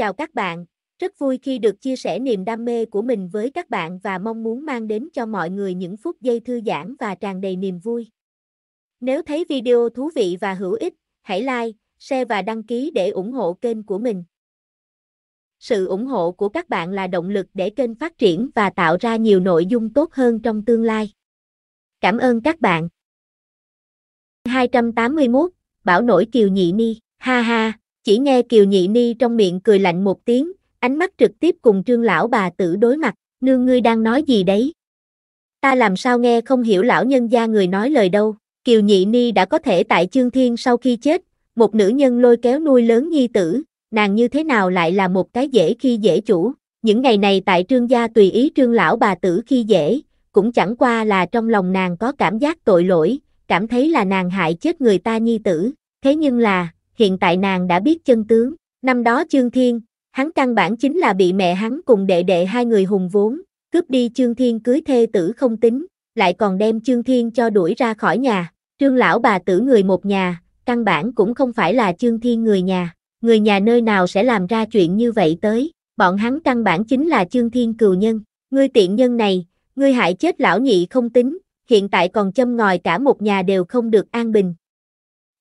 Chào các bạn, rất vui khi được chia sẻ niềm đam mê của mình với các bạn và mong muốn mang đến cho mọi người những phút giây thư giãn và tràn đầy niềm vui. Nếu thấy video thú vị và hữu ích, hãy like, share và đăng ký để ủng hộ kênh của mình. Sự ủng hộ của các bạn là động lực để kênh phát triển và tạo ra nhiều nội dung tốt hơn trong tương lai. Cảm ơn các bạn. 281, Bảo nổi Kiều Nhị Ni, ha ha chỉ nghe Kiều Nhị Ni trong miệng cười lạnh một tiếng, ánh mắt trực tiếp cùng trương lão bà tử đối mặt, nương ngươi đang nói gì đấy? Ta làm sao nghe không hiểu lão nhân gia người nói lời đâu, Kiều Nhị Ni đã có thể tại chương thiên sau khi chết, một nữ nhân lôi kéo nuôi lớn nhi tử, nàng như thế nào lại là một cái dễ khi dễ chủ, những ngày này tại trương gia tùy ý trương lão bà tử khi dễ, cũng chẳng qua là trong lòng nàng có cảm giác tội lỗi, cảm thấy là nàng hại chết người ta nhi tử, thế nhưng là, hiện tại nàng đã biết chân tướng. Năm đó trương Thiên, hắn căn bản chính là bị mẹ hắn cùng đệ đệ hai người hùng vốn, cướp đi trương Thiên cưới thê tử không tính, lại còn đem trương Thiên cho đuổi ra khỏi nhà. Trương lão bà tử người một nhà, căn bản cũng không phải là trương Thiên người nhà. Người nhà nơi nào sẽ làm ra chuyện như vậy tới, bọn hắn căn bản chính là trương Thiên cừu nhân. Ngươi tiện nhân này, ngươi hại chết lão nhị không tính, hiện tại còn châm ngòi cả một nhà đều không được an bình.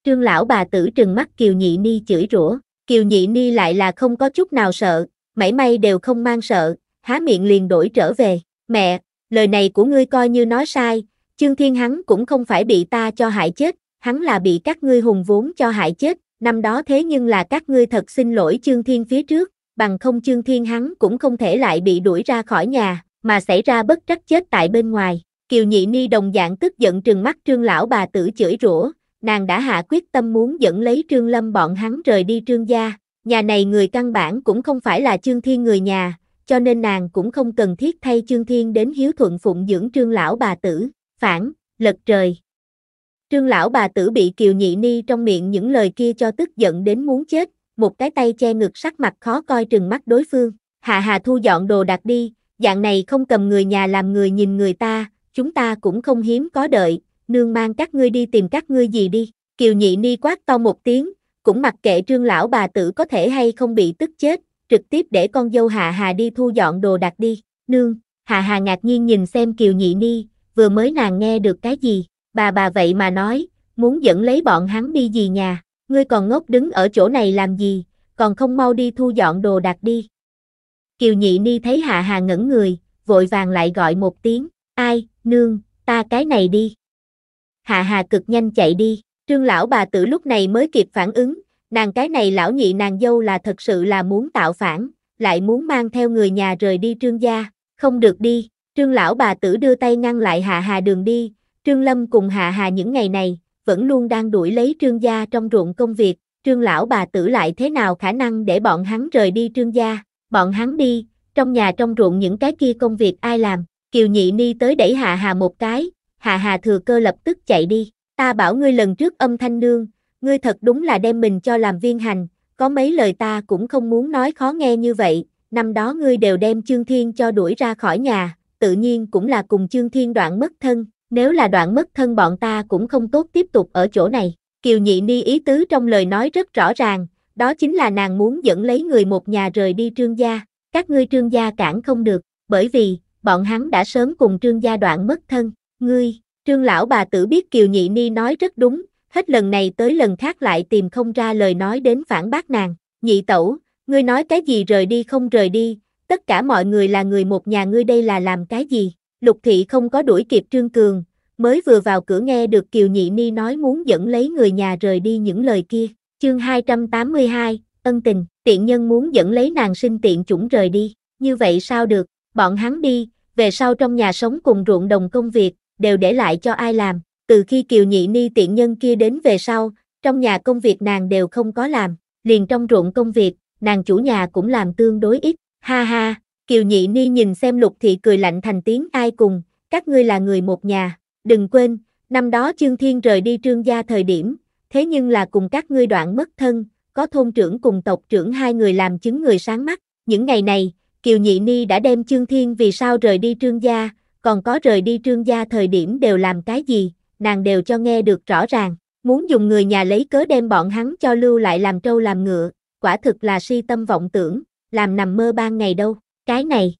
Trương lão bà tử trừng mắt Kiều Nhị Ni chửi rủa, Kiều Nhị Ni lại là không có chút nào sợ, mảy may đều không mang sợ, há miệng liền đổi trở về, mẹ, lời này của ngươi coi như nói sai, Trương Thiên hắn cũng không phải bị ta cho hại chết, hắn là bị các ngươi hùng vốn cho hại chết, năm đó thế nhưng là các ngươi thật xin lỗi Trương Thiên phía trước, bằng không Trương Thiên hắn cũng không thể lại bị đuổi ra khỏi nhà, mà xảy ra bất trắc chết tại bên ngoài. Kiều Nhị Ni đồng dạng tức giận trừng mắt Trương lão bà tử chửi rủa, nàng đã hạ quyết tâm muốn dẫn lấy Trương Lâm bọn hắn rời đi Trương gia, nhà này người căn bản cũng không phải là Trương Thiên người nhà, cho nên nàng cũng không cần thiết thay Trương Thiên đến hiếu thuận phụng dưỡng Trương lão bà tử, phản, lật trời. Trương lão bà tử bị Kiều Nhị Ni trong miệng những lời kia cho tức giận đến muốn chết, một cái tay che ngực sắc mặt khó coi trừng mắt đối phương, hạ hà thu dọn đồ đạc đi, dạng này không cầm người nhà làm người nhìn người ta, chúng ta cũng không hiếm có đợi, nương mang các ngươi đi tìm các ngươi gì đi. Kiều nhị ni quát to một tiếng, cũng mặc kệ trương lão bà tử có thể hay không bị tức chết, trực tiếp để con dâu hà Hà đi thu dọn đồ đạc đi. Nương, hà Hà ngạc nhiên nhìn xem Kiều nhị ni, vừa mới nàng nghe được cái gì, bà bà vậy mà nói, muốn dẫn lấy bọn hắn đi gì nhà, ngươi còn ngốc đứng ở chỗ này làm gì, còn không mau đi thu dọn đồ đạc đi. Kiều nhị ni thấy hà Hà ngẩn người, vội vàng lại gọi một tiếng, ai, nương, ta cái này đi hà hà cực nhanh chạy đi. Trương lão bà tử lúc này mới kịp phản ứng, nàng cái này lão nhị nàng dâu là thật sự là muốn tạo phản, lại muốn mang theo người nhà rời đi trương gia, không được đi, trương lão bà tử đưa tay ngăn lại Hà hà đường đi, trương lâm cùng Hà hà những ngày này, vẫn luôn đang đuổi lấy trương gia trong ruộng công việc, trương lão bà tử lại thế nào khả năng để bọn hắn rời đi trương gia, bọn hắn đi, trong nhà trong ruộng những cái kia công việc ai làm, kiều nhị ni tới đẩy Hà hà một cái, Hà Hà thừa cơ lập tức chạy đi. Ta bảo ngươi lần trước âm thanh nương, ngươi thật đúng là đem mình cho làm viên hành, có mấy lời ta cũng không muốn nói khó nghe như vậy, năm đó ngươi đều đem trương Thiên cho đuổi ra khỏi nhà, tự nhiên cũng là cùng trương Thiên đoạn mất thân, nếu là đoạn mất thân bọn ta cũng không tốt tiếp tục ở chỗ này. Kiều Nhị Ni ý tứ trong lời nói rất rõ ràng, đó chính là nàng muốn dẫn lấy người một nhà rời đi trương gia, các ngươi trương gia cản không được, bởi vì, bọn hắn đã sớm cùng trương gia đoạn mất thân, Ngươi, trương lão bà tử biết Kiều Nhị Ni nói rất đúng, hết lần này tới lần khác lại tìm không ra lời nói đến phản bác nàng. Nhị tẩu, ngươi nói cái gì rời đi không rời đi, tất cả mọi người là người một nhà ngươi đây là làm cái gì. Lục thị không có đuổi kịp Trương Cường, mới vừa vào cửa nghe được Kiều Nhị Ni nói muốn dẫn lấy người nhà rời đi những lời kia. Chương 282, ân tình, tiện nhân muốn dẫn lấy nàng sinh tiện chủng rời đi, như vậy sao được, bọn hắn đi, về sau trong nhà sống cùng ruộng đồng công việc, đều để lại cho ai làm, từ khi Kiều Nhị Ni tiện nhân kia đến về sau, trong nhà công việc nàng đều không có làm, liền trong ruộng công việc, nàng chủ nhà cũng làm tương đối ít, ha ha, Kiều Nhị Ni nhìn xem Lục Thị cười lạnh thành tiếng ai cùng, các ngươi là người một nhà, đừng quên, năm đó Trương Thiên rời đi trương gia thời điểm, thế nhưng là cùng các ngươi đoạn mất thân, có thôn trưởng cùng tộc trưởng hai người làm chứng người sáng mắt, những ngày này, Kiều Nhị Ni đã đem Trương Thiên vì sao rời đi trương gia, còn có rời đi trương gia thời điểm đều làm cái gì, nàng đều cho nghe được rõ ràng, muốn dùng người nhà lấy cớ đem bọn hắn cho lưu lại làm trâu làm ngựa, quả thực là si tâm vọng tưởng, làm nằm mơ ban ngày đâu, cái này.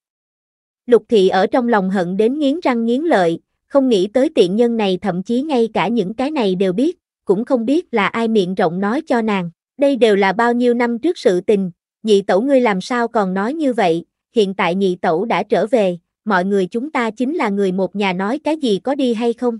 Lục thị ở trong lòng hận đến nghiến răng nghiến lợi, không nghĩ tới tiện nhân này thậm chí ngay cả những cái này đều biết, cũng không biết là ai miệng rộng nói cho nàng, đây đều là bao nhiêu năm trước sự tình, nhị tẩu ngươi làm sao còn nói như vậy, hiện tại nhị tẩu đã trở về, mọi người chúng ta chính là người một nhà nói cái gì có đi hay không.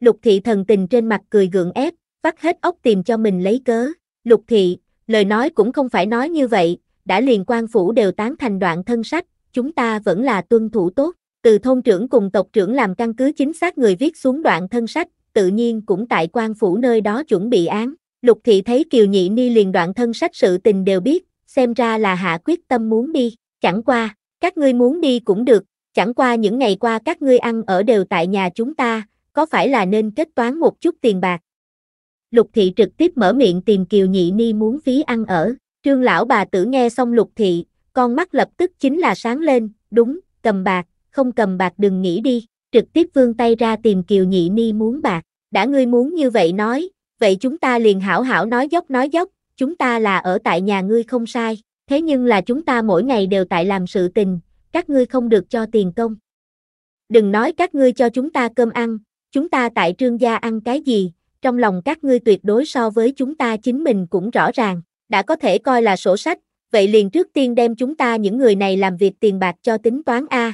Lục thị thần tình trên mặt cười gượng ép, vắt hết ốc tìm cho mình lấy cớ. Lục thị, lời nói cũng không phải nói như vậy, đã liền quan phủ đều tán thành đoạn thân sách, chúng ta vẫn là tuân thủ tốt. Từ thôn trưởng cùng tộc trưởng làm căn cứ chính xác người viết xuống đoạn thân sách, tự nhiên cũng tại quan phủ nơi đó chuẩn bị án. Lục thị thấy Kiều Nhị Ni liền đoạn thân sách sự tình đều biết, xem ra là hạ quyết tâm muốn đi, chẳng qua, các ngươi muốn đi cũng được, chẳng qua những ngày qua các ngươi ăn ở đều tại nhà chúng ta, có phải là nên kết toán một chút tiền bạc? Lục thị trực tiếp mở miệng tìm Kiều Nhị Ni muốn phí ăn ở. Trương lão bà tử nghe xong lục thị, con mắt lập tức chính là sáng lên, đúng, cầm bạc, không cầm bạc đừng nghĩ đi, trực tiếp vươn tay ra tìm Kiều Nhị Ni muốn bạc. Đã ngươi muốn như vậy nói, vậy chúng ta liền hảo hảo nói dốc nói dốc, chúng ta là ở tại nhà ngươi không sai. Thế nhưng là chúng ta mỗi ngày đều tại làm sự tình, các ngươi không được cho tiền công. Đừng nói các ngươi cho chúng ta cơm ăn, chúng ta tại trương gia ăn cái gì, trong lòng các ngươi tuyệt đối so với chúng ta chính mình cũng rõ ràng, đã có thể coi là sổ sách, vậy liền trước tiên đem chúng ta những người này làm việc tiền bạc cho tính toán A.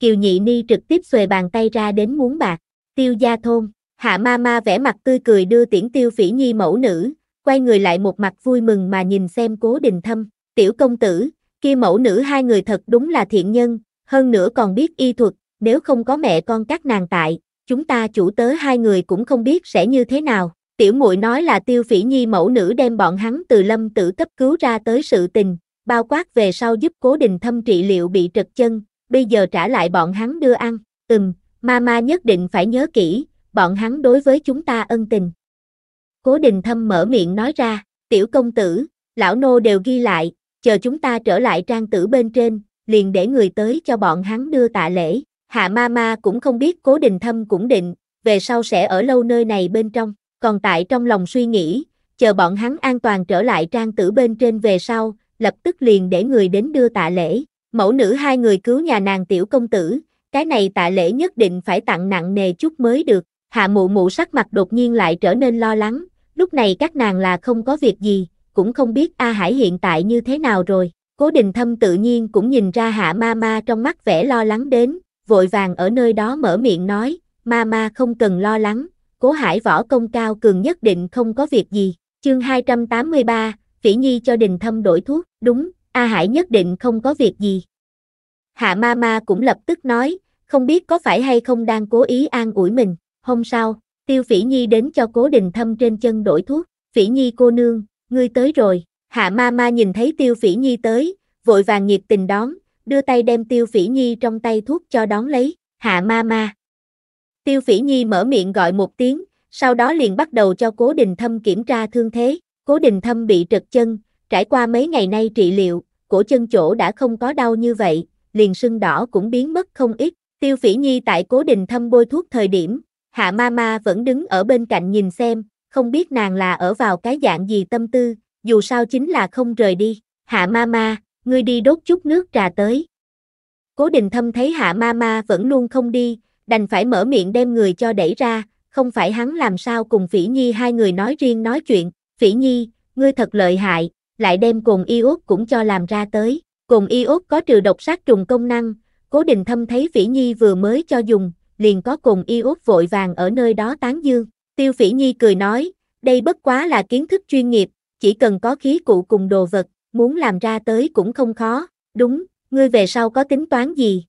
Kiều Nhị Ni trực tiếp xuề bàn tay ra đến muốn bạc, tiêu gia thôn, hạ ma ma vẽ mặt tươi cười đưa tiễn tiêu phỉ nhi mẫu nữ, quay người lại một mặt vui mừng mà nhìn xem cố đình thâm, tiểu công tử, kia mẫu nữ hai người thật đúng là thiện nhân, hơn nữa còn biết y thuật, nếu không có mẹ con các nàng tại, chúng ta chủ tớ hai người cũng không biết sẽ như thế nào. Tiểu muội nói là tiêu phỉ nhi mẫu nữ đem bọn hắn từ lâm tử cấp cứu ra tới sự tình, bao quát về sau giúp cố đình thâm trị liệu bị trật chân, bây giờ trả lại bọn hắn đưa ăn, ừm, ma ma nhất định phải nhớ kỹ, bọn hắn đối với chúng ta ân tình, Cố Đình Thâm mở miệng nói ra, tiểu công tử, lão nô đều ghi lại, chờ chúng ta trở lại trang tử bên trên, liền để người tới cho bọn hắn đưa tạ lễ. Hạ ma ma cũng không biết Cố Đình Thâm cũng định, về sau sẽ ở lâu nơi này bên trong, còn tại trong lòng suy nghĩ, chờ bọn hắn an toàn trở lại trang tử bên trên về sau, lập tức liền để người đến đưa tạ lễ. Mẫu nữ hai người cứu nhà nàng tiểu công tử, cái này tạ lễ nhất định phải tặng nặng nề chút mới được. Hạ mụ mụ sắc mặt đột nhiên lại trở nên lo lắng, Lúc này các nàng là không có việc gì, cũng không biết A Hải hiện tại như thế nào rồi. Cố Đình Thâm tự nhiên cũng nhìn ra Hạ Ma Ma trong mắt vẻ lo lắng đến, vội vàng ở nơi đó mở miệng nói, Ma Ma không cần lo lắng, Cố Hải võ công cao cường nhất định không có việc gì. Chương 283, Phỉ Nhi cho Đình Thâm đổi thuốc, đúng, A Hải nhất định không có việc gì. Hạ Ma Ma cũng lập tức nói, không biết có phải hay không đang cố ý an ủi mình, hôm sau, Tiêu Phỉ Nhi đến cho Cố Đình Thâm trên chân đổi thuốc, Phỉ Nhi cô nương, ngươi tới rồi, hạ ma ma nhìn thấy Tiêu Phỉ Nhi tới, vội vàng nhiệt tình đón, đưa tay đem Tiêu Phỉ Nhi trong tay thuốc cho đón lấy, hạ ma ma. Tiêu Phỉ Nhi mở miệng gọi một tiếng, sau đó liền bắt đầu cho Cố Đình Thâm kiểm tra thương thế, Cố Đình Thâm bị trật chân, trải qua mấy ngày nay trị liệu, cổ chân chỗ đã không có đau như vậy, liền sưng đỏ cũng biến mất không ít. Tiêu Phỉ Nhi tại Cố Đình Thâm bôi thuốc thời điểm, Hạ Mama vẫn đứng ở bên cạnh nhìn xem, không biết nàng là ở vào cái dạng gì tâm tư, dù sao chính là không rời đi. Hạ Mama, ngươi đi đốt chút nước trà tới. Cố đình thâm thấy hạ Mama vẫn luôn không đi, đành phải mở miệng đem người cho đẩy ra, không phải hắn làm sao cùng phỉ nhi hai người nói riêng nói chuyện, phỉ nhi, ngươi thật lợi hại, lại đem cùng Y iốt cũng cho làm ra tới, Cùng Y iốt có trừ độc sát trùng công năng, cố đình thâm thấy phỉ nhi vừa mới cho dùng, liền có cùng y út vội vàng ở nơi đó tán dương. Tiêu Phỉ Nhi cười nói, đây bất quá là kiến thức chuyên nghiệp, chỉ cần có khí cụ cùng đồ vật, muốn làm ra tới cũng không khó, đúng, ngươi về sau có tính toán gì?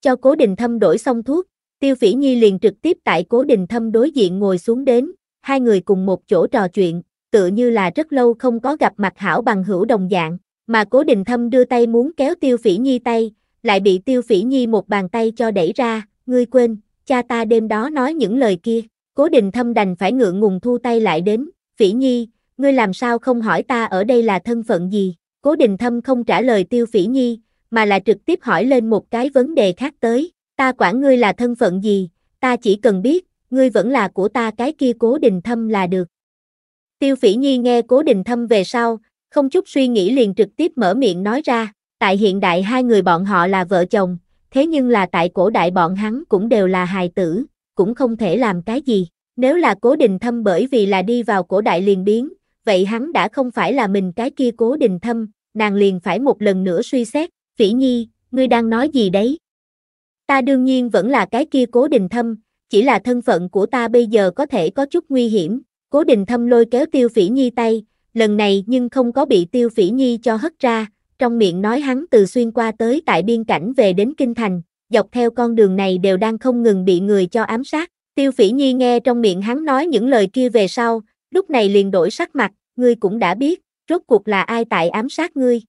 Cho Cố Đình Thâm đổi xong thuốc, Tiêu Phỉ Nhi liền trực tiếp tại Cố Đình Thâm đối diện ngồi xuống đến, hai người cùng một chỗ trò chuyện, tựa như là rất lâu không có gặp mặt hảo bằng hữu đồng dạng, mà Cố Đình Thâm đưa tay muốn kéo Tiêu Phỉ Nhi tay, lại bị Tiêu Phỉ Nhi một bàn tay cho đẩy ra, ngươi quên, cha ta đêm đó nói những lời kia, cố Định thâm đành phải ngượng ngùng thu tay lại đến, phỉ nhi, ngươi làm sao không hỏi ta ở đây là thân phận gì, cố Định thâm không trả lời tiêu phỉ nhi, mà là trực tiếp hỏi lên một cái vấn đề khác tới, ta quản ngươi là thân phận gì, ta chỉ cần biết, ngươi vẫn là của ta cái kia cố Định thâm là được. Tiêu phỉ nhi nghe cố Định thâm về sau, không chút suy nghĩ liền trực tiếp mở miệng nói ra, tại hiện đại hai người bọn họ là vợ chồng, thế nhưng là tại cổ đại bọn hắn cũng đều là hài tử, cũng không thể làm cái gì. Nếu là cố đình thâm bởi vì là đi vào cổ đại liền biến, vậy hắn đã không phải là mình cái kia cố đình thâm, nàng liền phải một lần nữa suy xét, phỉ nhi, ngươi đang nói gì đấy? Ta đương nhiên vẫn là cái kia cố đình thâm, chỉ là thân phận của ta bây giờ có thể có chút nguy hiểm, cố đình thâm lôi kéo tiêu phỉ nhi tay, lần này nhưng không có bị tiêu phỉ nhi cho hất ra, trong miệng nói hắn từ xuyên qua tới tại biên cảnh về đến kinh thành, dọc theo con đường này đều đang không ngừng bị người cho ám sát. Tiêu Phỉ Nhi nghe trong miệng hắn nói những lời kia về sau, lúc này liền đổi sắc mặt, ngươi cũng đã biết, rốt cuộc là ai tại ám sát ngươi.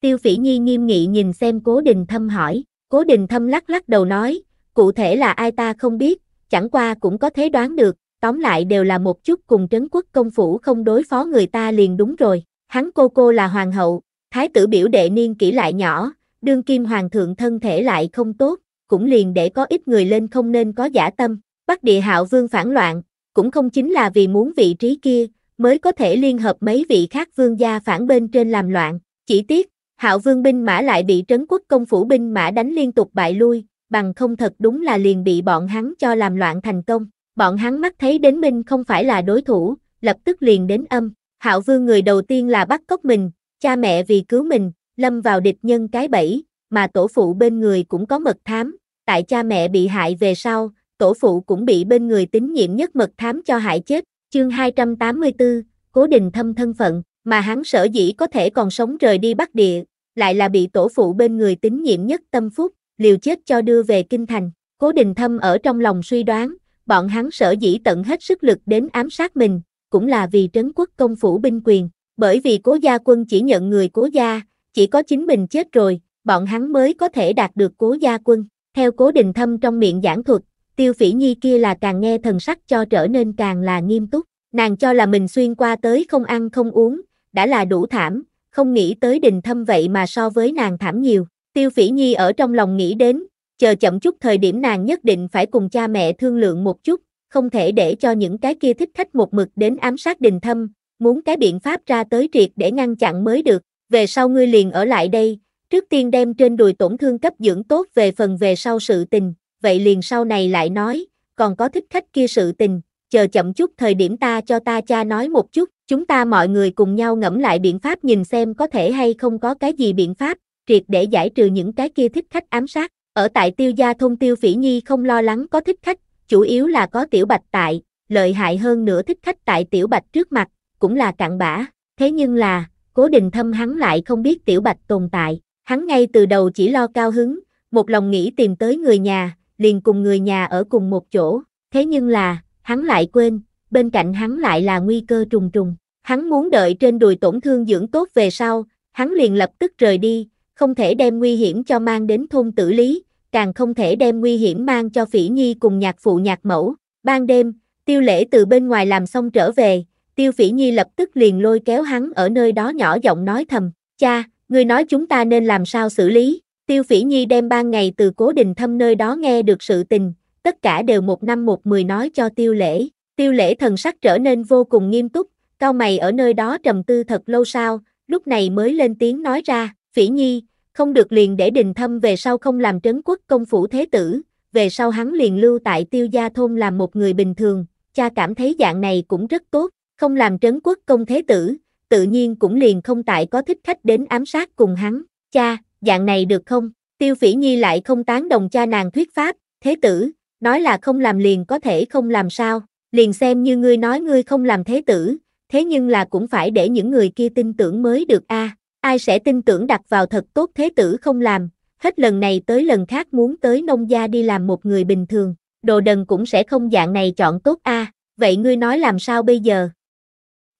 Tiêu Phỉ Nhi nghiêm nghị nhìn xem Cố Đình Thâm hỏi, Cố Đình Thâm lắc lắc đầu nói, cụ thể là ai ta không biết, chẳng qua cũng có thể đoán được, tóm lại đều là một chút cùng trấn quốc công phủ không đối phó người ta liền đúng rồi, hắn cô cô là hoàng hậu, Thái tử biểu đệ niên kỹ lại nhỏ, đương kim hoàng thượng thân thể lại không tốt, cũng liền để có ít người lên không nên có giả tâm. Bắc địa hạo vương phản loạn, cũng không chính là vì muốn vị trí kia, mới có thể liên hợp mấy vị khác vương gia phản bên trên làm loạn. Chỉ tiếc, hạo vương binh mã lại bị trấn quốc công phủ binh mã đánh liên tục bại lui, bằng không thật đúng là liền bị bọn hắn cho làm loạn thành công. Bọn hắn mắt thấy đến minh không phải là đối thủ, lập tức liền đến âm. Hạo vương người đầu tiên là bắt cóc mình, Cha mẹ vì cứu mình, lâm vào địch nhân cái bẫy, mà tổ phụ bên người cũng có mật thám, tại cha mẹ bị hại về sau, tổ phụ cũng bị bên người tín nhiệm nhất mật thám cho hại chết. Chương 284, Cố định Thâm thân phận, mà hắn sở dĩ có thể còn sống rời đi Bắc Địa, lại là bị tổ phụ bên người tín nhiệm nhất tâm phúc, liều chết cho đưa về Kinh Thành. Cố Đình Thâm ở trong lòng suy đoán, bọn hắn sở dĩ tận hết sức lực đến ám sát mình, cũng là vì trấn quốc công phủ binh quyền, bởi vì cố gia quân chỉ nhận người cố gia, chỉ có chính mình chết rồi, bọn hắn mới có thể đạt được cố gia quân. Theo cố đình thâm trong miệng giảng thuật, tiêu phỉ nhi kia là càng nghe thần sắc cho trở nên càng là nghiêm túc. Nàng cho là mình xuyên qua tới không ăn không uống, đã là đủ thảm, không nghĩ tới đình thâm vậy mà so với nàng thảm nhiều. Tiêu phỉ nhi ở trong lòng nghĩ đến, chờ chậm chút thời điểm nàng nhất định phải cùng cha mẹ thương lượng một chút, không thể để cho những cái kia thích khách một mực đến ám sát đình thâm, muốn cái biện pháp ra tới triệt để ngăn chặn mới được, về sau ngươi liền ở lại đây, trước tiên đem trên đùi tổn thương cấp dưỡng tốt về phần về sau sự tình, vậy liền sau này lại nói, còn có thích khách kia sự tình, chờ chậm chút thời điểm ta cho ta cha nói một chút, chúng ta mọi người cùng nhau ngẫm lại biện pháp nhìn xem có thể hay không có cái gì biện pháp, triệt để giải trừ những cái kia thích khách ám sát, ở tại tiêu gia thông tiêu phỉ nhi không lo lắng có thích khách, chủ yếu là có tiểu bạch tại, lợi hại hơn nữa thích khách tại tiểu bạch trước mặt, cũng là cặn bã, thế nhưng là, cố đình thâm hắn lại không biết tiểu bạch tồn tại, hắn ngay từ đầu chỉ lo cao hứng, một lòng nghĩ tìm tới người nhà, liền cùng người nhà ở cùng một chỗ, thế nhưng là, hắn lại quên, bên cạnh hắn lại là nguy cơ trùng trùng, hắn muốn đợi trên đùi tổn thương dưỡng tốt về sau, hắn liền lập tức rời đi, không thể đem nguy hiểm cho mang đến thôn tử lý, càng không thể đem nguy hiểm mang cho phỉ nhi cùng nhạc phụ nhạc mẫu, ban đêm, tiêu lễ từ bên ngoài làm xong trở về, Tiêu Phỉ Nhi lập tức liền lôi kéo hắn ở nơi đó nhỏ giọng nói thầm, cha, ngươi nói chúng ta nên làm sao xử lý. Tiêu Phỉ Nhi đem ban ngày từ cố đình thâm nơi đó nghe được sự tình, tất cả đều một năm một mười nói cho tiêu lễ. Tiêu lễ thần sắc trở nên vô cùng nghiêm túc, cao mày ở nơi đó trầm tư thật lâu sau, lúc này mới lên tiếng nói ra, Phỉ Nhi, không được liền để đình thâm về sau không làm trấn quốc công phủ thế tử, về sau hắn liền lưu tại tiêu gia thôn làm một người bình thường, cha cảm thấy dạng này cũng rất tốt, không làm trấn quốc công thế tử, tự nhiên cũng liền không tại có thích khách đến ám sát cùng hắn. Cha, dạng này được không? Tiêu phỉ nhi lại không tán đồng cha nàng thuyết pháp, thế tử, nói là không làm liền có thể không làm sao, liền xem như ngươi nói ngươi không làm thế tử, thế nhưng là cũng phải để những người kia tin tưởng mới được a. ai sẽ tin tưởng đặt vào thật tốt thế tử không làm, hết lần này tới lần khác muốn tới nông gia đi làm một người bình thường, đồ đần cũng sẽ không dạng này chọn tốt a. vậy ngươi nói làm sao bây giờ?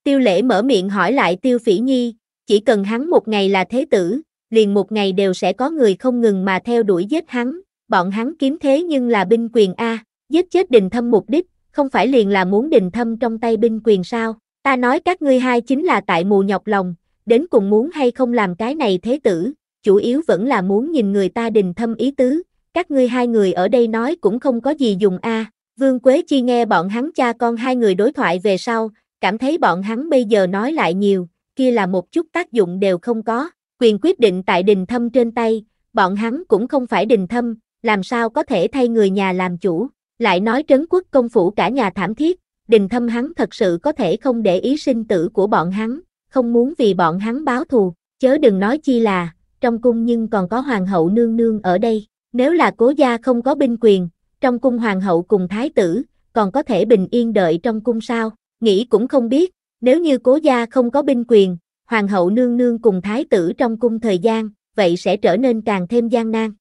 Tiêu lễ mở miệng hỏi lại tiêu phỉ nhi, chỉ cần hắn một ngày là thế tử, liền một ngày đều sẽ có người không ngừng mà theo đuổi giết hắn, bọn hắn kiếm thế nhưng là binh quyền A, giết chết đình thâm mục đích, không phải liền là muốn đình thâm trong tay binh quyền sao, ta nói các ngươi hai chính là tại mù nhọc lòng, đến cùng muốn hay không làm cái này thế tử, chủ yếu vẫn là muốn nhìn người ta đình thâm ý tứ, các ngươi hai người ở đây nói cũng không có gì dùng A, Vương Quế Chi nghe bọn hắn cha con hai người đối thoại về sau, cảm thấy bọn hắn bây giờ nói lại nhiều, kia là một chút tác dụng đều không có, quyền quyết định tại đình thâm trên tay, bọn hắn cũng không phải đình thâm, làm sao có thể thay người nhà làm chủ, lại nói trấn quốc công phủ cả nhà thảm thiết, đình thâm hắn thật sự có thể không để ý sinh tử của bọn hắn, không muốn vì bọn hắn báo thù, chớ đừng nói chi là, trong cung nhưng còn có hoàng hậu nương nương ở đây, nếu là cố gia không có binh quyền, trong cung hoàng hậu cùng thái tử, còn có thể bình yên đợi trong cung sao, nghĩ cũng không biết, nếu như cố gia không có binh quyền, hoàng hậu nương nương cùng thái tử trong cung thời gian, vậy sẽ trở nên càng thêm gian nan.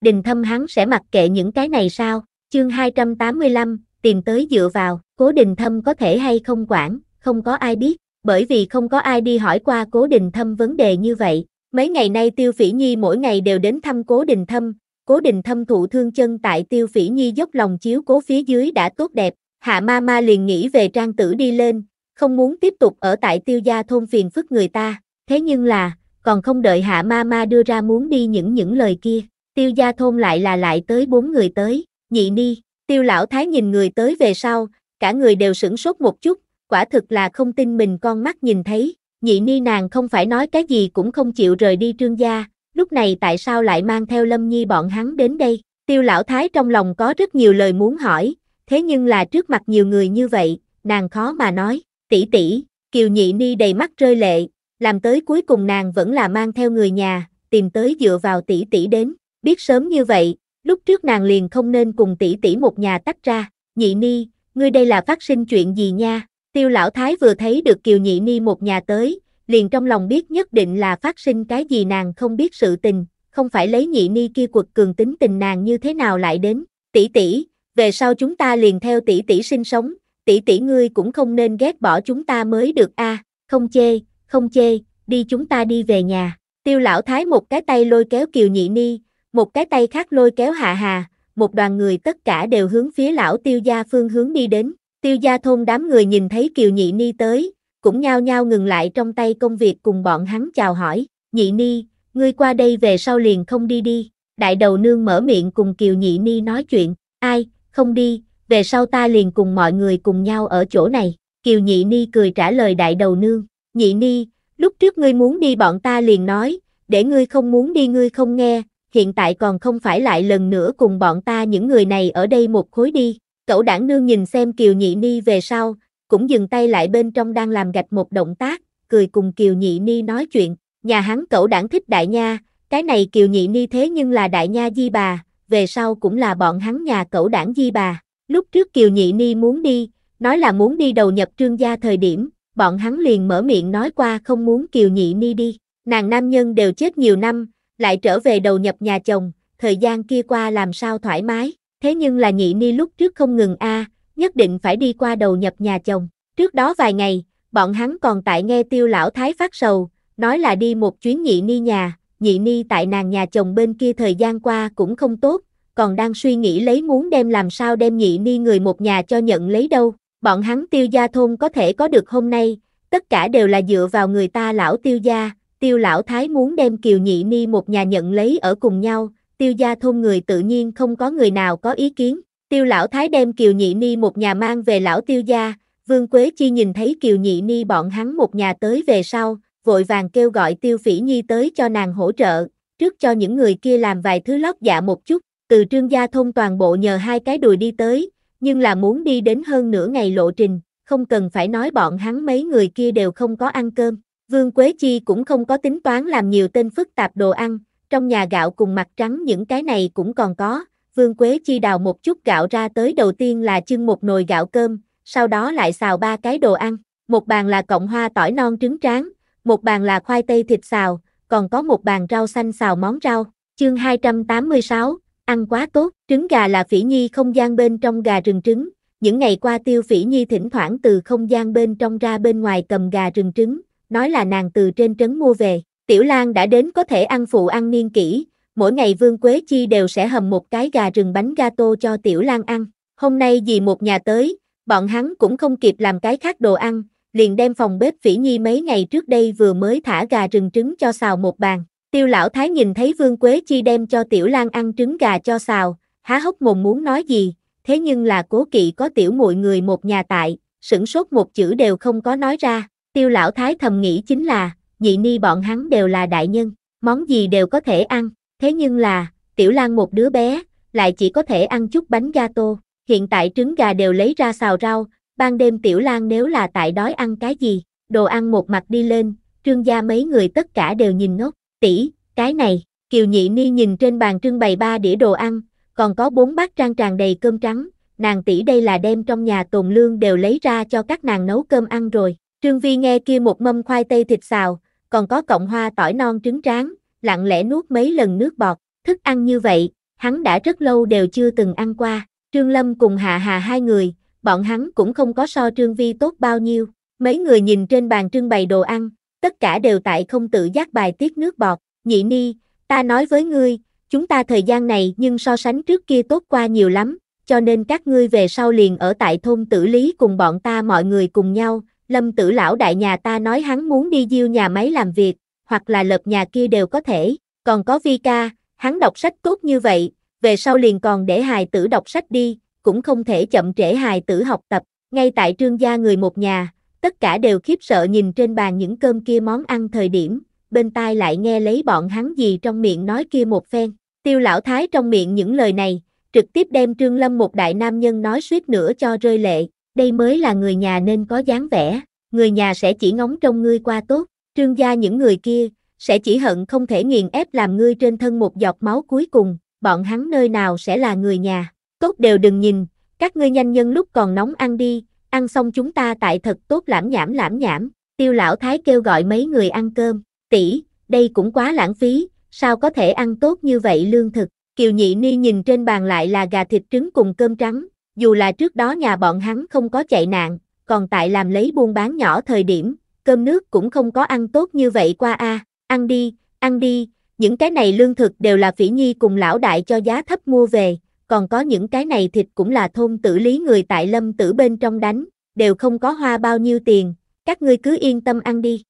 Đình thâm hắn sẽ mặc kệ những cái này sao, chương 285, tìm tới dựa vào, cố đình thâm có thể hay không quản, không có ai biết, bởi vì không có ai đi hỏi qua cố đình thâm vấn đề như vậy. Mấy ngày nay Tiêu Phỉ Nhi mỗi ngày đều đến thăm cố đình thâm, cố đình thâm thụ thương chân tại Tiêu Phỉ Nhi dốc lòng chiếu cố phía dưới đã tốt đẹp, Hạ ma ma liền nghĩ về trang tử đi lên, không muốn tiếp tục ở tại tiêu gia thôn phiền phức người ta, thế nhưng là, còn không đợi hạ ma ma đưa ra muốn đi những những lời kia, tiêu gia thôn lại là lại tới bốn người tới, nhị ni, tiêu lão thái nhìn người tới về sau, cả người đều sửng sốt một chút, quả thực là không tin mình con mắt nhìn thấy, nhị ni nàng không phải nói cái gì cũng không chịu rời đi trương gia, lúc này tại sao lại mang theo lâm nhi bọn hắn đến đây, tiêu lão thái trong lòng có rất nhiều lời muốn hỏi, thế nhưng là trước mặt nhiều người như vậy, nàng khó mà nói, tỷ tỷ, Kiều Nhị Ni đầy mắt rơi lệ, làm tới cuối cùng nàng vẫn là mang theo người nhà, tìm tới dựa vào tỷ tỷ đến, biết sớm như vậy, lúc trước nàng liền không nên cùng tỷ tỷ một nhà tách ra, Nhị Ni, ngươi đây là phát sinh chuyện gì nha, tiêu lão thái vừa thấy được Kiều Nhị Ni một nhà tới, liền trong lòng biết nhất định là phát sinh cái gì nàng không biết sự tình, không phải lấy Nhị Ni kia quật cường tính tình nàng như thế nào lại đến, tỷ tỷ, về sau chúng ta liền theo tỷ tỷ sinh sống, tỷ tỷ ngươi cũng không nên ghét bỏ chúng ta mới được a, không chê, không chê, đi chúng ta đi về nhà. Tiêu lão thái một cái tay lôi kéo Kiều Nhị Ni, một cái tay khác lôi kéo Hạ Hà, một đoàn người tất cả đều hướng phía lão Tiêu gia phương hướng đi đến. Tiêu gia thôn đám người nhìn thấy Kiều Nhị Ni tới, cũng nhao nhao ngừng lại trong tay công việc cùng bọn hắn chào hỏi. Nhị Ni, ngươi qua đây về sau liền không đi đi. Đại đầu nương mở miệng cùng Kiều Nhị Ni nói chuyện, ai, không đi, về sau ta liền cùng mọi người cùng nhau ở chỗ này. Kiều Nhị Ni cười trả lời đại đầu nương, Nhị Ni, lúc trước ngươi muốn đi bọn ta liền nói, để ngươi không muốn đi ngươi không nghe, hiện tại còn không phải lại lần nữa cùng bọn ta những người này ở đây một khối đi. Cậu đảng nương nhìn xem Kiều Nhị Ni về sau, cũng dừng tay lại bên trong đang làm gạch một động tác, cười cùng Kiều Nhị Ni nói chuyện, nhà hắn cậu đảng thích đại nha, cái này Kiều Nhị Ni thế nhưng là đại nha di bà, về sau cũng là bọn hắn nhà cẩu đảng di bà. Lúc trước Kiều Nhị Ni muốn đi, nói là muốn đi đầu nhập trương gia thời điểm, bọn hắn liền mở miệng nói qua không muốn Kiều Nhị Ni đi. Nàng nam nhân đều chết nhiều năm, lại trở về đầu nhập nhà chồng, thời gian kia qua làm sao thoải mái. Thế nhưng là Nhị Ni lúc trước không ngừng a, nhất định phải đi qua đầu nhập nhà chồng. Trước đó vài ngày, bọn hắn còn tại nghe tiêu lão thái phát sầu, nói là đi một chuyến Nhị Ni nhà, nhị ni tại nàng nhà chồng bên kia thời gian qua cũng không tốt, còn đang suy nghĩ lấy muốn đem làm sao đem nhị ni người một nhà cho nhận lấy đâu. Bọn hắn tiêu gia thôn có thể có được hôm nay, tất cả đều là dựa vào người ta lão tiêu gia, tiêu lão thái muốn đem kiều nhị ni một nhà nhận lấy ở cùng nhau, tiêu gia thôn người tự nhiên không có người nào có ý kiến. Tiêu lão thái đem kiều nhị ni một nhà mang về lão tiêu gia, Vương Quế Chi nhìn thấy Kiều Nhị Ni bọn hắn một nhà tới về sau, vội vàng kêu gọi Tiêu Phỉ Nhi tới cho nàng hỗ trợ, trước cho những người kia làm vài thứ lót dạ một chút, từ Trương Gia Thông toàn bộ nhờ hai cái đùi đi tới, nhưng là muốn đi đến hơn nửa ngày lộ trình, không cần phải nói bọn hắn mấy người kia đều không có ăn cơm. Vương Quế Chi cũng không có tính toán làm nhiều tên phức tạp đồ ăn, trong nhà gạo cùng mặt trắng những cái này cũng còn có. Vương Quế Chi đào một chút gạo ra tới đầu tiên là chưng một nồi gạo cơm, sau đó lại xào ba cái đồ ăn. Một bàn là cộng hoa tỏi non trứng tráng, một bàn là khoai tây thịt xào, còn có một bàn rau xanh xào món rau. Chương 286, ăn quá tốt, trứng gà là Phỉ Nhi không gian bên trong gà rừng trứng. Những ngày qua Tiêu Phỉ Nhi thỉnh thoảng từ không gian bên trong ra bên ngoài cầm gà rừng trứng, nói là nàng từ trên trấn mua về. Tiểu Lan đã đến có thể ăn phụ ăn niên kỹ, mỗi ngày Vương Quế Chi đều sẽ hầm một cái gà rừng bánh gato cho Tiểu Lan ăn. Hôm nay vì một nhà tới, bọn hắn cũng không kịp làm cái khác đồ ăn, liền đem phòng bếp phỉ nhi mấy ngày trước đây vừa mới thả gà rừng trứng cho xào một bàn. Tiêu lão thái nhìn thấy Vương Quế Chi đem cho Tiểu Lan ăn trứng gà cho xào, há hốc mồm muốn nói gì, thế nhưng là cố kỵ có tiểu muội người một nhà tại, sửng sốt một chữ đều không có nói ra. Tiêu lão thái thầm nghĩ chính là, nhị ni bọn hắn đều là đại nhân, món gì đều có thể ăn, thế nhưng là, Tiểu Lan một đứa bé, lại chỉ có thể ăn chút bánh gato. Hiện tại trứng gà đều lấy ra xào rau, ban đêm tiểu lan nếu là tại đói ăn cái gì, đồ ăn một mặt đi lên, trương gia mấy người tất cả đều nhìn ngốc, tỷ, cái này, kiều nhị ni nhìn trên bàn trưng bày ba đĩa đồ ăn, còn có bốn bát trang tràn đầy cơm trắng, nàng tỷ đây là đem trong nhà tồn lương đều lấy ra cho các nàng nấu cơm ăn rồi, trương vi nghe kia một mâm khoai tây thịt xào, còn có cọng hoa tỏi non trứng tráng, lặng lẽ nuốt mấy lần nước bọt, thức ăn như vậy, hắn đã rất lâu đều chưa từng ăn qua, trương lâm cùng hạ hà hai người, bọn hắn cũng không có so Trương Vi tốt bao nhiêu. Mấy người nhìn trên bàn trưng bày đồ ăn, tất cả đều tại không tự giác bài tiết nước bọt. Nhị Ni, ta nói với ngươi, chúng ta thời gian này nhưng so sánh trước kia tốt qua nhiều lắm, cho nên các ngươi về sau liền ở tại thôn tử lý cùng bọn ta mọi người cùng nhau. Lâm tử lão đại nhà ta nói hắn muốn đi diêu nhà máy làm việc, hoặc là lập nhà kia đều có thể, còn có vi ca, hắn đọc sách tốt như vậy, về sau liền còn để hài tử đọc sách đi, cũng không thể chậm trễ hài tử học tập, ngay tại trương gia người một nhà, tất cả đều khiếp sợ nhìn trên bàn những cơm kia món ăn thời điểm, bên tai lại nghe lấy bọn hắn gì trong miệng nói kia một phen, tiêu lão thái trong miệng những lời này, trực tiếp đem trương lâm một đại nam nhân nói suýt nữa cho rơi lệ, đây mới là người nhà nên có dáng vẻ, người nhà sẽ chỉ ngóng trong ngươi qua tốt, trương gia những người kia, sẽ chỉ hận không thể nghiền ép làm ngươi trên thân một giọt máu cuối cùng, bọn hắn nơi nào sẽ là người nhà. Tốt đều đừng nhìn, các ngươi nhanh nhân lúc còn nóng ăn đi, ăn xong chúng ta tại thật tốt lãm nhảm lãm nhảm. Tiêu lão thái kêu gọi mấy người ăn cơm, tỷ, đây cũng quá lãng phí, sao có thể ăn tốt như vậy lương thực. Kiều nhị ni nhìn trên bàn lại là gà thịt trứng cùng cơm trắng, dù là trước đó nhà bọn hắn không có chạy nạn, còn tại làm lấy buôn bán nhỏ thời điểm, cơm nước cũng không có ăn tốt như vậy qua a à. ăn đi, ăn đi, những cái này lương thực đều là phỉ nhi cùng lão đại cho giá thấp mua về, còn có những cái này thịt cũng là thôn tử lý người tại lâm tử bên trong đánh, đều không có hoa bao nhiêu tiền, các ngươi cứ yên tâm ăn đi.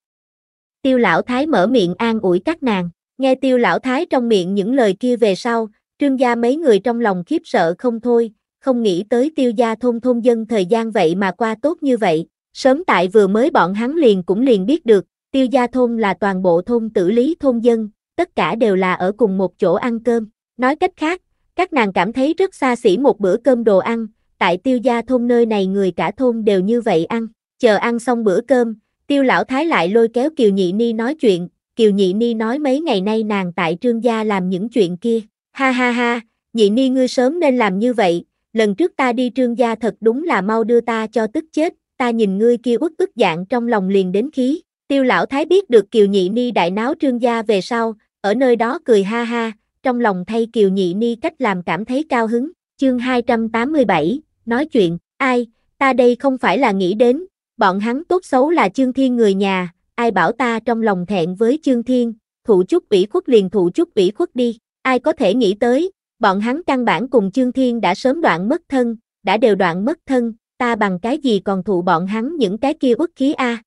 Tiêu lão thái mở miệng an ủi các nàng, nghe tiêu lão thái trong miệng những lời kia về sau, trương gia mấy người trong lòng khiếp sợ không thôi, không nghĩ tới tiêu gia thôn thôn dân thời gian vậy mà qua tốt như vậy, sớm tại vừa mới bọn hắn liền cũng liền biết được, tiêu gia thôn là toàn bộ thôn tử lý thôn dân, tất cả đều là ở cùng một chỗ ăn cơm, nói cách khác, các nàng cảm thấy rất xa xỉ một bữa cơm đồ ăn, tại tiêu gia thôn nơi này người cả thôn đều như vậy ăn. Chờ ăn xong bữa cơm, tiêu lão thái lại lôi kéo Kiều Nhị Ni nói chuyện, Kiều Nhị Ni nói mấy ngày nay nàng tại trương gia làm những chuyện kia. Ha ha ha, Nhị Ni ngươi sớm nên làm như vậy, lần trước ta đi trương gia thật đúng là mau đưa ta cho tức chết, ta nhìn ngươi kia uất ức dạng trong lòng liền đến khí. Tiêu lão thái biết được Kiều Nhị Ni đại náo trương gia về sau, ở nơi đó cười ha ha, trong lòng thay Kiều Nhị Ni cách làm cảm thấy cao hứng. Chương 287, nói chuyện, ai, ta đây không phải là nghĩ đến, bọn hắn tốt xấu là Chương Thiên người nhà, ai bảo ta trong lòng thẹn với Chương Thiên, thụ chút ủy khuất liền thụ chút ủy khuất đi, ai có thể nghĩ tới, bọn hắn căn bản cùng Chương Thiên đã sớm đoạn mất thân, đã đều đoạn mất thân, ta bằng cái gì còn thụ bọn hắn những cái kia uất khí a.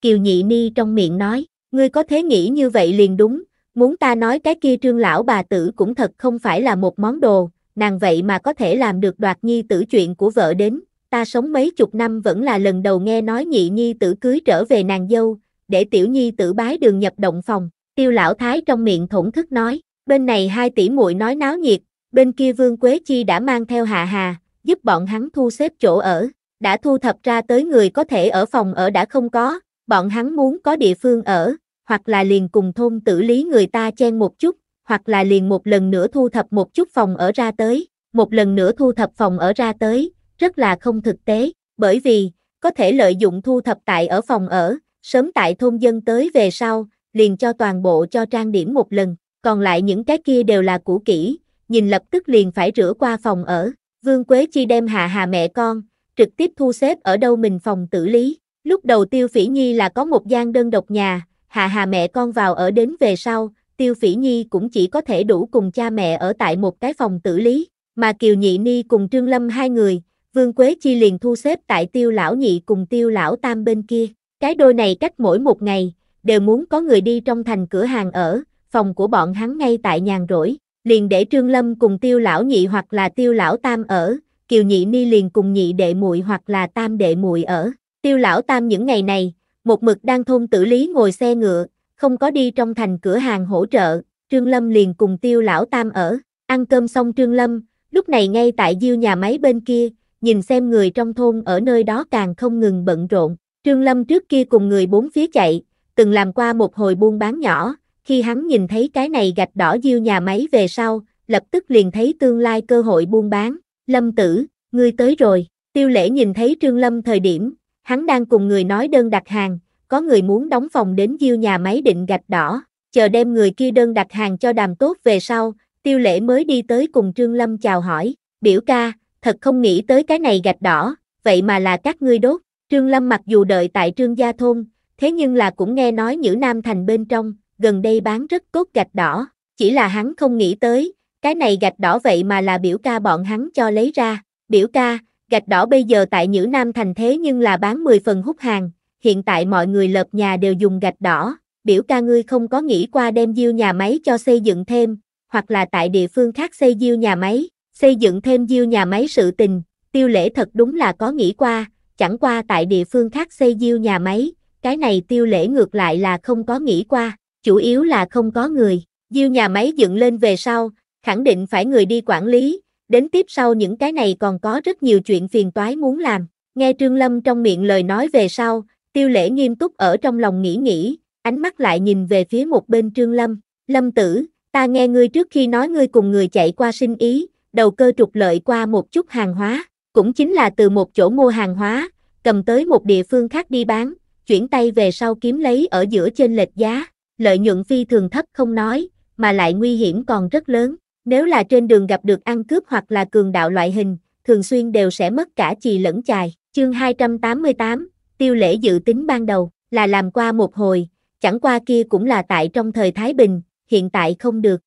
Kiều Nhị Ni trong miệng nói, ngươi có thế nghĩ như vậy liền đúng, Muốn ta nói cái kia trương lão bà tử cũng thật không phải là một món đồ, nàng vậy mà có thể làm được đoạt nhi tử chuyện của vợ đến, ta sống mấy chục năm vẫn là lần đầu nghe nói nhị nhi tử cưới trở về nàng dâu, để tiểu nhi tử bái đường nhập động phòng, tiêu lão thái trong miệng thổn thức nói, bên này hai tỷ muội nói náo nhiệt, bên kia vương Quế Chi đã mang theo hạ hà, giúp bọn hắn thu xếp chỗ ở, đã thu thập ra tới người có thể ở phòng ở đã không có, bọn hắn muốn có địa phương ở, hoặc là liền cùng thôn tử lý người ta chen một chút, hoặc là liền một lần nữa thu thập một chút phòng ở ra tới, một lần nữa thu thập phòng ở ra tới, rất là không thực tế, bởi vì, có thể lợi dụng thu thập tại ở phòng ở, sớm tại thôn dân tới về sau, liền cho toàn bộ cho trang điểm một lần, còn lại những cái kia đều là cũ kỹ, nhìn lập tức liền phải rửa qua phòng ở, Vương Quế Chi đem hạ hà mẹ con, trực tiếp thu xếp ở đâu mình phòng tử lý, lúc đầu Tiêu Phỉ Nhi là có một gian đơn độc nhà, hà hà mẹ con vào ở đến về sau, Tiêu Phỉ Nhi cũng chỉ có thể đủ cùng cha mẹ ở tại một cái phòng tử lý, mà Kiều Nhị Ni cùng Trương Lâm hai người, Vương Quế Chi liền thu xếp tại Tiêu Lão Nhị cùng Tiêu Lão Tam bên kia. Cái đôi này cách mỗi một ngày, đều muốn có người đi trong thành cửa hàng ở, phòng của bọn hắn ngay tại nhàn rỗi, liền để Trương Lâm cùng Tiêu Lão Nhị hoặc là Tiêu Lão Tam ở, Kiều Nhị Ni liền cùng Nhị Đệ Muội hoặc là Tam Đệ Muội ở. Tiêu Lão Tam những ngày này, một mực đang thôn tử lý ngồi xe ngựa, không có đi trong thành cửa hàng hỗ trợ, Trương Lâm liền cùng tiêu lão tam ở, ăn cơm xong Trương Lâm, lúc này ngay tại diêu nhà máy bên kia, nhìn xem người trong thôn ở nơi đó càng không ngừng bận rộn, Trương Lâm trước kia cùng người bốn phía chạy, từng làm qua một hồi buôn bán nhỏ, khi hắn nhìn thấy cái này gạch đỏ diêu nhà máy về sau, lập tức liền thấy tương lai cơ hội buôn bán, Lâm tử, ngươi tới rồi, tiêu lễ nhìn thấy Trương Lâm thời điểm, Hắn đang cùng người nói đơn đặt hàng, có người muốn đóng phòng đến diêu nhà máy định gạch đỏ, chờ đem người kia đơn đặt hàng cho đàm tốt về sau, tiêu lễ mới đi tới cùng Trương Lâm chào hỏi, biểu ca, thật không nghĩ tới cái này gạch đỏ, vậy mà là các ngươi đốt, Trương Lâm mặc dù đợi tại Trương Gia Thôn, thế nhưng là cũng nghe nói Nhữ Nam Thành bên trong, gần đây bán rất tốt gạch đỏ, chỉ là hắn không nghĩ tới, cái này gạch đỏ vậy mà là biểu ca bọn hắn cho lấy ra, biểu ca, Gạch đỏ bây giờ tại Nhữ Nam thành thế nhưng là bán 10 phần hút hàng, hiện tại mọi người lợp nhà đều dùng gạch đỏ, biểu ca ngươi không có nghĩ qua đem diêu nhà máy cho xây dựng thêm, hoặc là tại địa phương khác xây diêu nhà máy, xây dựng thêm diêu nhà máy sự tình, tiêu lễ thật đúng là có nghĩ qua, chẳng qua tại địa phương khác xây diêu nhà máy, cái này tiêu lễ ngược lại là không có nghĩ qua, chủ yếu là không có người, diêu nhà máy dựng lên về sau, khẳng định phải người đi quản lý, đến tiếp sau những cái này còn có rất nhiều chuyện phiền toái muốn làm. Nghe Trương Lâm trong miệng lời nói về sau, tiêu lễ nghiêm túc ở trong lòng nghĩ nghĩ, ánh mắt lại nhìn về phía một bên Trương Lâm. Lâm tử, ta nghe ngươi trước khi nói ngươi cùng người chạy qua sinh ý, đầu cơ trục lợi qua một chút hàng hóa, cũng chính là từ một chỗ mua hàng hóa, cầm tới một địa phương khác đi bán, chuyển tay về sau kiếm lấy ở giữa trên lệch giá, lợi nhuận phi thường thấp không nói, mà lại nguy hiểm còn rất lớn. Nếu là trên đường gặp được ăn cướp hoặc là cường đạo loại hình, thường xuyên đều sẽ mất cả chì lẫn chài. Chương 288, tiêu lễ dự tính ban đầu, là làm qua một hồi, chẳng qua kia cũng là tại trong thời Thái Bình, hiện tại không được.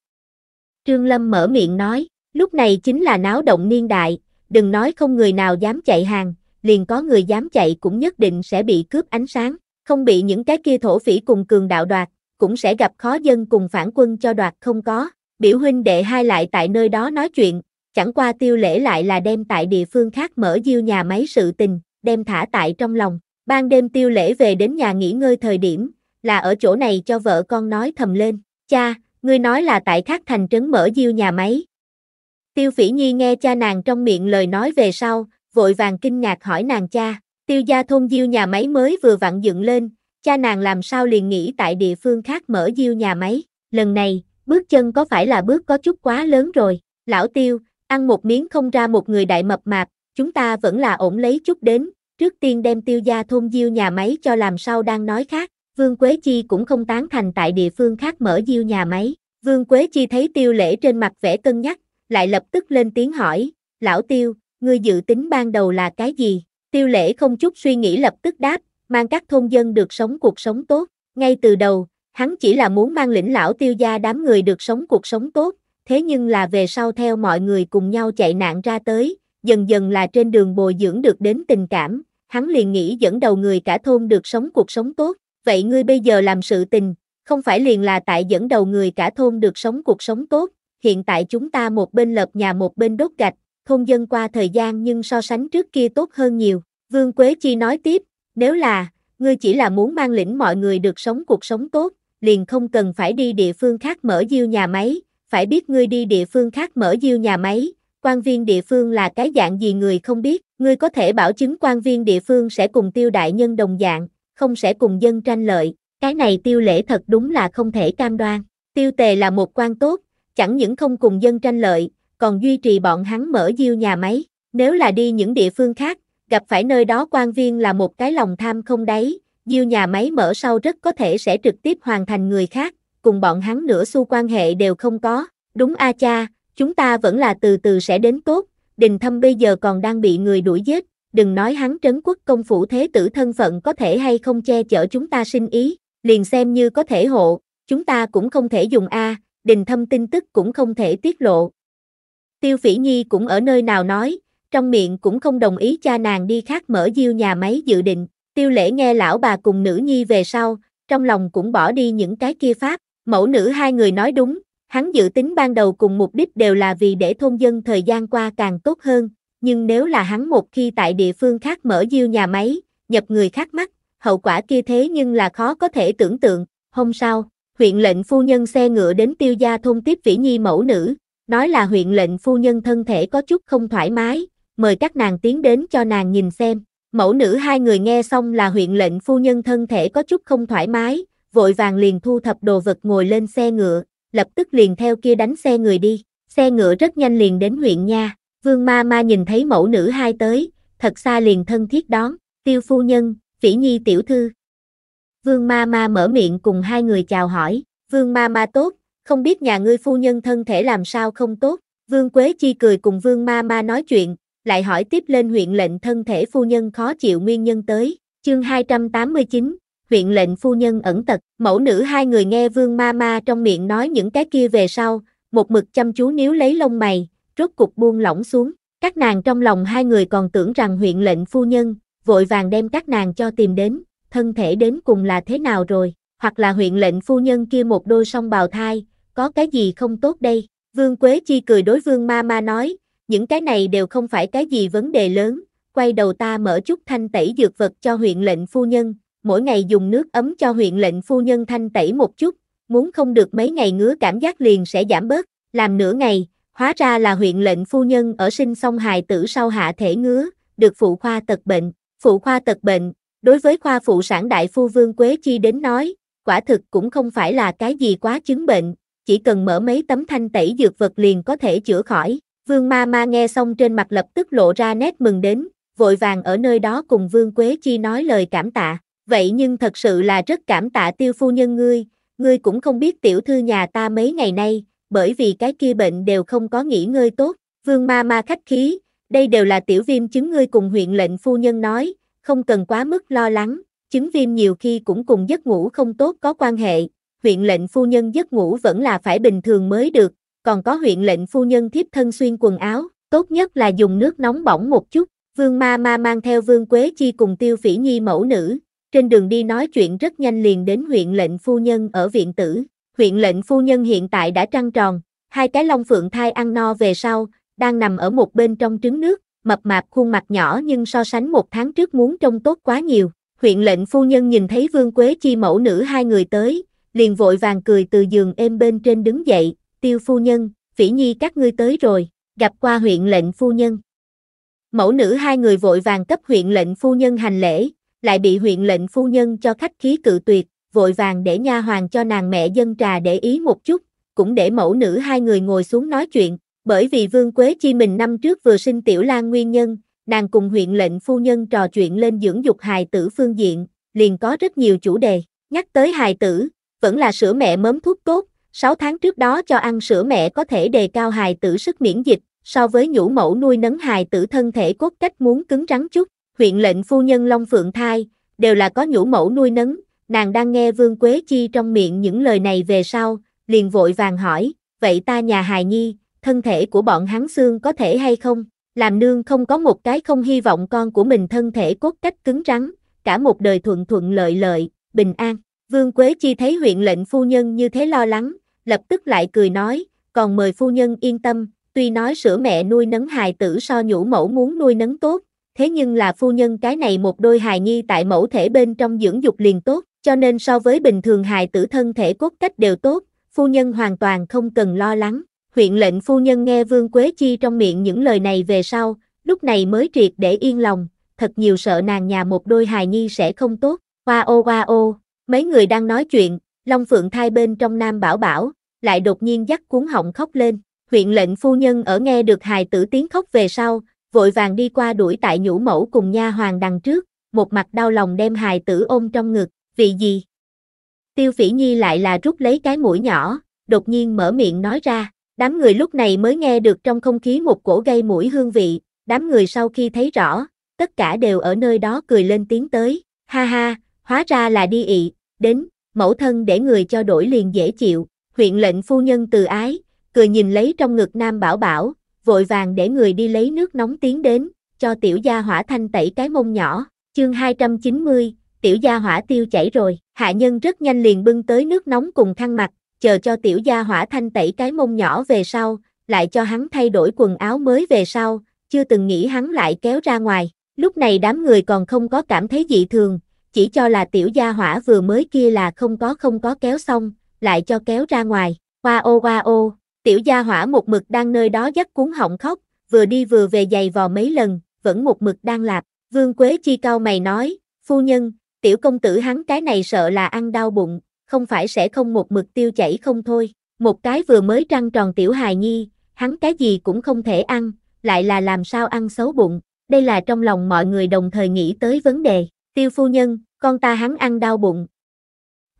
Trương Lâm mở miệng nói, lúc này chính là náo động niên đại, đừng nói không người nào dám chạy hàng, liền có người dám chạy cũng nhất định sẽ bị cướp ánh sáng, không bị những cái kia thổ phỉ cùng cường đạo đoạt, cũng sẽ gặp khó dân cùng phản quân cho đoạt không có, biểu huynh đệ hai lại tại nơi đó nói chuyện, chẳng qua tiêu lễ lại là đem tại địa phương khác mở diêu nhà máy sự tình, đem thả tại trong lòng. Ban đêm tiêu lễ về đến nhà nghỉ ngơi thời điểm, là ở chỗ này cho vợ con nói thầm lên, cha, ngươi nói là tại khác thành trấn mở diêu nhà máy. Tiêu phỉ nhi nghe cha nàng trong miệng lời nói về sau, vội vàng kinh ngạc hỏi nàng cha, tiêu gia thôn diêu nhà máy mới vừa vặn dựng lên, cha nàng làm sao liền nghĩ tại địa phương khác mở diêu nhà máy, lần này, bước chân có phải là bước có chút quá lớn rồi, lão tiêu, ăn một miếng không ra một người đại mập mạp, chúng ta vẫn là ổn lấy chút đến, trước tiên đem tiêu gia thôn diêu nhà máy cho làm sao đang nói khác, Vương Quế Chi cũng không tán thành tại địa phương khác mở diêu nhà máy, Vương Quế Chi thấy tiêu lễ trên mặt vẻ cân nhắc, lại lập tức lên tiếng hỏi, lão tiêu, ngươi dự tính ban đầu là cái gì? Tiêu lễ không chút suy nghĩ lập tức đáp, mang các thôn dân được sống cuộc sống tốt, ngay từ đầu, Hắn chỉ là muốn mang lĩnh lão tiêu gia đám người được sống cuộc sống tốt, thế nhưng là về sau theo mọi người cùng nhau chạy nạn ra tới, dần dần là trên đường bồi dưỡng được đến tình cảm, hắn liền nghĩ dẫn đầu người cả thôn được sống cuộc sống tốt, vậy ngươi bây giờ làm sự tình, không phải liền là tại dẫn đầu người cả thôn được sống cuộc sống tốt, hiện tại chúng ta một bên lập nhà một bên đốt gạch, thôn dân qua thời gian nhưng so sánh trước kia tốt hơn nhiều, Vương Quế Chi nói tiếp, nếu là, ngươi chỉ là muốn mang lĩnh mọi người được sống cuộc sống tốt, liền không cần phải đi địa phương khác mở diêu nhà máy, phải biết ngươi đi địa phương khác mở diêu nhà máy, quan viên địa phương là cái dạng gì người không biết, ngươi có thể bảo chứng quan viên địa phương sẽ cùng tiêu đại nhân đồng dạng, không sẽ cùng dân tranh lợi, cái này tiêu lễ thật đúng là không thể cam đoan. Tiêu tề là một quan tốt, chẳng những không cùng dân tranh lợi, còn duy trì bọn hắn mở diêu nhà máy, nếu là đi những địa phương khác, gặp phải nơi đó quan viên là một cái lòng tham không đáy, Diêu nhà máy mở sau rất có thể sẽ trực tiếp hoàn thành người khác, cùng bọn hắn nửa xu quan hệ đều không có. Đúng a cha, chúng ta vẫn là từ từ sẽ đến tốt, đình thâm bây giờ còn đang bị người đuổi giết, đừng nói hắn trấn quốc công phủ thế tử thân phận có thể hay không che chở chúng ta sinh ý, liền xem như có thể hộ, chúng ta cũng không thể dùng a, đình thâm tin tức cũng không thể tiết lộ. Tiêu Phỉ Nhi cũng ở nơi nào nói, trong miệng cũng không đồng ý cha nàng đi khác mở diêu nhà máy dự định, Tiêu lễ nghe lão bà cùng nữ nhi về sau, trong lòng cũng bỏ đi những cái kia pháp, mẫu nữ hai người nói đúng, hắn dự tính ban đầu cùng mục đích đều là vì để thôn dân thời gian qua càng tốt hơn, nhưng nếu là hắn một khi tại địa phương khác mở diêu nhà máy, nhập người khác mắt, hậu quả kia thế nhưng là khó có thể tưởng tượng, hôm sau, huyện lệnh phu nhân xe ngựa đến tiêu gia thôn tiếp vĩ nhi mẫu nữ, nói là huyện lệnh phu nhân thân thể có chút không thoải mái, mời các nàng tiến đến cho nàng nhìn xem. Mẫu nữ hai người nghe xong là huyện lệnh phu nhân thân thể có chút không thoải mái, vội vàng liền thu thập đồ vật ngồi lên xe ngựa, lập tức liền theo kia đánh xe người đi. Xe ngựa rất nhanh liền đến huyện nha, vương ma ma nhìn thấy mẫu nữ hai tới, thật xa liền thân thiết đón, tiêu phu nhân, phỉ nhi tiểu thư. Vương ma ma mở miệng cùng hai người chào hỏi, vương ma ma tốt, không biết nhà ngươi phu nhân thân thể làm sao không tốt, vương quế chi cười cùng vương ma ma nói chuyện, lại hỏi tiếp lên huyện lệnh thân thể phu nhân khó chịu nguyên nhân tới, chương 289, huyện lệnh phu nhân ẩn tật, mẫu nữ hai người nghe vương ma ma trong miệng nói những cái kia về sau, một mực chăm chú níu lấy lông mày, rốt cục buông lỏng xuống, các nàng trong lòng hai người còn tưởng rằng huyện lệnh phu nhân, vội vàng đem các nàng cho tìm đến, thân thể đến cùng là thế nào rồi, hoặc là huyện lệnh phu nhân kia một đôi song bào thai, có cái gì không tốt đây, vương Quế Chi cười đối vương ma ma nói, những cái này đều không phải cái gì vấn đề lớn, quay đầu ta mở chút thanh tẩy dược vật cho huyện lệnh phu nhân, mỗi ngày dùng nước ấm cho huyện lệnh phu nhân thanh tẩy một chút, muốn không được mấy ngày ngứa cảm giác liền sẽ giảm bớt, làm nửa ngày, hóa ra là huyện lệnh phu nhân ở sinh xong hài tử sau hạ thể ngứa, được phụ khoa tật bệnh, phụ khoa tật bệnh, đối với khoa phụ sản đại phu Vương Quế Chi đến nói, quả thực cũng không phải là cái gì quá chứng bệnh, chỉ cần mở mấy tấm thanh tẩy dược vật liền có thể chữa khỏi. Vương ma ma nghe xong trên mặt lập tức lộ ra nét mừng đến, vội vàng ở nơi đó cùng Vương Quế Chi nói lời cảm tạ. Vậy nhưng thật sự là rất cảm tạ tiêu phu nhân ngươi, ngươi cũng không biết tiểu thư nhà ta mấy ngày nay, bởi vì cái kia bệnh đều không có nghỉ ngơi tốt. Vương ma ma khách khí, đây đều là tiểu viêm chứng ngươi cùng huyện lệnh phu nhân nói, không cần quá mức lo lắng, chứng viêm nhiều khi cũng cùng giấc ngủ không tốt có quan hệ, huyện lệnh phu nhân giấc ngủ vẫn là phải bình thường mới được, còn có huyện lệnh phu nhân thiếp thân xuyên quần áo, tốt nhất là dùng nước nóng bỏng một chút. Vương Ma Ma mang theo Vương Quế Chi cùng Tiêu Phỉ Nhi mẫu nữ, trên đường đi nói chuyện rất nhanh liền đến huyện lệnh phu nhân ở viện tử. Huyện lệnh phu nhân hiện tại đã trăng tròn, hai cái long phượng thai ăn no về sau, đang nằm ở một bên trong trứng nước, mập mạp khuôn mặt nhỏ nhưng so sánh một tháng trước muốn trông tốt quá nhiều. Huyện lệnh phu nhân nhìn thấy Vương Quế Chi mẫu nữ hai người tới, liền vội vàng cười từ giường êm bên trên đứng dậy, tiêu phu nhân, phỉ nhi các ngươi tới rồi, gặp qua huyện lệnh phu nhân. Mẫu nữ hai người vội vàng cấp huyện lệnh phu nhân hành lễ, lại bị huyện lệnh phu nhân cho khách khí cự tuyệt, vội vàng để nha hoàng cho nàng mẹ dân trà để ý một chút, cũng để mẫu nữ hai người ngồi xuống nói chuyện, bởi vì Vương Quế Chi mình năm trước vừa sinh tiểu lan nguyên nhân, nàng cùng huyện lệnh phu nhân trò chuyện lên dưỡng dục hài tử phương diện, liền có rất nhiều chủ đề, nhắc tới hài tử, vẫn là sữa mẹ mớm thuốc tốt, 6 tháng trước đó cho ăn sữa mẹ có thể đề cao hài tử sức miễn dịch, so với nhũ mẫu nuôi nấng hài tử thân thể cốt cách muốn cứng rắn chút, huyện lệnh phu nhân Long Phượng Thai, đều là có nhũ mẫu nuôi nấng, nàng đang nghe Vương Quế Chi trong miệng những lời này về sau, liền vội vàng hỏi, vậy ta nhà hài nhi, thân thể của bọn hắn xương có thể hay không? Làm nương không có một cái không hy vọng con của mình thân thể cốt cách cứng rắn, cả một đời thuận thuận lợi lợi, bình an. Vương Quế Chi thấy huyện lệnh phu nhân như thế lo lắng, lập tức lại cười nói, còn mời phu nhân yên tâm, tuy nói sữa mẹ nuôi nấng hài tử so nhũ mẫu muốn nuôi nấng tốt, thế nhưng là phu nhân cái này một đôi hài nhi tại mẫu thể bên trong dưỡng dục liền tốt, cho nên so với bình thường hài tử thân thể cốt cách đều tốt, phu nhân hoàn toàn không cần lo lắng. Huyện lệnh phu nhân nghe Vương Quế Chi trong miệng những lời này về sau, lúc này mới triệt để yên lòng, thật nhiều sợ nàng nhà một đôi hài nhi sẽ không tốt. Hoa ô hoa ô, mấy người đang nói chuyện, Long Phượng thai bên trong Nam Bảo Bảo, lại đột nhiên dắt cuốn họng khóc lên. Huyện lệnh phu nhân ở nghe được hài tử tiếng khóc về sau, vội vàng đi qua đuổi tại nhũ mẫu cùng nha hoàng đằng trước, một mặt đau lòng đem hài tử ôm trong ngực, vì gì? Tiêu phỉ nhi lại là rút lấy cái mũi nhỏ, đột nhiên mở miệng nói ra, đám người lúc này mới nghe được trong không khí một cổ gây mũi hương vị, đám người sau khi thấy rõ, tất cả đều ở nơi đó cười lên tiếng tới, ha ha, hóa ra là đi ị, đến, mẫu thân để người cho đổi liền dễ chịu, huyện lệnh phu nhân từ ái, cười nhìn lấy trong ngực nam bảo bảo, vội vàng để người đi lấy nước nóng tiến đến, cho tiểu gia hỏa thanh tẩy cái mông nhỏ, chương 290, tiểu gia hỏa tiêu chảy rồi, hạ nhân rất nhanh liền bưng tới nước nóng cùng khăn mặt, chờ cho tiểu gia hỏa thanh tẩy cái mông nhỏ về sau, lại cho hắn thay đổi quần áo mới về sau, chưa từng nghĩ hắn lại kéo ra ngoài, lúc này đám người còn không có cảm thấy dị thường, chỉ cho là tiểu gia hỏa vừa mới kia là không có không có kéo xong, lại cho kéo ra ngoài. Hoa ô hoa ô, tiểu gia hỏa một mực đang nơi đó dắt cuốn họng khóc, vừa đi vừa về giày vò mấy lần, vẫn một mực đang lạp. Vương Quế Chi cao mày nói, phu nhân, tiểu công tử hắn cái này sợ là ăn đau bụng, không phải sẽ không một mực tiêu chảy không thôi. Một cái vừa mới trăng tròn tiểu hài nhi, hắn cái gì cũng không thể ăn, lại là làm sao ăn xấu bụng. Đây là trong lòng mọi người đồng thời nghĩ tới vấn đề. Tiêu phu nhân, con ta hắn ăn đau bụng,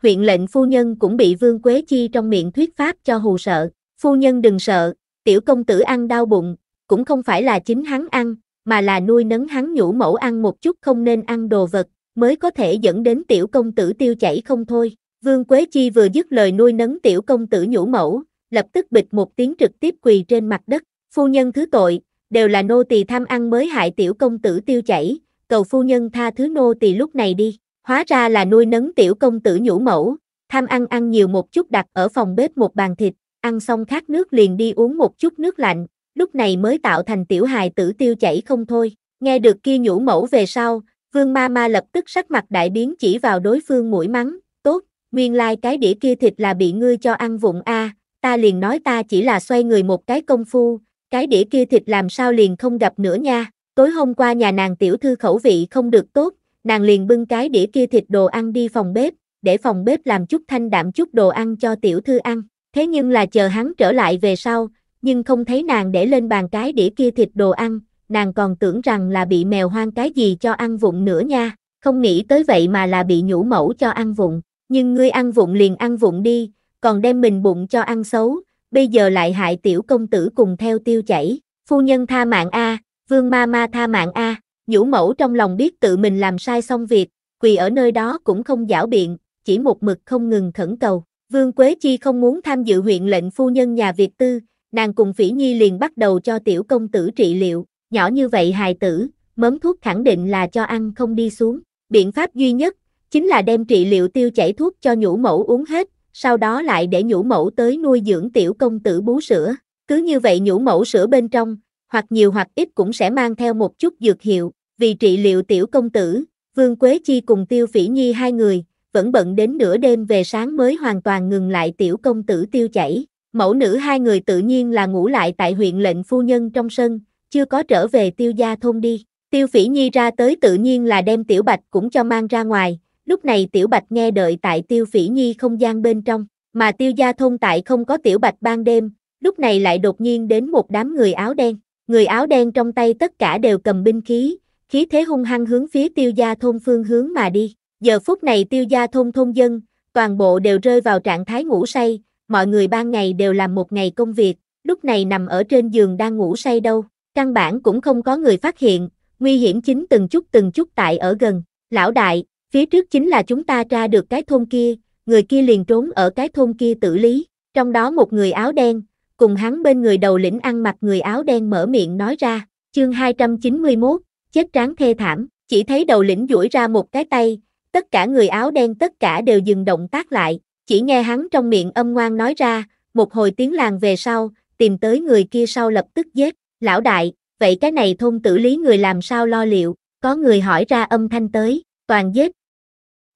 huyện lệnh phu nhân cũng bị Vương Quế Chi trong miệng thuyết pháp cho hù sợ. Phu nhân đừng sợ, tiểu công tử ăn đau bụng, cũng không phải là chính hắn ăn, mà là nuôi nấng hắn nhũ mẫu ăn một chút không nên ăn đồ vật, mới có thể dẫn đến tiểu công tử tiêu chảy không thôi. Vương Quế Chi vừa dứt lời nuôi nấng tiểu công tử nhũ mẫu, lập tức bịch một tiếng trực tiếp quỳ trên mặt đất, phu nhân thứ tội, đều là nô tỳ tham ăn mới hại tiểu công tử tiêu chảy, cầu phu nhân tha thứ nô tỳ lúc này đi. Hóa ra là nuôi nấng tiểu công tử nhũ mẫu, tham ăn ăn nhiều một chút đặt ở phòng bếp một bàn thịt, ăn xong khát nước liền đi uống một chút nước lạnh, lúc này mới tạo thành tiểu hài tử tiêu chảy không thôi. Nghe được kia nhũ mẫu về sau, vương ma ma lập tức sắc mặt đại biến chỉ vào đối phương mũi mắng, tốt, nguyên lai like cái đĩa kia thịt là bị ngươi cho ăn vụng a, ta liền nói ta chỉ là xoay người một cái công phu, cái đĩa kia thịt làm sao liền không gặp nữa nha, tối hôm qua nhà nàng tiểu thư khẩu vị không được tốt, nàng liền bưng cái đĩa kia thịt đồ ăn đi phòng bếp, để phòng bếp làm chút thanh đạm chút đồ ăn cho tiểu thư ăn. Thế nhưng là chờ hắn trở lại về sau, nhưng không thấy nàng để lên bàn cái đĩa kia thịt đồ ăn, nàng còn tưởng rằng là bị mèo hoang cái gì cho ăn vụng nữa nha, không nghĩ tới vậy mà là bị nhũ mẫu cho ăn vụng, nhưng ngươi ăn vụng liền ăn vụng đi, còn đem mình bụng cho ăn xấu, bây giờ lại hại tiểu công tử cùng theo tiêu chảy, phu nhân tha mạng a, vương ma ma tha mạng a. Nhũ mẫu trong lòng biết tự mình làm sai xong việc, quỳ ở nơi đó cũng không giảo biện, chỉ một mực không ngừng khẩn cầu. Vương Quế Chi không muốn tham dự huyện lệnh phu nhân nhà Việt Tư, nàng cùng Phỉ Nhi liền bắt đầu cho tiểu công tử trị liệu, nhỏ như vậy hài tử, mớm thuốc khẳng định là cho ăn không đi xuống. Biện pháp duy nhất, chính là đem trị liệu tiêu chảy thuốc cho nhũ mẫu uống hết, sau đó lại để nhũ mẫu tới nuôi dưỡng tiểu công tử bú sữa. Cứ như vậy nhũ mẫu sữa bên trong, hoặc nhiều hoặc ít cũng sẽ mang theo một chút dược hiệu, vì trị liệu tiểu công tử, Vương Quế Chi cùng Tiêu Phỉ Nhi hai người, vẫn bận đến nửa đêm về sáng mới hoàn toàn ngừng lại tiểu công tử tiêu chảy. Mẫu nữ hai người tự nhiên là ngủ lại tại huyện lệnh phu nhân trong sân, chưa có trở về tiêu gia thôn đi. Tiêu Phỉ Nhi ra tới tự nhiên là đem Tiểu Bạch cũng cho mang ra ngoài, lúc này Tiểu Bạch nghe đợi tại Tiêu Phỉ Nhi không gian bên trong, mà Tiêu gia thôn tại không có Tiểu Bạch ban đêm, lúc này lại đột nhiên đến một đám người áo đen. Người áo đen trong tay tất cả đều cầm binh khí, khí thế hung hăng hướng phía tiêu gia thôn phương hướng mà đi. Giờ phút này tiêu gia thôn thôn dân, toàn bộ đều rơi vào trạng thái ngủ say, mọi người ban ngày đều làm một ngày công việc, lúc này nằm ở trên giường đang ngủ say đâu, căn bản cũng không có người phát hiện, nguy hiểm chính từng chút từng chút tại ở gần. Lão đại, phía trước chính là chúng ta tra được cái thôn kia, người kia liền trốn ở cái thôn kia tử lý, trong đó một người áo đen, cùng hắn bên người đầu lĩnh ăn mặc người áo đen mở miệng nói ra, chương 291, chết tráng thê thảm, chỉ thấy đầu lĩnh duỗi ra một cái tay, tất cả người áo đen tất cả đều dừng động tác lại, chỉ nghe hắn trong miệng âm ngoan nói ra, một hồi tiếng làng về sau, tìm tới người kia sau lập tức giết, lão đại, vậy cái này thôn tử lý người làm sao lo liệu, có người hỏi ra âm thanh tới, toàn giết.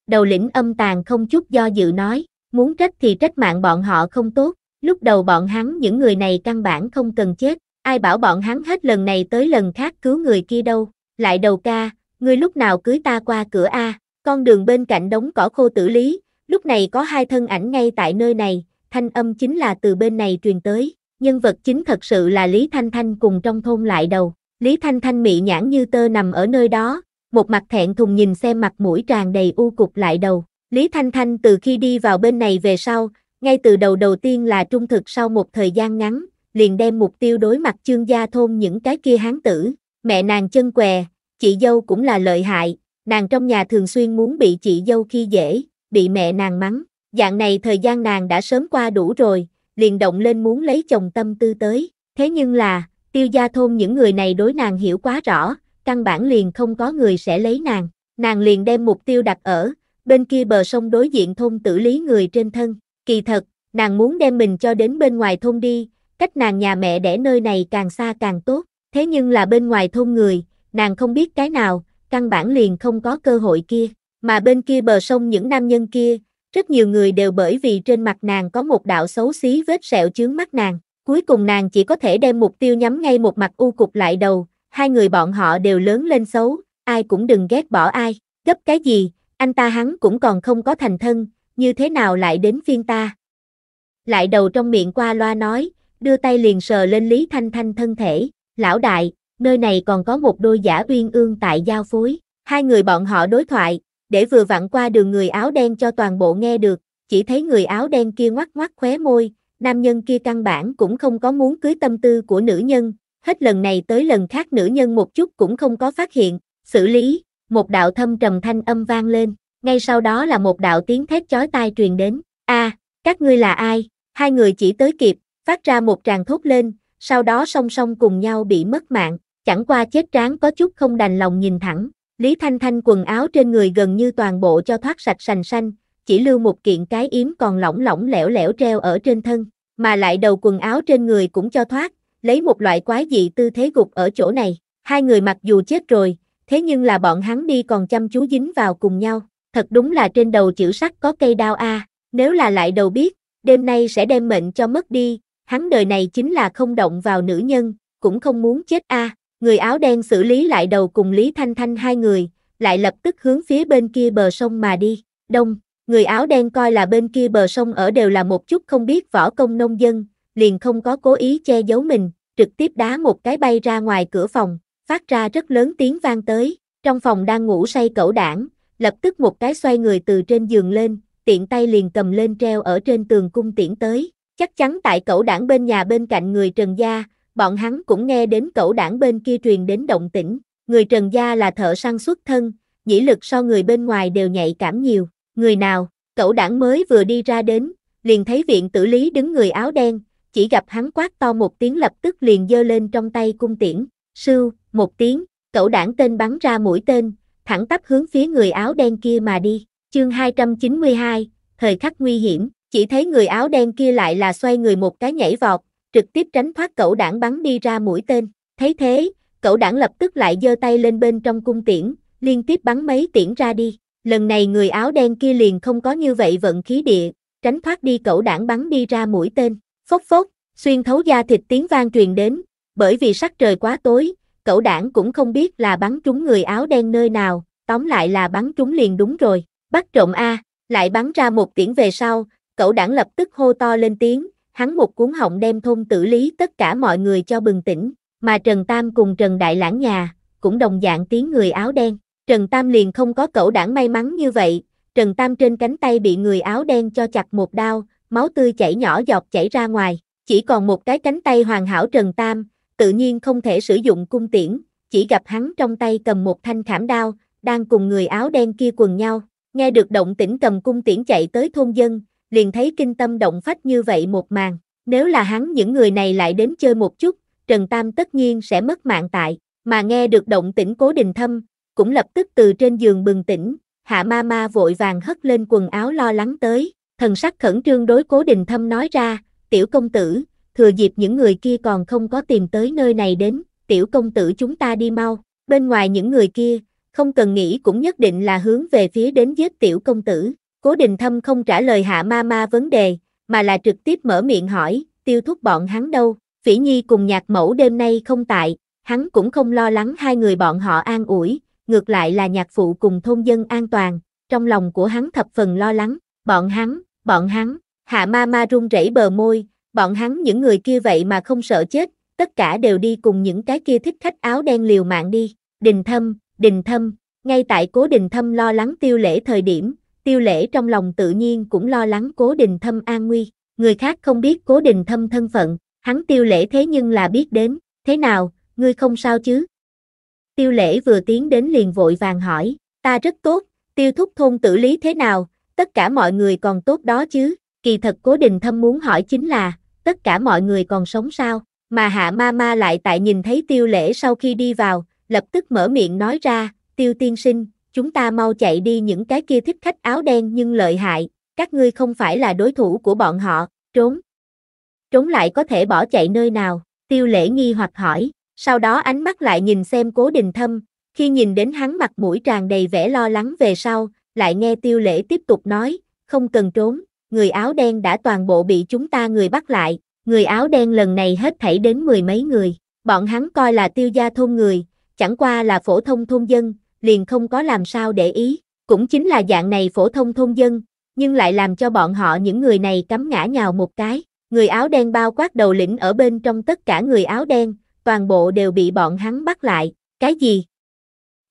Đầu lĩnh âm tàn không chút do dự nói, muốn trách thì trách mạng bọn họ không tốt, lúc đầu bọn hắn những người này căn bản không cần chết, ai bảo bọn hắn hết lần này tới lần khác cứu người kia đâu, lại đầu ca, ngươi lúc nào cưới ta qua cửa A, con đường bên cạnh đống cỏ khô tử lý, lúc này có hai thân ảnh ngay tại nơi này, thanh âm chính là từ bên này truyền tới, nhân vật chính thật sự là Lý Thanh Thanh cùng trong thôn lại đầu, Lý Thanh Thanh mị nhãn như tơ nằm ở nơi đó, một mặt thẹn thùng nhìn xem mặt mũi tràn đầy u cục lại đầu, Lý Thanh Thanh từ khi đi vào bên này về sau, ngay từ đầu đầu tiên là trung thực sau một thời gian ngắn, liền đem mục tiêu đối mặt chương gia thôn những cái kia hán tử, Mẹ nàng chân què, chị dâu cũng là lợi hại, nàng trong nhà thường xuyên muốn bị chị dâu khi dễ, bị mẹ nàng mắng. Dạng này thời gian nàng đã sớm qua đủ rồi, liền động lên muốn lấy chồng tâm tư tới. Thế nhưng là, tiêu gia thôn những người này đối nàng hiểu quá rõ, căn bản liền không có người sẽ lấy nàng. Nàng liền đem mục tiêu đặt ở, bên kia bờ sông đối diện thôn tử lý người trên thân. Kỳ thật, nàng muốn đem mình cho đến bên ngoài thôn đi, cách nàng nhà mẹ để nơi này càng xa càng tốt. Thế nhưng là bên ngoài thôn người, nàng không biết cái nào, căn bản liền không có cơ hội kia. Mà bên kia bờ sông những nam nhân kia, rất nhiều người đều bởi vì trên mặt nàng có một đạo xấu xí vết sẹo chướng mắt nàng. Cuối cùng nàng chỉ có thể đem mục tiêu nhắm ngay một mặt u cục lại đầu, hai người bọn họ đều lớn lên xấu, ai cũng đừng ghét bỏ ai, gấp cái gì, anh ta hắn cũng còn không có thành thân, như thế nào lại đến phiên ta. Lại đầu trong miệng qua loa nói, đưa tay liền sờ lên Lý Thanh Thanh thân thể, Lão đại, nơi này còn có một đôi giả uyên ương tại giao phối. Hai người bọn họ đối thoại, để vừa vặn qua đường người áo đen cho toàn bộ nghe được, chỉ thấy người áo đen kia ngoắc ngoắc khóe môi, nam nhân kia căn bản cũng không có muốn cưới tâm tư của nữ nhân, hết lần này tới lần khác nữ nhân một chút cũng không có phát hiện, xử lý, một đạo thâm trầm thanh âm vang lên, ngay sau đó là một đạo tiếng thét chói tai truyền đến, a các ngươi là ai, hai người chỉ tới kịp, phát ra một tràng thốt lên, sau đó song song cùng nhau bị mất mạng, chẳng qua chết tráng có chút không đành lòng nhìn thẳng, Lý Thanh Thanh quần áo trên người gần như toàn bộ cho thoát sạch sành xanh, chỉ lưu một kiện cái yếm còn lỏng lỏng lẻo lẻo treo ở trên thân, mà lại đầu quần áo trên người cũng cho thoát, lấy một loại quái dị tư thế gục ở chỗ này, hai người mặc dù chết rồi, thế nhưng là bọn hắn đi còn chăm chú dính vào cùng nhau, thật đúng là trên đầu chữ sắt có cây đao a, nếu là lại đầu biết, đêm nay sẽ đem mệnh cho mất đi, hắn đời này chính là không động vào nữ nhân, cũng không muốn chết a. Người áo đen xử lý lại đầu cùng Lý Thanh Thanh hai người, lại lập tức hướng phía bên kia bờ sông mà đi. Đông, người áo đen coi là bên kia bờ sông ở đều là một chút không biết võ công nông dân, liền không có cố ý che giấu mình, trực tiếp đá một cái bay ra ngoài cửa phòng, phát ra rất lớn tiếng vang tới. Trong phòng đang ngủ say cẩu đảng, lập tức một cái xoay người từ trên giường lên, tiện tay liền cầm lên treo ở trên tường cung tiễn tới. Chắc chắn tại cẩu đảng bên nhà bên cạnh người Trần Gia, bọn hắn cũng nghe đến cẩu đảng bên kia truyền đến động tĩnh. Người Trần Gia là thợ săn xuất thân, dĩ lực so người bên ngoài đều nhạy cảm nhiều. Người nào, cẩu đảng mới vừa đi ra đến, liền thấy viện tử lý đứng người áo đen, chỉ gặp hắn quát to một tiếng lập tức liền giơ lên trong tay cung tiễn. sư một tiếng, cẩu đảng tên bắn ra mũi tên, thẳng tắp hướng phía người áo đen kia mà đi. Chương 292, thời khắc nguy hiểm, chỉ thấy người áo đen kia lại là xoay người một cái nhảy vọt, trực tiếp tránh thoát cẩu đảng bắn đi ra mũi tên. Thấy thế, cẩu đảng lập tức lại giơ tay lên bên trong cung tiễn, liên tiếp bắn mấy tiễn ra đi. Lần này người áo đen kia liền không có như vậy vận khí địa, tránh thoát đi cẩu đảng bắn đi ra mũi tên. Phốc phốc, xuyên thấu da thịt tiếng vang truyền đến, bởi vì sắc trời quá tối, cẩu đảng cũng không biết là bắn trúng người áo đen nơi nào, tóm lại là bắn trúng liền đúng rồi. Bắt trộm A, lại bắn ra một tiễn về sau, cậu đảng lập tức hô to lên tiếng, hắn một cuốn họng đem thôn tử lý tất cả mọi người cho bừng tỉnh, mà Trần Tam cùng Trần Đại Lãng nhà, cũng đồng dạng tiếng người áo đen. Trần Tam liền không có cậu đảng may mắn như vậy, Trần Tam trên cánh tay bị người áo đen cho chặt một đao, máu tươi chảy nhỏ giọt chảy ra ngoài, chỉ còn một cái cánh tay hoàn hảo Trần Tam, tự nhiên không thể sử dụng cung tiễn, chỉ gặp hắn trong tay cầm một thanh khảm đao, đang cùng người áo đen kia quần nhau, nghe được động tĩnh cầm cung tiễn chạy tới thôn dân, liền thấy kinh tâm động phách như vậy một màn. Nếu là hắn những người này lại đến chơi một chút, Trần Tam tất nhiên sẽ mất mạng tại, mà nghe được động tĩnh cố đình thâm, cũng lập tức từ trên giường bừng tỉnh, hạ ma ma vội vàng hất lên quần áo lo lắng tới, thần sắc khẩn trương đối cố đình thâm nói ra, tiểu công tử, thừa dịp những người kia còn không có tìm tới nơi này đến, tiểu công tử chúng ta đi mau, bên ngoài những người kia, không cần nghĩ cũng nhất định là hướng về phía đến giết tiểu công tử, Cố Đình Thâm không trả lời Hạ Ma Ma vấn đề, mà là trực tiếp mở miệng hỏi, tiêu thúc bọn hắn đâu, Phỉ Nhi cùng nhạc mẫu đêm nay không tại, hắn cũng không lo lắng hai người bọn họ an ủi, ngược lại là nhạc phụ cùng thôn dân an toàn, trong lòng của hắn thập phần lo lắng, bọn hắn, bọn hắn, Hạ Ma Ma run rẩy bờ môi, bọn hắn những người kia vậy mà không sợ chết, tất cả đều đi cùng những cái kia thích khách áo đen liều mạng đi, đình thâm, đình thâm, ngay tại cố đình thâm lo lắng tiêu lễ thời điểm, tiêu lễ trong lòng tự nhiên cũng lo lắng cố đình thâm an nguy, người khác không biết cố đình thâm thân phận, hắn tiêu lễ thế nhưng là biết đến, thế nào, ngươi không sao chứ? Tiêu lễ vừa tiến đến liền vội vàng hỏi, ta rất tốt, tiêu thúc thôn tử lý thế nào, tất cả mọi người còn tốt đó chứ, kỳ thật cố đình thâm muốn hỏi chính là, tất cả mọi người còn sống sao, mà hạ ma ma lại tại nhìn thấy tiêu lễ sau khi đi vào, lập tức mở miệng nói ra, tiêu tiên sinh, chúng ta mau chạy đi những cái kia thích khách áo đen nhưng lợi hại, các ngươi không phải là đối thủ của bọn họ, trốn. Trốn lại có thể bỏ chạy nơi nào, tiêu lễ nghi hoặc hỏi, sau đó ánh mắt lại nhìn xem cố đình thâm, khi nhìn đến hắn mặt mũi tràn đầy vẻ lo lắng về sau, lại nghe tiêu lễ tiếp tục nói, không cần trốn, người áo đen đã toàn bộ bị chúng ta người bắt lại, người áo đen lần này hết thảy đến mười mấy người, bọn hắn coi là tiêu gia thôn người, chẳng qua là phổ thông thôn dân, liền không có làm sao để ý, cũng chính là dạng này phổ thông thôn dân, nhưng lại làm cho bọn họ những người này cắm ngã nhào một cái, người áo đen bao quát đầu lĩnh ở bên trong tất cả người áo đen, toàn bộ đều bị bọn hắn bắt lại, cái gì?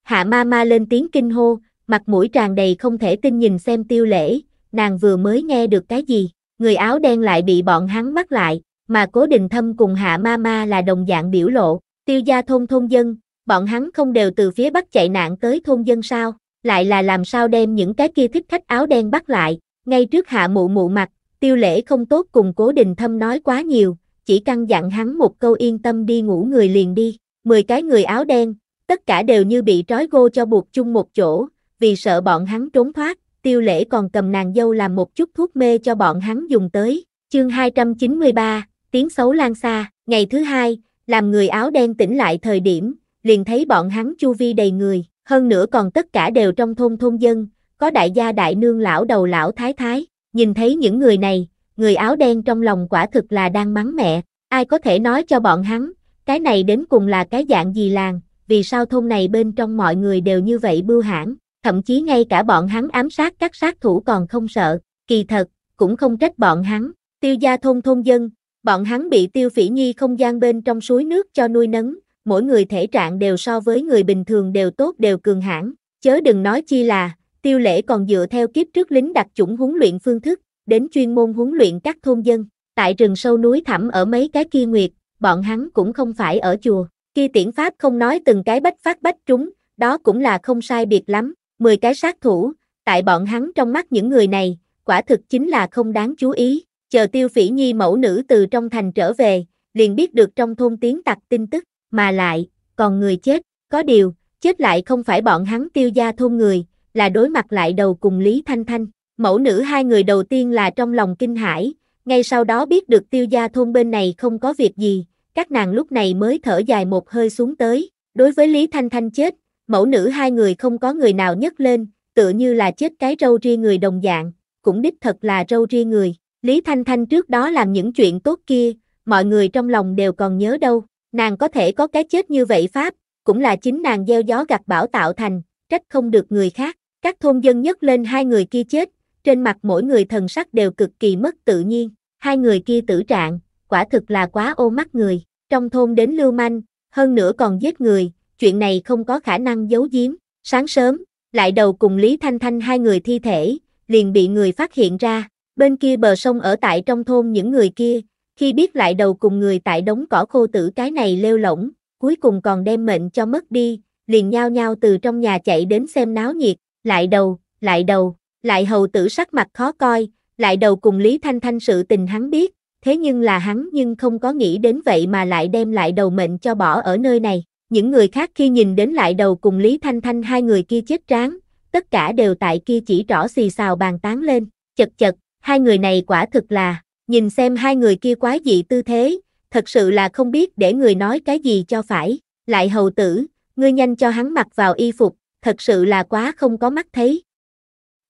Hạ ma ma lên tiếng kinh hô, mặt mũi tràn đầy không thể tin nhìn xem tiêu lễ, nàng vừa mới nghe được cái gì, người áo đen lại bị bọn hắn bắt lại, mà cố định thâm cùng hạ ma ma là đồng dạng biểu lộ, tiêu gia thôn thôn dân, bọn hắn không đều từ phía bắc chạy nạn tới thôn dân sao, lại là làm sao đem những cái kia thích khách áo đen bắt lại, ngay trước hạ mụ mụ mặt, tiêu lễ không tốt cùng cố đình thâm nói quá nhiều, chỉ căn dặn hắn một câu yên tâm đi ngủ người liền đi, 10 cái người áo đen, tất cả đều như bị trói gô cho buộc chung một chỗ, vì sợ bọn hắn trốn thoát, tiêu lễ còn cầm nàng dâu làm một chút thuốc mê cho bọn hắn dùng tới, chương 293, tiếng xấu lan xa, ngày thứ hai, làm người áo đen tỉnh lại thời điểm, liền thấy bọn hắn chu vi đầy người, hơn nữa còn tất cả đều trong thôn thôn dân, có đại gia đại nương lão đầu lão thái thái, nhìn thấy những người này, người áo đen trong lòng quả thực là đang mắng mẹ, ai có thể nói cho bọn hắn, cái này đến cùng là cái dạng gì làng, vì sao thôn này bên trong mọi người đều như vậy bưu hãn, thậm chí ngay cả bọn hắn ám sát các sát thủ còn không sợ, kỳ thật, cũng không trách bọn hắn, tiêu gia thôn thôn dân, bọn hắn bị tiêu phỉ nhi không gian bên trong suối nước cho nuôi nấng, mỗi người thể trạng đều so với người bình thường đều tốt đều cường hãn, chớ đừng nói chi là, tiêu lễ còn dựa theo kiếp trước lính đặc chủng huấn luyện phương thức, đến chuyên môn huấn luyện các thôn dân, tại rừng sâu núi thẳm ở mấy cái kia nguyệt, bọn hắn cũng không phải ở chùa, kia tiễn pháp không nói từng cái bách phát bách trúng, đó cũng là không sai biệt lắm, 10 cái sát thủ, tại bọn hắn trong mắt những người này, quả thực chính là không đáng chú ý, chờ tiêu phỉ nhi mẫu nữ từ trong thành trở về, liền biết được trong thôn tiếng tặc tin tức, mà lại, còn người chết, có điều, chết lại không phải bọn hắn tiêu gia thôn người, là đối mặt lại đầu cùng Lý Thanh Thanh. Mẫu nữ hai người đầu tiên là trong lòng kinh hãi, ngay sau đó biết được tiêu gia thôn bên này không có việc gì, các nàng lúc này mới thở dài một hơi xuống tới. Đối với Lý Thanh Thanh chết, mẫu nữ hai người không có người nào nhấc lên, tự như là chết cái râu riêng người đồng dạng, cũng đích thật là râu riêng người. Lý Thanh Thanh trước đó làm những chuyện tốt kia, mọi người trong lòng đều còn nhớ đâu. Nàng có thể có cái chết như vậy Pháp, cũng là chính nàng gieo gió gặt bão tạo thành, trách không được người khác. Các thôn dân nhất lên hai người kia chết, trên mặt mỗi người thần sắc đều cực kỳ mất tự nhiên. Hai người kia tử trạng, quả thực là quá ô mắt người. Trong thôn đến lưu manh, hơn nữa còn giết người, chuyện này không có khả năng giấu giếm. Sáng sớm, lại đầu cùng Lý Thanh Thanh hai người thi thể, liền bị người phát hiện ra. Bên kia bờ sông ở tại trong thôn những người kia, khi biết lại đầu cùng người tại đống cỏ khô tử cái này lêu lỏng, cuối cùng còn đem mệnh cho mất đi, liền nhao nhao từ trong nhà chạy đến xem náo nhiệt, lại đầu, lại đầu, lại hầu tử sắc mặt khó coi, lại đầu cùng Lý Thanh Thanh sự tình hắn biết, thế nhưng là hắn nhưng không có nghĩ đến vậy mà lại đem lại đầu mệnh cho bỏ ở nơi này. Những người khác khi nhìn đến lại đầu cùng Lý Thanh Thanh hai người kia chết tráng, tất cả đều tại kia chỉ rõ xì xào bàn tán lên, chật chật, hai người này quả thực là, Nhìn xem hai người kia quá dị tư thế, thật sự là không biết để người nói cái gì cho phải. Lại hầu tử, ngươi nhanh cho hắn mặc vào y phục, thật sự là quá không có mắt thấy.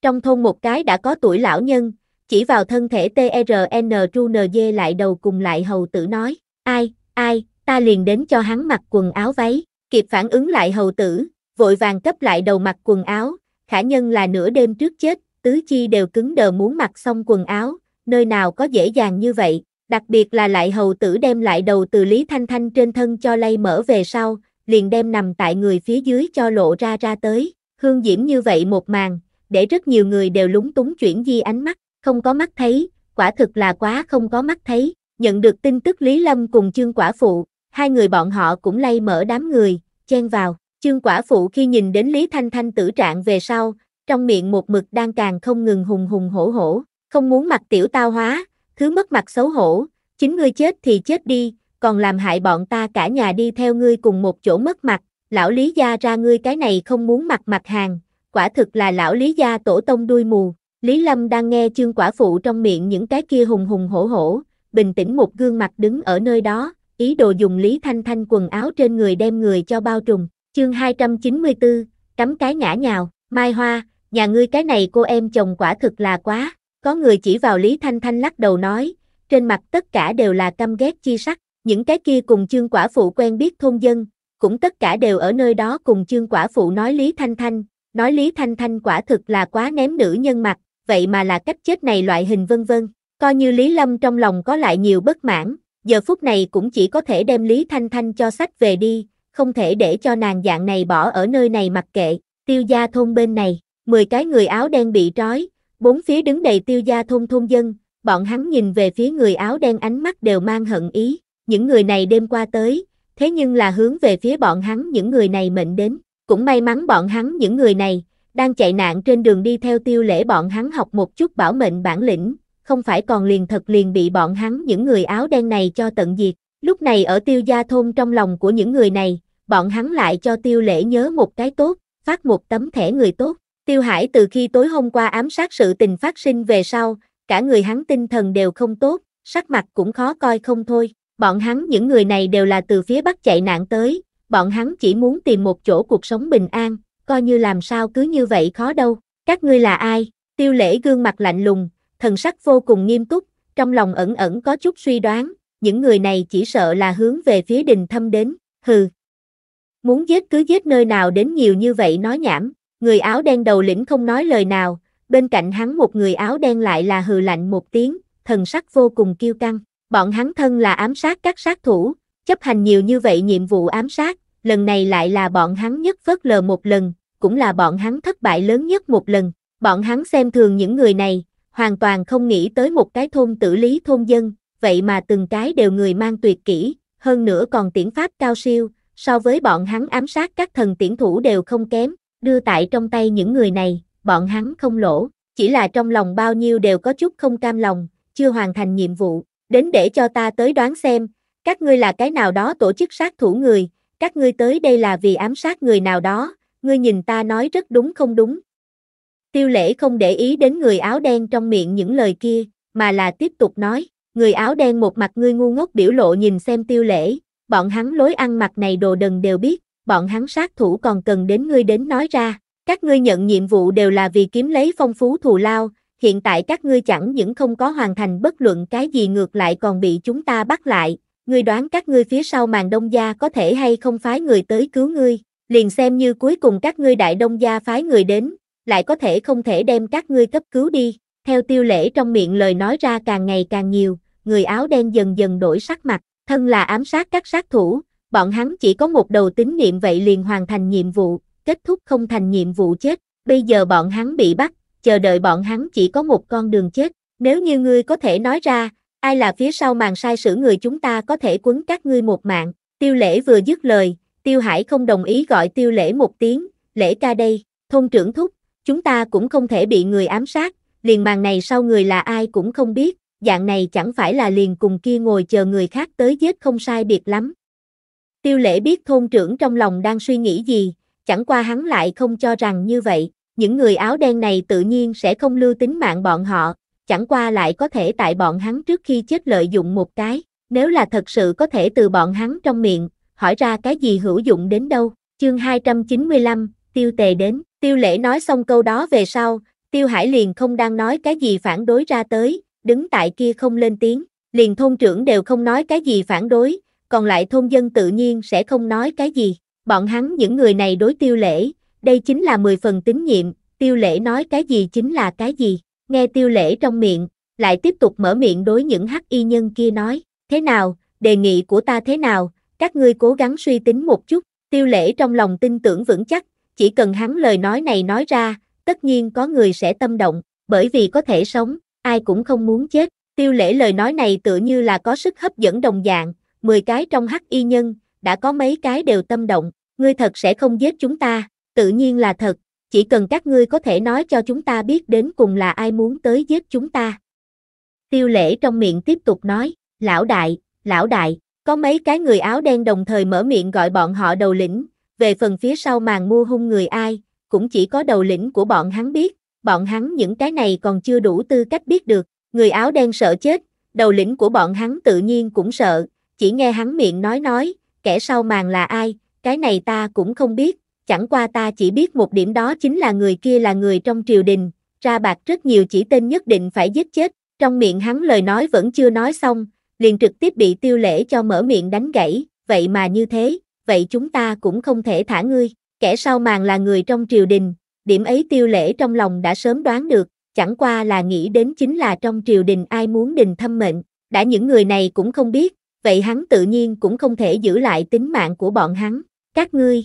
Trong thôn một cái đã có tuổi lão nhân, chỉ vào thân thể TRNRUNJ lại đầu cùng lại hầu tử nói, ai, ai, ta liền đến cho hắn mặc quần áo váy, kịp phản ứng lại hầu tử, vội vàng cấp lại đầu mặc quần áo, khả nhân là nửa đêm trước chết, tứ chi đều cứng đờ muốn mặc xong quần áo, nơi nào có dễ dàng như vậy, đặc biệt là lại hầu tử đem lại đầu từ Lý Thanh Thanh trên thân cho lay mở về sau, liền đem nằm tại người phía dưới cho lộ ra ra tới, hương diễm như vậy một màn, để rất nhiều người đều lúng túng chuyển di ánh mắt, không có mắt thấy, quả thực là quá không có mắt thấy, nhận được tin tức Lý Lâm cùng Trương quả phụ, hai người bọn họ cũng lay mở đám người, chen vào, Trương quả phụ khi nhìn đến Lý Thanh Thanh tử trạng về sau, trong miệng một mực đang càng không ngừng hùng hùng hổ hổ, không muốn mặt tiểu tao hóa, thứ mất mặt xấu hổ, chính ngươi chết thì chết đi, còn làm hại bọn ta cả nhà đi theo ngươi cùng một chỗ mất mặt, lão lý gia ra ngươi cái này không muốn mặt mặt hàng, quả thực là lão lý gia tổ tông đuôi mù. Lý Lâm đang nghe chương quả phụ trong miệng những cái kia hùng hùng hổ hổ, bình tĩnh một gương mặt đứng ở nơi đó, ý đồ dùng Lý Thanh Thanh quần áo trên người đem người cho bao trùm. Chương 294, cắm cái ngã nhào, Mai Hoa, nhà ngươi cái này cô em chồng quả thực là quá, có người chỉ vào Lý Thanh Thanh lắc đầu nói, trên mặt tất cả đều là căm ghét chi sắc, những cái kia cùng chương quả phụ quen biết thôn dân, cũng tất cả đều ở nơi đó cùng chương quả phụ nói Lý Thanh Thanh, nói Lý Thanh Thanh quả thực là quá ném nữ nhân mặt, vậy mà là cách chết này loại hình vân vân, coi như Lý Lâm trong lòng có lại nhiều bất mãn, giờ phút này cũng chỉ có thể đem Lý Thanh Thanh cho sách về đi, không thể để cho nàng dạng này bỏ ở nơi này mặc kệ, tiêu gia thôn bên này, 10 cái người áo đen bị trói, Bốn phía đứng đầy tiêu gia thôn thôn dân, bọn hắn nhìn về phía người áo đen ánh mắt đều mang hận ý, những người này đêm qua tới, thế nhưng là hướng về phía bọn hắn những người này mệnh đến, cũng may mắn bọn hắn những người này, đang chạy nạn trên đường đi theo tiêu lễ bọn hắn học một chút bảo mệnh bản lĩnh, không phải còn liền thật liền bị bọn hắn những người áo đen này cho tận diệt, lúc này ở tiêu gia thôn trong lòng của những người này, bọn hắn lại cho tiêu lễ nhớ một cái tốt, phát một tấm thẻ người tốt, Tiêu Hải từ khi tối hôm qua ám sát sự tình phát sinh về sau, cả người hắn tinh thần đều không tốt, sắc mặt cũng khó coi không thôi. Bọn hắn những người này đều là từ phía bắc chạy nạn tới, bọn hắn chỉ muốn tìm một chỗ cuộc sống bình an, coi như làm sao cứ như vậy khó đâu. Các ngươi là ai? Tiêu lễ gương mặt lạnh lùng, thần sắc vô cùng nghiêm túc, trong lòng ẩn ẩn có chút suy đoán, những người này chỉ sợ là hướng về phía đình thâm đến, hừ. Muốn giết cứ giết nơi nào đến nhiều như vậy nói nhảm, Người áo đen đầu lĩnh không nói lời nào, bên cạnh hắn một người áo đen lại là hừ lạnh một tiếng, thần sắc vô cùng kiêu căng. Bọn hắn thân là ám sát các sát thủ, chấp hành nhiều như vậy nhiệm vụ ám sát, lần này lại là bọn hắn nhất phớt lờ một lần, cũng là bọn hắn thất bại lớn nhất một lần. Bọn hắn xem thường những người này, hoàn toàn không nghĩ tới một cái thôn tử lý thôn dân, vậy mà từng cái đều người mang tuyệt kỹ, hơn nữa còn tiễn pháp cao siêu, so với bọn hắn ám sát các thần tiễn thủ đều không kém, đưa tại trong tay những người này, bọn hắn không lỗ, chỉ là trong lòng bao nhiêu đều có chút không cam lòng, chưa hoàn thành nhiệm vụ, đến để cho ta tới đoán xem, các ngươi là cái nào đó tổ chức sát thủ người, các ngươi tới đây là vì ám sát người nào đó, ngươi nhìn ta nói rất đúng không đúng. Tiêu lễ không để ý đến người áo đen trong miệng những lời kia, mà là tiếp tục nói, người áo đen một mặt ngươi ngu ngốc biểu lộ nhìn xem tiêu lễ, bọn hắn lối ăn mặc này đồ đần đều biết, bọn hắn sát thủ còn cần đến ngươi đến nói ra. Các ngươi nhận nhiệm vụ đều là vì kiếm lấy phong phú thù lao, hiện tại các ngươi chẳng những không có hoàn thành bất luận cái gì ngược lại còn bị chúng ta bắt lại. Ngươi đoán các ngươi phía sau màn đông gia có thể hay không phái người tới cứu ngươi, liền xem như cuối cùng các ngươi đại đông gia phái người đến, lại có thể không thể đem các ngươi cấp cứu đi. Theo tiêu lễ trong miệng lời nói ra càng ngày càng nhiều, người áo đen dần dần đổi sắc mặt, thân là ám sát các sát thủ, bọn hắn chỉ có một đầu tín nhiệm vậy liền hoàn thành nhiệm vụ, kết thúc không thành nhiệm vụ chết, bây giờ bọn hắn bị bắt, chờ đợi bọn hắn chỉ có một con đường chết, nếu như ngươi có thể nói ra, ai là phía sau màn sai sử người chúng ta có thể quấn các ngươi một mạng, tiêu lễ vừa dứt lời, tiêu hải không đồng ý gọi tiêu lễ một tiếng, lễ ca đây, thôn trưởng thúc, chúng ta cũng không thể bị người ám sát, liền màn này sau người là ai cũng không biết, dạng này chẳng phải là liền cùng kia ngồi chờ người khác tới giết không sai biệt lắm, Tiêu lễ biết thôn trưởng trong lòng đang suy nghĩ gì, chẳng qua hắn lại không cho rằng như vậy, những người áo đen này tự nhiên sẽ không lưu tính mạng bọn họ, chẳng qua lại có thể tại bọn hắn trước khi chết lợi dụng một cái, nếu là thật sự có thể từ bọn hắn trong miệng, hỏi ra cái gì hữu dụng đến đâu. Chương 295, tiêu tề đến, tiêu lễ nói xong câu đó về sau, tiêu hải liền không đang nói cái gì phản đối ra tới, đứng tại kia không lên tiếng, liền thôn trưởng đều không nói cái gì phản đối, còn lại thôn dân tự nhiên sẽ không nói cái gì. Bọn hắn những người này đối tiêu lễ, đây chính là 10 phần tín nhiệm, tiêu lễ nói cái gì chính là cái gì. Nghe tiêu lễ trong miệng, lại tiếp tục mở miệng đối những hắc y nhân kia nói, thế nào, đề nghị của ta thế nào, các ngươi cố gắng suy tính một chút, tiêu lễ trong lòng tin tưởng vững chắc, chỉ cần hắn lời nói này nói ra, tất nhiên có người sẽ tâm động, bởi vì có thể sống, ai cũng không muốn chết, tiêu lễ lời nói này tựa như là có sức hấp dẫn đồng dạng, 10 cái trong hắc y nhân, đã có mấy cái đều tâm động, ngươi thật sẽ không giết chúng ta, tự nhiên là thật, chỉ cần các ngươi có thể nói cho chúng ta biết đến cùng là ai muốn tới giết chúng ta. Tiêu lễ trong miệng tiếp tục nói, lão đại, lão đại, có mấy cái người áo đen đồng thời mở miệng gọi bọn họ đầu lĩnh, về phần phía sau màn mua hung người ai, cũng chỉ có đầu lĩnh của bọn hắn biết, bọn hắn những cái này còn chưa đủ tư cách biết được, người áo đen sợ chết, đầu lĩnh của bọn hắn tự nhiên cũng sợ, chỉ nghe hắn miệng nói nói, kẻ sau màn là ai, cái này ta cũng không biết, chẳng qua ta chỉ biết một điểm đó chính là người kia là người trong triều đình, ra bạc rất nhiều chỉ tên nhất định phải giết chết, trong miệng hắn lời nói vẫn chưa nói xong, liền trực tiếp bị tiêu lễ cho mở miệng đánh gãy, vậy mà như thế, vậy chúng ta cũng không thể thả ngươi, kẻ sau màn là người trong triều đình, điểm ấy tiêu lễ trong lòng đã sớm đoán được, chẳng qua là nghĩ đến chính là trong triều đình ai muốn đình thâm mệnh, đã những người này cũng không biết, vậy hắn tự nhiên cũng không thể giữ lại tính mạng của bọn hắn, các ngươi.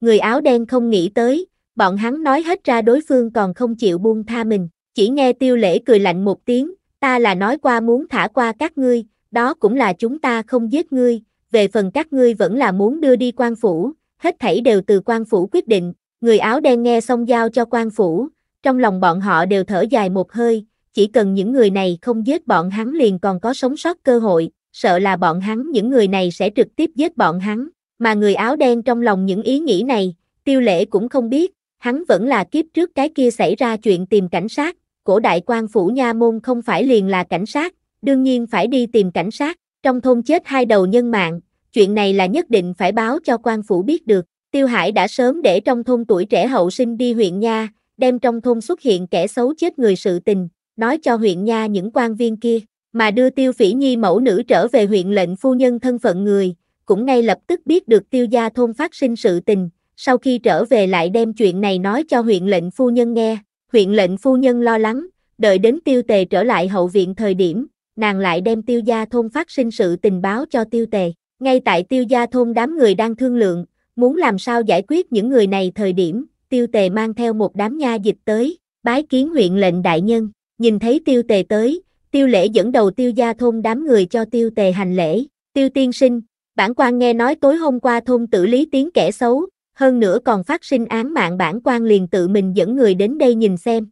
Người áo đen không nghĩ tới, bọn hắn nói hết ra đối phương còn không chịu buông tha mình, chỉ nghe tiêu lễ cười lạnh một tiếng, ta là nói qua muốn thả qua các ngươi, đó cũng là chúng ta không giết ngươi, về phần các ngươi vẫn là muốn đưa đi quan phủ, hết thảy đều từ quan phủ quyết định, người áo đen nghe xong giao cho quan phủ, trong lòng bọn họ đều thở dài một hơi, chỉ cần những người này không giết bọn hắn liền còn có sống sót cơ hội, sợ là bọn hắn những người này sẽ trực tiếp giết bọn hắn, mà người áo đen trong lòng những ý nghĩ này, tiêu lễ cũng không biết, hắn vẫn là kiếp trước cái kia xảy ra chuyện tìm cảnh sát, cổ đại quan phủ nha môn không phải liền là cảnh sát, đương nhiên phải đi tìm cảnh sát, trong thôn chết hai đầu nhân mạng, chuyện này là nhất định phải báo cho quan phủ biết được, tiêu hải đã sớm để trong thôn tuổi trẻ hậu sinh đi huyện nha, đem trong thôn xuất hiện kẻ xấu chết người sự tình, nói cho huyện nha những quan viên kia, mà đưa Tiêu Phỉ Nhi mẫu nữ trở về huyện lệnh phu nhân thân phận người, cũng ngay lập tức biết được Tiêu gia thôn phát sinh sự tình, sau khi trở về lại đem chuyện này nói cho huyện lệnh phu nhân nghe, huyện lệnh phu nhân lo lắng, đợi đến Tiêu Tề trở lại hậu viện thời điểm, nàng lại đem Tiêu gia thôn phát sinh sự tình báo cho Tiêu Tề, ngay tại Tiêu gia thôn đám người đang thương lượng, muốn làm sao giải quyết những người này thời điểm, Tiêu Tề mang theo một đám nha dịch tới, bái kiến huyện lệnh đại nhân, nhìn thấy Tiêu Tề tới, tiêu lễ dẫn đầu tiêu gia thôn đám người cho tiêu tề hành lễ, tiêu tiên sinh, bản quan nghe nói tối hôm qua thôn tử lý tiếng kẻ xấu, hơn nữa còn phát sinh án mạng bản quan liền tự mình dẫn người đến đây nhìn xem.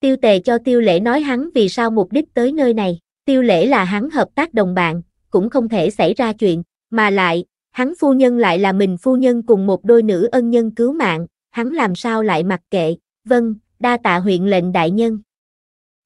Tiêu tề cho tiêu lễ nói hắn vì sao mục đích tới nơi này, tiêu lễ là hắn hợp tác đồng bạn, cũng không thể xảy ra chuyện, mà lại, hắn phu nhân lại là mình phu nhân cùng một đôi nữ ân nhân cứu mạng, hắn làm sao lại mặc kệ, vâng, đa tạ huyện lệnh đại nhân.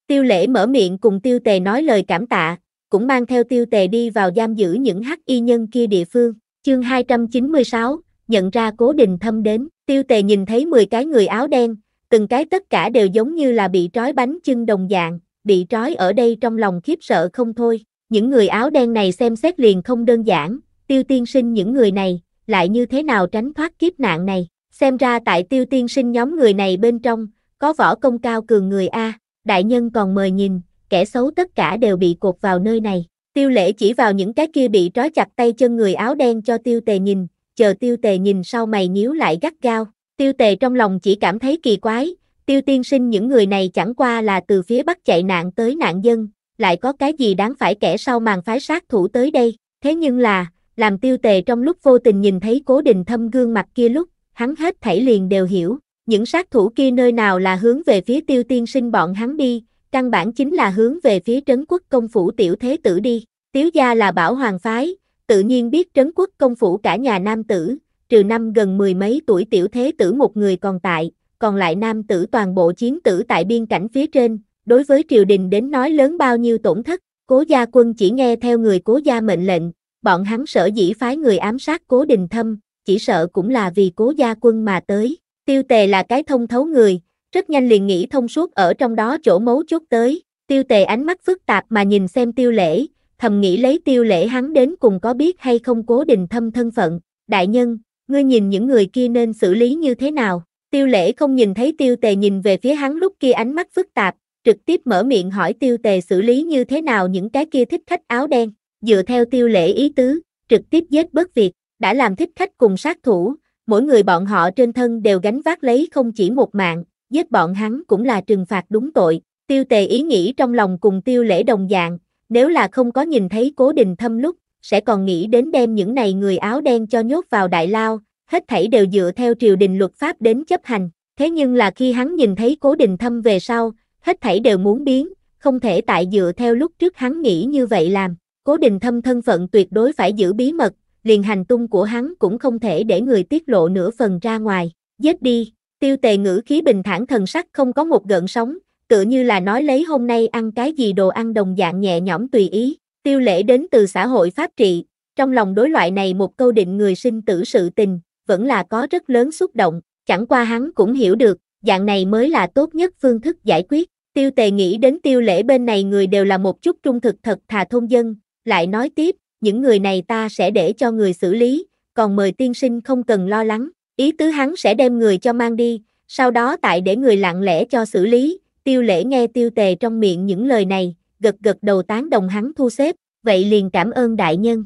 Tiêu lễ mở miệng cùng tiêu tề nói lời cảm tạ, cũng mang theo tiêu tề đi vào giam giữ những hắc y nhân kia địa phương. Chương 296, nhận ra cố đình thâm đến, tiêu tề nhìn thấy 10 cái người áo đen, từng cái tất cả đều giống như là bị trói bánh chưng đồng dạng, bị trói ở đây trong lòng khiếp sợ không thôi. Những người áo đen này xem xét liền không đơn giản, tiêu tiên sinh những người này, lại như thế nào tránh thoát kiếp nạn này. Xem ra tại tiêu tiên sinh nhóm người này bên trong, có võ công cao cường người A, đại nhân còn mời nhìn, kẻ xấu tất cả đều bị cột vào nơi này. Tiêu lễ chỉ vào những cái kia bị trói chặt tay chân người áo đen cho tiêu tề nhìn, chờ tiêu tề nhìn sau mày nhíu lại gắt gao. Tiêu tề trong lòng chỉ cảm thấy kỳ quái, tiêu tiên sinh những người này chẳng qua là từ phía bắc chạy nạn tới nạn dân, lại có cái gì đáng phải kẻ sau màn phái sát thủ tới đây. Thế nhưng là, làm tiêu tề trong lúc vô tình nhìn thấy cố định thâm gương mặt kia lúc, hắn hết thảy liền đều hiểu. Những sát thủ kia nơi nào là hướng về phía tiêu tiên sinh bọn hắn đi, căn bản chính là hướng về phía trấn quốc công phủ tiểu thế tử đi. Tiếu gia là bảo hoàng phái, tự nhiên biết trấn quốc công phủ cả nhà nam tử, trừ năm gần mười mấy tuổi tiểu thế tử một người còn tại, còn lại nam tử toàn bộ chiến tử tại biên cảnh phía trên, đối với triều đình đến nói lớn bao nhiêu tổn thất, cố gia quân chỉ nghe theo người cố gia mệnh lệnh, bọn hắn sở dĩ phái người ám sát cố đình thâm, chỉ sợ cũng là vì cố gia quân mà tới, Tiêu tề là cái thông thấu người, rất nhanh liền nghĩ thông suốt ở trong đó chỗ mấu chốt tới. Tiêu tề ánh mắt phức tạp mà nhìn xem tiêu lễ, thầm nghĩ lấy tiêu lễ hắn đến cùng có biết hay không cố định thâm thân phận. Đại nhân, ngươi nhìn những người kia nên xử lý như thế nào? Tiêu lễ không nhìn thấy tiêu tề nhìn về phía hắn lúc kia ánh mắt phức tạp, trực tiếp mở miệng hỏi tiêu tề xử lý như thế nào những cái kia thích khách áo đen. Dựa theo tiêu lễ ý tứ, trực tiếp giết bất việc, đã làm thích khách cùng sát thủ, Mỗi người bọn họ trên thân đều gánh vác lấy không chỉ một mạng, giết bọn hắn cũng là trừng phạt đúng tội. Tiêu tề ý nghĩ trong lòng cùng tiêu lễ đồng dạng, nếu là không có nhìn thấy cố đình thâm lúc, sẽ còn nghĩ đến đem những này người áo đen cho nhốt vào đại lao, hết thảy đều dựa theo triều đình luật pháp đến chấp hành. Thế nhưng là khi hắn nhìn thấy cố đình thâm về sau, hết thảy đều muốn biến, không thể tại dựa theo lúc trước hắn nghĩ như vậy làm. Cố đình thâm thân phận tuyệt đối phải giữ bí mật, liền hành tung của hắn cũng không thể để người tiết lộ nửa phần ra ngoài, giết đi, tiêu tề ngữ khí bình thản thần sắc không có một gợn sóng, tựa như là nói lấy hôm nay ăn cái gì đồ ăn đồng dạng nhẹ nhõm tùy ý, tiêu lễ đến từ xã hội pháp trị, trong lòng đối loại này một câu định người sinh tử sự tình, vẫn là có rất lớn xúc động, chẳng qua hắn cũng hiểu được, dạng này mới là tốt nhất phương thức giải quyết. Tiêu tề nghĩ đến tiêu lễ bên này người đều là một chút trung thực thật thà thôn dân, lại nói tiếp, những người này ta sẽ để cho người xử lý, còn mời tiên sinh không cần lo lắng, ý tứ hắn sẽ đem người cho mang đi, sau đó tại để người lặng lẽ cho xử lý, tiêu lễ nghe tiêu tề trong miệng những lời này, gật gật đầu tán đồng hắn thu xếp, vậy liền cảm ơn đại nhân.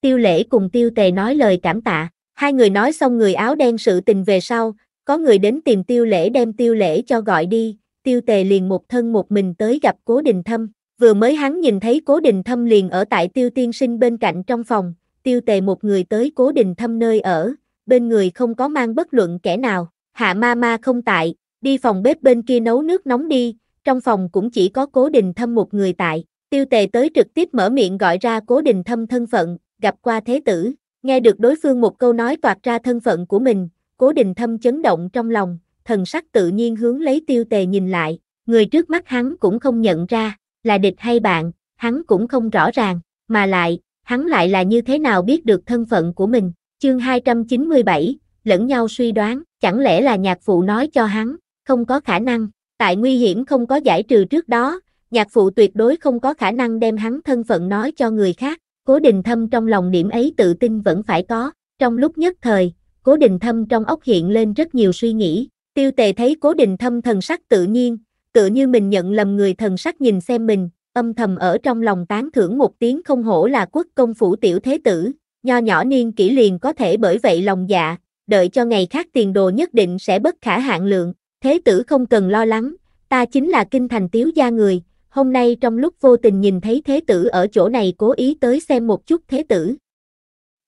Tiêu lễ cùng tiêu tề nói lời cảm tạ, hai người nói xong người áo đen sự tình về sau, có người đến tìm tiêu lễ đem tiêu lễ cho gọi đi, tiêu tề liền một thân một mình tới gặp cố đình thâm, Vừa mới hắn nhìn thấy cố đình thâm liền ở tại tiêu tiên sinh bên cạnh trong phòng, tiêu tề một người tới cố đình thâm nơi ở, bên người không có mang bất luận kẻ nào, hạ ma ma không tại, đi phòng bếp bên kia nấu nước nóng đi, trong phòng cũng chỉ có cố đình thâm một người tại, tiêu tề tới trực tiếp mở miệng gọi ra cố đình thâm thân phận, gặp qua thế tử, nghe được đối phương một câu nói toạt ra thân phận của mình, cố đình thâm chấn động trong lòng, thần sắc tự nhiên hướng lấy tiêu tề nhìn lại, người trước mắt hắn cũng không nhận ra, là địch hay bạn, hắn cũng không rõ ràng, mà lại, hắn lại là như thế nào biết được thân phận của mình. Chương 297, lẫn nhau suy đoán, chẳng lẽ là nhạc phụ nói cho hắn, không có khả năng, tại nguy hiểm không có giải trừ trước đó, nhạc phụ tuyệt đối không có khả năng đem hắn thân phận nói cho người khác, cố đình thâm trong lòng điểm ấy tự tin vẫn phải có, trong lúc nhất thời, cố đình thâm trong ốc hiện lên rất nhiều suy nghĩ, tiêu tề thấy cố đình thâm thần sắc tự nhiên, tựa như mình nhận lầm người thần sắc nhìn xem mình, âm thầm ở trong lòng tán thưởng một tiếng không hổ là quốc công phủ tiểu thế tử, nho nhỏ niên kỷ liền có thể bởi vậy lòng dạ, đợi cho ngày khác tiền đồ nhất định sẽ bất khả hạn lượng, thế tử không cần lo lắng, ta chính là kinh thành tiếu gia người, hôm nay trong lúc vô tình nhìn thấy thế tử ở chỗ này cố ý tới xem một chút thế tử.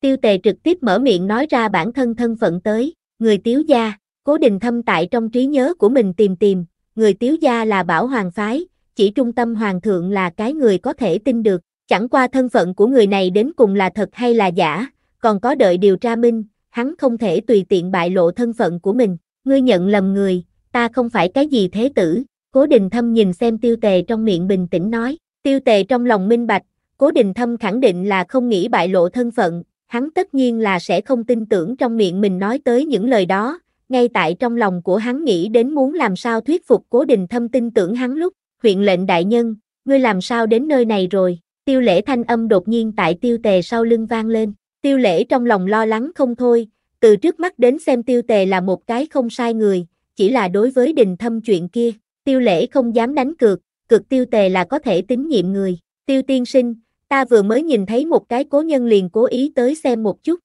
Tiêu tề trực tiếp mở miệng nói ra bản thân thân phận tới, người tiếu gia, cố định thâm tại trong trí nhớ của mình tìm tìm, người tiếu gia là bảo hoàng phái, chỉ trung tâm hoàng thượng là cái người có thể tin được, chẳng qua thân phận của người này đến cùng là thật hay là giả, còn có đợi điều tra minh, hắn không thể tùy tiện bại lộ thân phận của mình, ngươi nhận lầm người, ta không phải cái gì thế tử, cố đình thâm nhìn xem tiêu tề trong miệng bình tĩnh nói, tiêu tề trong lòng minh bạch, cố đình thâm khẳng định là không nghĩ bại lộ thân phận, hắn tất nhiên là sẽ không tin tưởng trong miệng mình nói tới những lời đó, ngay tại trong lòng của hắn nghĩ đến muốn làm sao thuyết phục cố đình thâm tin tưởng hắn lúc, huyện lệnh đại nhân, ngươi làm sao đến nơi này rồi, tiêu lễ thanh âm đột nhiên tại tiêu tề sau lưng vang lên, tiêu lễ trong lòng lo lắng không thôi, từ trước mắt đến xem tiêu tề là một cái không sai người, chỉ là đối với đình thâm chuyện kia, tiêu lễ không dám đánh cược, cực tiêu tề là có thể tín nhiệm người, tiêu tiên sinh, ta vừa mới nhìn thấy một cái cố nhân liền cố ý tới xem một chút.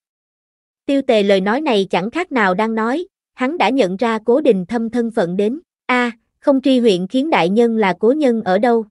Tiêu tề lời nói này chẳng khác nào đang nói, hắn đã nhận ra cố đình thâm thân phận đến, a à, không tri huyện khiến đại nhân là cố nhân ở đâu.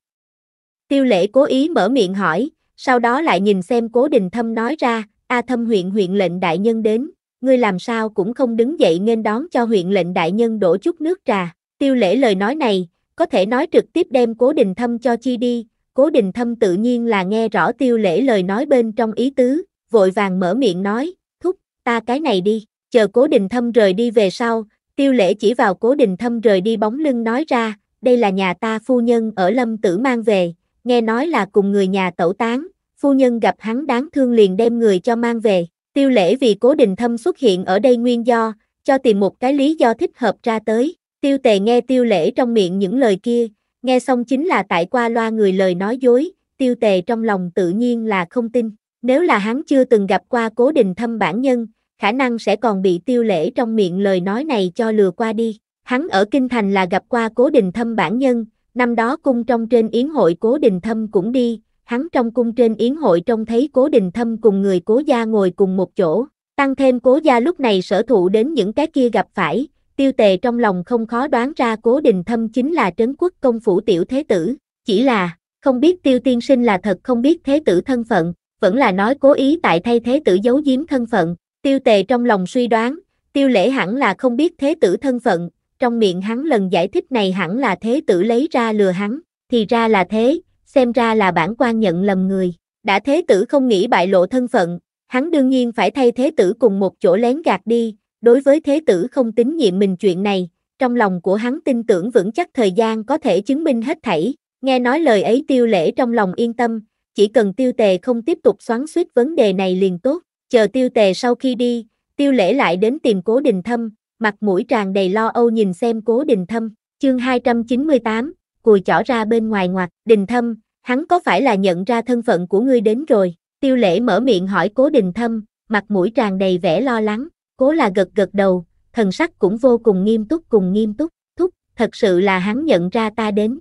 Tiêu lễ cố ý mở miệng hỏi, sau đó lại nhìn xem cố đình thâm nói ra, a thâm huyện huyện lệnh đại nhân đến, ngươi làm sao cũng không đứng dậy nên đón cho huyện lệnh đại nhân đổ chút nước trà. Tiêu lễ lời nói này, có thể nói trực tiếp đem cố đình thâm cho chi đi, cố đình thâm tự nhiên là nghe rõ tiêu lễ lời nói bên trong ý tứ, vội vàng mở miệng nói, thúc, ta cái này đi chờ cố đình thâm rời đi về sau, tiêu lễ chỉ vào cố đình thâm rời đi bóng lưng nói ra, đây là nhà ta phu nhân ở lâm tử mang về, nghe nói là cùng người nhà tẩu tán, phu nhân gặp hắn đáng thương liền đem người cho mang về. Tiêu lễ vì cố đình thâm xuất hiện ở đây nguyên do, cho tìm một cái lý do thích hợp ra tới. Tiêu tề nghe tiêu lễ trong miệng những lời kia, nghe xong chính là tại qua loa người lời nói dối, tiêu tề trong lòng tự nhiên là không tin. Nếu là hắn chưa từng gặp qua cố đình thâm bản nhân, khả năng sẽ còn bị tiêu lễ trong miệng lời nói này cho lừa qua đi. Hắn ở Kinh Thành là gặp qua cố đình thâm bản nhân, năm đó cung trong trên yến hội cố đình thâm cũng đi, hắn trong cung trên yến hội trông thấy cố đình thâm cùng người cố gia ngồi cùng một chỗ, tăng thêm cố gia lúc này sở thụ đến những cái kia gặp phải, tiêu tề trong lòng không khó đoán ra cố đình thâm chính là trấn quốc công phủ tiểu thế tử, chỉ là, không biết tiêu tiên sinh là thật không biết thế tử thân phận, vẫn là nói cố ý tại thay thế tử giấu giếm thân phận, Tiêu tề trong lòng suy đoán, tiêu lễ hẳn là không biết thế tử thân phận, trong miệng hắn lần giải thích này hẳn là thế tử lấy ra lừa hắn, thì ra là thế, xem ra là bản quan nhận lầm người. Đã thế tử không nghĩ bại lộ thân phận, hắn đương nhiên phải thay thế tử cùng một chỗ lén gạt đi, đối với thế tử không tín nhiệm mình chuyện này, trong lòng của hắn tin tưởng vững chắc thời gian có thể chứng minh hết thảy, nghe nói lời ấy tiêu lễ trong lòng yên tâm, chỉ cần tiêu tề không tiếp tục xoắn suýt vấn đề này liền tốt. Chờ tiêu tề sau khi đi, tiêu lễ lại đến tìm cố đình thâm, mặt mũi tràn đầy lo âu nhìn xem cố đình thâm, chương 298, cùi chỏ ra bên ngoài ngoặt, đình thâm, hắn có phải là nhận ra thân phận của ngươi đến rồi, tiêu lễ mở miệng hỏi cố đình thâm, mặt mũi tràn đầy vẻ lo lắng, cố là gật gật đầu, thần sắc cũng vô cùng nghiêm túc cùng nghiêm túc, thúc, thật sự là hắn nhận ra ta đến.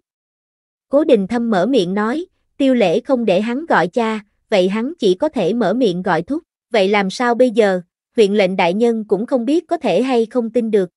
Cố đình thâm mở miệng nói, tiêu lễ không để hắn gọi cha, vậy hắn chỉ có thể mở miệng gọi thúc, vậy làm sao bây giờ, huyện lệnh đại nhân cũng không biết có thể hay không tin được.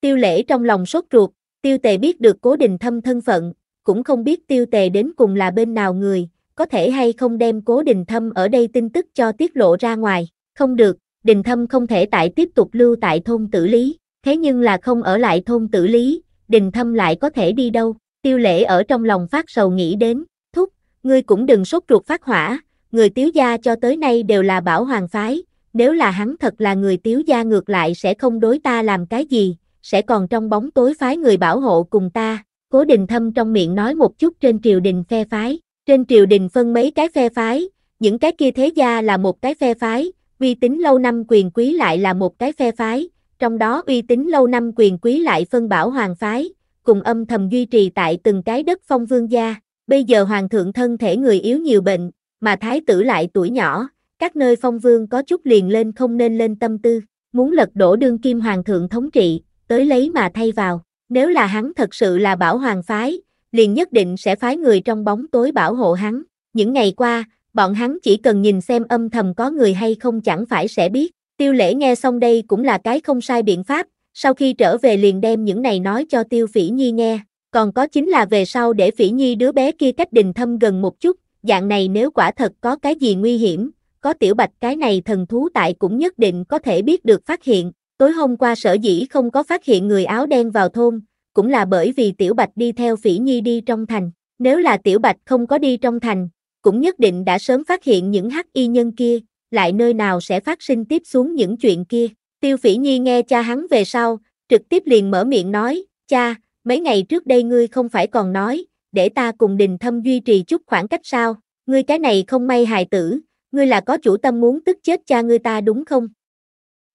Tiêu lễ trong lòng sốt ruột, tiêu tề biết được cố đình thâm thân phận, cũng không biết tiêu tề đến cùng là bên nào người, có thể hay không đem cố đình thâm ở đây tin tức cho tiết lộ ra ngoài, không được, đình thâm không thể tại tiếp tục lưu tại thôn tử lý, thế nhưng là không ở lại thôn tử lý, đình thâm lại có thể đi đâu, tiêu lễ ở trong lòng phát sầu nghĩ đến, thúc, ngươi cũng đừng sốt ruột phát hỏa, người tiếu gia cho tới nay đều là bảo hoàng phái, nếu là hắn thật là người tiếu gia ngược lại sẽ không đối ta làm cái gì, sẽ còn trong bóng tối phái người bảo hộ cùng ta. Cố Đình Thâm trong miệng nói một chút trên triều đình phe phái, trên triều đình phân mấy cái phe phái, những cái kia thế gia là một cái phe phái, uy tín lâu năm quyền quý lại là một cái phe phái, trong đó uy tín lâu năm quyền quý lại phân bảo hoàng phái, cùng âm thầm duy trì tại từng cái đất phong vương gia. Bây giờ hoàng thượng thân thể người yếu nhiều bệnh, mà thái tử lại tuổi nhỏ, các nơi phong vương có chút liền lên không nên lên tâm tư, muốn lật đổ đương kim hoàng thượng thống trị, tới lấy mà thay vào. Nếu là hắn thật sự là bảo hoàng phái, liền nhất định sẽ phái người trong bóng tối bảo hộ hắn. Những ngày qua, bọn hắn chỉ cần nhìn xem âm thầm có người hay không chẳng phải sẽ biết. Tiêu lễ nghe xong đây cũng là cái không sai biện pháp, sau khi trở về liền đem những này nói cho tiêu phỉ nhi nghe. Còn có chính là về sau để phỉ nhi đứa bé kia cách đình thâm gần một chút, dạng này nếu quả thật có cái gì nguy hiểm, có tiểu bạch cái này thần thú tại cũng nhất định có thể biết được phát hiện. Tối hôm qua sở dĩ không có phát hiện người áo đen vào thôn, cũng là bởi vì tiểu bạch đi theo phỉ nhi đi trong thành. Nếu là tiểu bạch không có đi trong thành, cũng nhất định đã sớm phát hiện những hắc y nhân kia, lại nơi nào sẽ phát sinh tiếp xuống những chuyện kia. Tiêu phỉ nhi nghe cha hắn về sau, trực tiếp liền mở miệng nói, cha, mấy ngày trước đây ngươi không phải còn nói, để ta cùng đình thâm duy trì chút khoảng cách sao, ngươi cái này không may hài tử, ngươi là có chủ tâm muốn tức chết cha ngươi ta đúng không?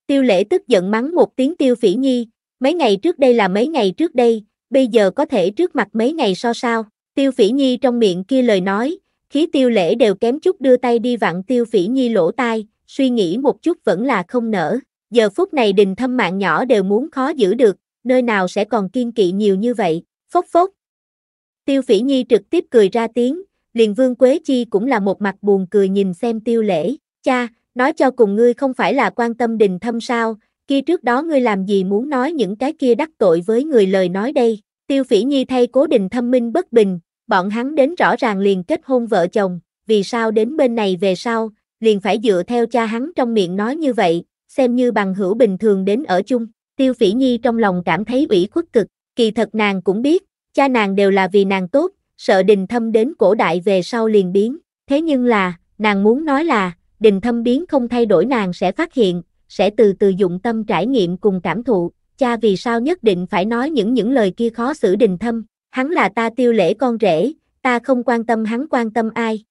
Tiêu lễ tức giận mắng một tiếng tiêu phỉ nhi, mấy ngày trước đây là mấy ngày trước đây, bây giờ có thể trước mặt mấy ngày so sao, tiêu phỉ nhi trong miệng kia lời nói, khí tiêu lễ đều kém chút đưa tay đi vặn tiêu phỉ nhi lỗ tai, suy nghĩ một chút vẫn là không nở, giờ phút này đình thâm mạng nhỏ đều muốn khó giữ được, nơi nào sẽ còn kiên kỵ nhiều như vậy, phốc phốc, Tiêu Phỉ Nhi trực tiếp cười ra tiếng, liền Vương Quế Chi cũng là một mặt buồn cười nhìn xem Tiêu Lễ, cha, nói cho cùng ngươi không phải là quan tâm đình thâm sao, kia trước đó ngươi làm gì muốn nói những cái kia đắc tội với người lời nói đây, Tiêu Phỉ Nhi thay cố đình thâm minh bất bình, bọn hắn đến rõ ràng liền kết hôn vợ chồng, vì sao đến bên này về sau, liền phải dựa theo cha hắn trong miệng nói như vậy, xem như bằng hữu bình thường đến ở chung, Tiêu Phỉ Nhi trong lòng cảm thấy ủy khuất cực, kỳ thật nàng cũng biết, Cha nàng đều là vì nàng tốt, sợ đình thâm đến cổ đại về sau liền biến. Thế nhưng là, nàng muốn nói là, đình thâm biến không thay đổi nàng sẽ phát hiện, sẽ từ từ dụng tâm trải nghiệm cùng cảm thụ. Cha vì sao nhất định phải nói những những lời kia khó xử đình thâm, hắn là ta tiêu lễ con rể, ta không quan tâm hắn quan tâm ai.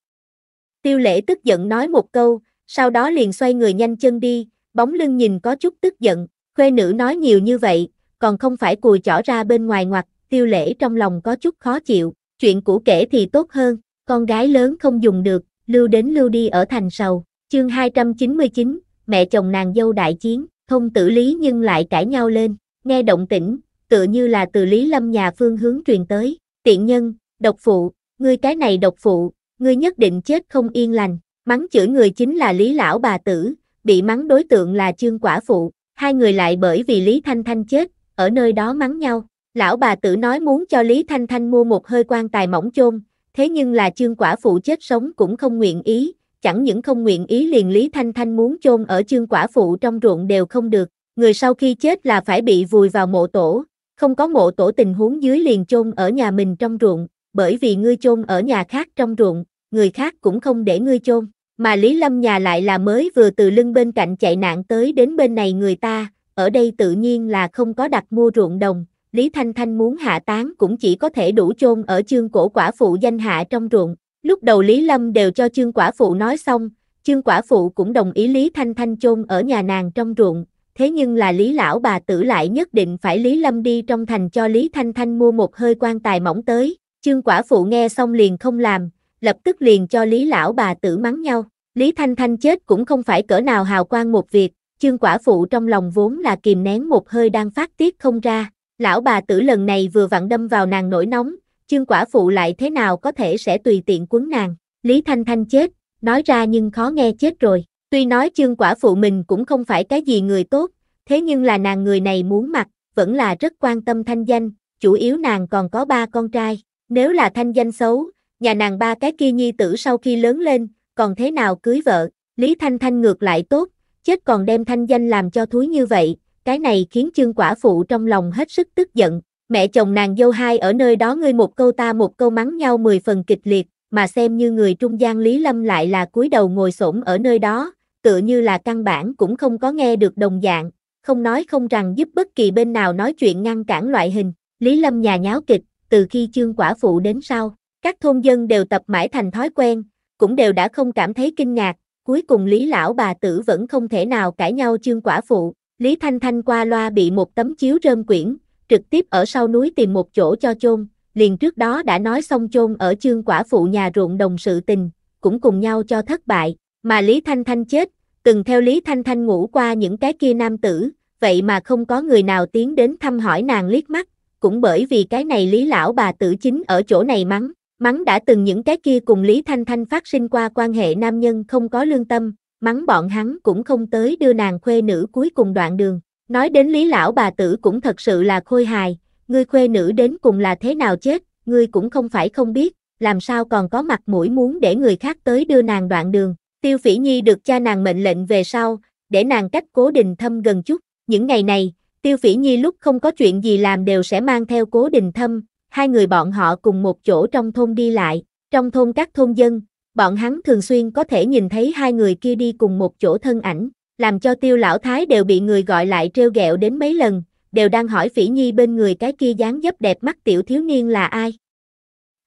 Tiêu lễ tức giận nói một câu, sau đó liền xoay người nhanh chân đi, bóng lưng nhìn có chút tức giận, khuê nữ nói nhiều như vậy, còn không phải cùi chỏ ra bên ngoài ngoặt, tiêu lễ trong lòng có chút khó chịu, chuyện cũ kể thì tốt hơn, con gái lớn không dùng được, lưu đến lưu đi ở thành sầu, chương 299, mẹ chồng nàng dâu đại chiến, thông tử lý nhưng lại cãi nhau lên, nghe động tĩnh, tựa như là từ lý lâm nhà phương hướng truyền tới, tiện nhân, độc phụ, ngươi cái này độc phụ, ngươi nhất định chết không yên lành, mắng chửi người chính là lý lão bà tử, bị mắng đối tượng là trương quả phụ, hai người lại bởi vì lý thanh thanh chết, ở nơi đó mắng nhau, Lão bà tử nói muốn cho Lý Thanh Thanh mua một hơi quan tài mỏng chôn, thế nhưng là chương quả phụ chết sống cũng không nguyện ý, chẳng những không nguyện ý liền Lý Thanh Thanh muốn chôn ở chương quả phụ trong ruộng đều không được, người sau khi chết là phải bị vùi vào mộ tổ, không có mộ tổ tình huống dưới liền chôn ở nhà mình trong ruộng, bởi vì ngươi chôn ở nhà khác trong ruộng, người khác cũng không để ngươi chôn, mà Lý Lâm nhà lại là mới vừa từ lưng bên cạnh chạy nạn tới đến bên này người ta, ở đây tự nhiên là không có đặt mua ruộng đồng, Lý Thanh Thanh muốn hạ tán cũng chỉ có thể đủ chôn ở chương cổ quả phụ danh hạ trong ruộng. Lúc đầu Lý Lâm đều cho chương quả phụ nói xong, chương quả phụ cũng đồng ý Lý Thanh Thanh chôn ở nhà nàng trong ruộng. Thế nhưng là Lý Lão bà tử lại nhất định phải Lý Lâm đi trong thành cho Lý Thanh Thanh mua một hơi quan tài mỏng tới. Chương quả phụ nghe xong liền không làm, lập tức liền cho Lý Lão bà tử mắng nhau. Lý Thanh Thanh chết cũng không phải cỡ nào hào quang một việc, chương quả phụ trong lòng vốn là kìm nén một hơi đang phát tiết không ra, lão bà tử lần này vừa vặn đâm vào nàng nổi nóng, chương quả phụ lại thế nào có thể sẽ tùy tiện quấn nàng. Lý Thanh Thanh chết, nói ra nhưng khó nghe chết rồi. Tuy nói chương quả phụ mình cũng không phải cái gì người tốt, thế nhưng là nàng người này muốn mặt, vẫn là rất quan tâm thanh danh, chủ yếu nàng còn có ba con trai. Nếu là thanh danh xấu, nhà nàng ba cái kia nhi tử sau khi lớn lên, còn thế nào cưới vợ, Lý Thanh Thanh ngược lại tốt, chết còn đem thanh danh làm cho thúi như vậy, cái này khiến chương quả phụ trong lòng hết sức tức giận, mẹ chồng nàng dâu hai ở nơi đó ngươi một câu ta một câu mắng nhau mười phần kịch liệt, mà xem như người trung gian Lý Lâm lại là cúi đầu ngồi xổm ở nơi đó, tựa như là căn bản cũng không có nghe được đồng dạng, không nói không rằng giúp bất kỳ bên nào nói chuyện ngăn cản loại hình, Lý Lâm nhà nháo kịch, từ khi chương quả phụ đến sau, các thôn dân đều tập mãi thành thói quen, cũng đều đã không cảm thấy kinh ngạc, cuối cùng Lý lão bà tử vẫn không thể nào cãi nhau chương quả phụ, Lý Thanh Thanh qua loa bị một tấm chiếu rơm quyển, trực tiếp ở sau núi tìm một chỗ cho chôn, liền trước đó đã nói xong chôn ở chương quả phụ nhà ruộng đồng sự tình, cũng cùng nhau cho thất bại, mà Lý Thanh Thanh chết, từng theo Lý Thanh Thanh ngủ qua những cái kia nam tử, vậy mà không có người nào tiến đến thăm hỏi nàng liếc mắt, cũng bởi vì cái này Lý lão bà tử chính ở chỗ này mắng, mắng đã từng những cái kia cùng Lý Thanh Thanh phát sinh qua quan hệ nam nhân không có lương tâm, mắng bọn hắn cũng không tới đưa nàng khuê nữ cuối cùng đoạn đường. Nói đến lý lão bà tử cũng thật sự là khôi hài, ngươi khuê nữ đến cùng là thế nào chết, ngươi cũng không phải không biết, làm sao còn có mặt mũi muốn để người khác tới đưa nàng đoạn đường. Tiêu Phỉ Nhi được cha nàng mệnh lệnh về sau, để nàng cách cố đình thâm gần chút. Những ngày này, Tiêu Phỉ Nhi lúc không có chuyện gì làm đều sẽ mang theo cố đình thâm, hai người bọn họ cùng một chỗ trong thôn đi lại. Trong thôn các thôn dân, bọn hắn thường xuyên có thể nhìn thấy hai người kia đi cùng một chỗ thân ảnh, làm cho tiêu lão thái đều bị người gọi lại trêu ghẹo đến mấy lần, đều đang hỏi Phỉ Nhi bên người cái kia dáng dấp đẹp mắt tiểu thiếu niên là ai.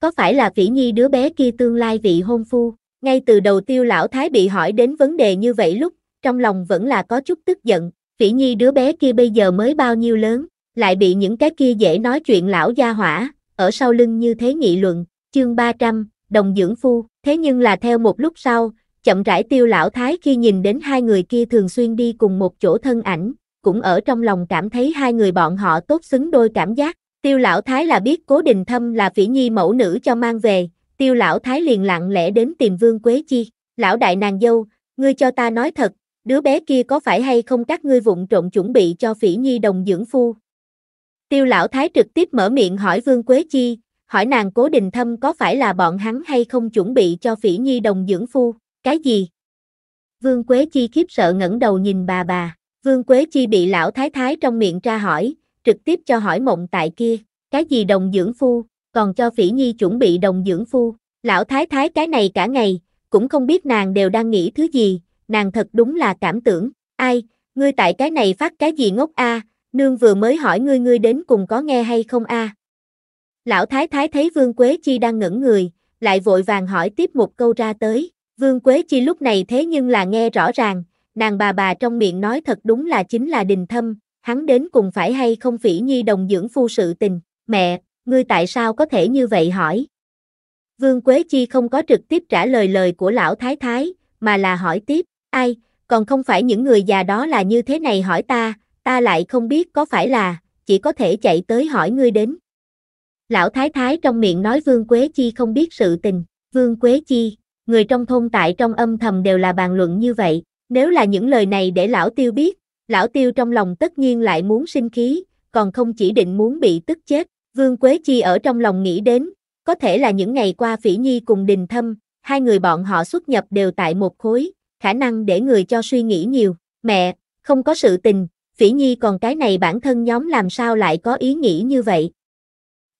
Có phải là Phỉ Nhi đứa bé kia tương lai vị hôn phu? Ngay từ đầu tiêu lão thái bị hỏi đến vấn đề như vậy lúc, trong lòng vẫn là có chút tức giận, Phỉ Nhi đứa bé kia bây giờ mới bao nhiêu lớn, lại bị những cái kia dễ nói chuyện lão gia hỏa, ở sau lưng như thế nghị luận, chương 300, đồng dưỡng phu, thế nhưng là theo một lúc sau, chậm rãi tiêu lão thái khi nhìn đến hai người kia thường xuyên đi cùng một chỗ thân ảnh, cũng ở trong lòng cảm thấy hai người bọn họ tốt xứng đôi cảm giác, tiêu lão thái là biết cố đình thâm là phỉ nhi mẫu nữ cho mang về, tiêu lão thái liền lặng lẽ đến tìm vương quế chi, lão đại nàng dâu, ngươi cho ta nói thật, đứa bé kia có phải hay không các ngươi vụng trộn chuẩn bị cho phỉ nhi đồng dưỡng phu. Tiêu lão thái trực tiếp mở miệng hỏi vương quế chi, hỏi nàng cố đình thâm có phải là bọn hắn hay không chuẩn bị cho phỉ nhi đồng dưỡng phu, cái gì? Vương Quế Chi khiếp sợ ngẩng đầu nhìn bà bà, Vương Quế Chi bị lão thái thái trong miệng tra hỏi, trực tiếp cho hỏi mộng tại kia, cái gì đồng dưỡng phu, còn cho phỉ nhi chuẩn bị đồng dưỡng phu, lão thái thái cái này cả ngày, cũng không biết nàng đều đang nghĩ thứ gì, nàng thật đúng là cảm tưởng, ai, ngươi tại cái này phát cái gì ngốc a, à? nương vừa mới hỏi ngươi ngươi đến cùng có nghe hay không a, à? Lão Thái Thái thấy Vương Quế Chi đang ngẩn người, lại vội vàng hỏi tiếp một câu ra tới. Vương Quế Chi lúc này thế nhưng là nghe rõ ràng, nàng bà bà trong miệng nói thật đúng là chính là đình thâm, hắn đến cùng phải hay không phỉ nhi đồng dưỡng phu sự tình. Mẹ, ngươi tại sao có thể như vậy hỏi? Vương Quế Chi không có trực tiếp trả lời lời của lão Thái Thái, mà là hỏi tiếp, ai, còn không phải những người già đó là như thế này hỏi ta, ta lại không biết có phải là, chỉ có thể chạy tới hỏi ngươi đến. Lão Thái Thái trong miệng nói Vương Quế Chi không biết sự tình, Vương Quế Chi, người trong thôn tại trong âm thầm đều là bàn luận như vậy, nếu là những lời này để lão tiêu biết, lão tiêu trong lòng tất nhiên lại muốn sinh khí, còn không chỉ định muốn bị tức chết, Vương Quế Chi ở trong lòng nghĩ đến, có thể là những ngày qua Phỉ Nhi cùng Đình Thâm, hai người bọn họ xuất nhập đều tại một khối, khả năng để người cho suy nghĩ nhiều, mẹ, không có sự tình, Phỉ Nhi còn cái này bản thân nhóm làm sao lại có ý nghĩ như vậy,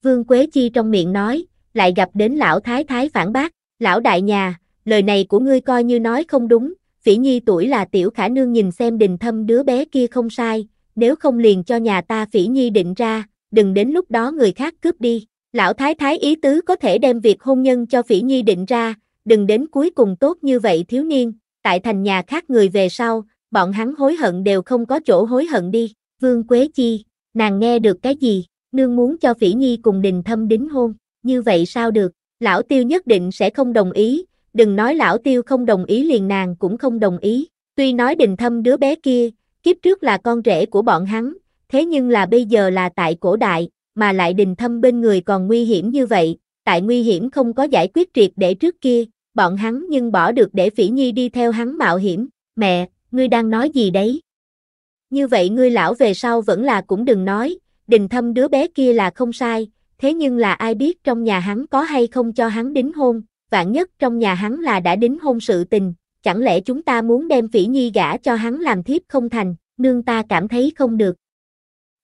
Vương Quế Chi trong miệng nói, lại gặp đến lão thái thái phản bác, lão đại nhà, lời này của ngươi coi như nói không đúng, phỉ nhi tuổi là tiểu khả nương nhìn xem đình thâm đứa bé kia không sai, nếu không liền cho nhà ta phỉ nhi định ra, đừng đến lúc đó người khác cướp đi. Lão thái thái ý tứ có thể đem việc hôn nhân cho phỉ nhi định ra, đừng đến cuối cùng tốt như vậy thiếu niên, tại thành nhà khác người về sau, bọn hắn hối hận đều không có chỗ hối hận đi. Vương Quế Chi, nàng nghe được cái gì? nương muốn cho Phỉ Nhi cùng Đình Thâm đính hôn, như vậy sao được, lão tiêu nhất định sẽ không đồng ý, đừng nói lão tiêu không đồng ý liền nàng cũng không đồng ý, tuy nói Đình Thâm đứa bé kia, kiếp trước là con rể của bọn hắn, thế nhưng là bây giờ là tại cổ đại, mà lại Đình Thâm bên người còn nguy hiểm như vậy, tại nguy hiểm không có giải quyết triệt để trước kia, bọn hắn nhưng bỏ được để Phỉ Nhi đi theo hắn mạo hiểm, mẹ, ngươi đang nói gì đấy? Như vậy ngươi lão về sau vẫn là cũng đừng nói, đình thâm đứa bé kia là không sai, thế nhưng là ai biết trong nhà hắn có hay không cho hắn đính hôn, vạn nhất trong nhà hắn là đã đính hôn sự tình, chẳng lẽ chúng ta muốn đem phỉ nhi gả cho hắn làm thiếp không thành, nương ta cảm thấy không được.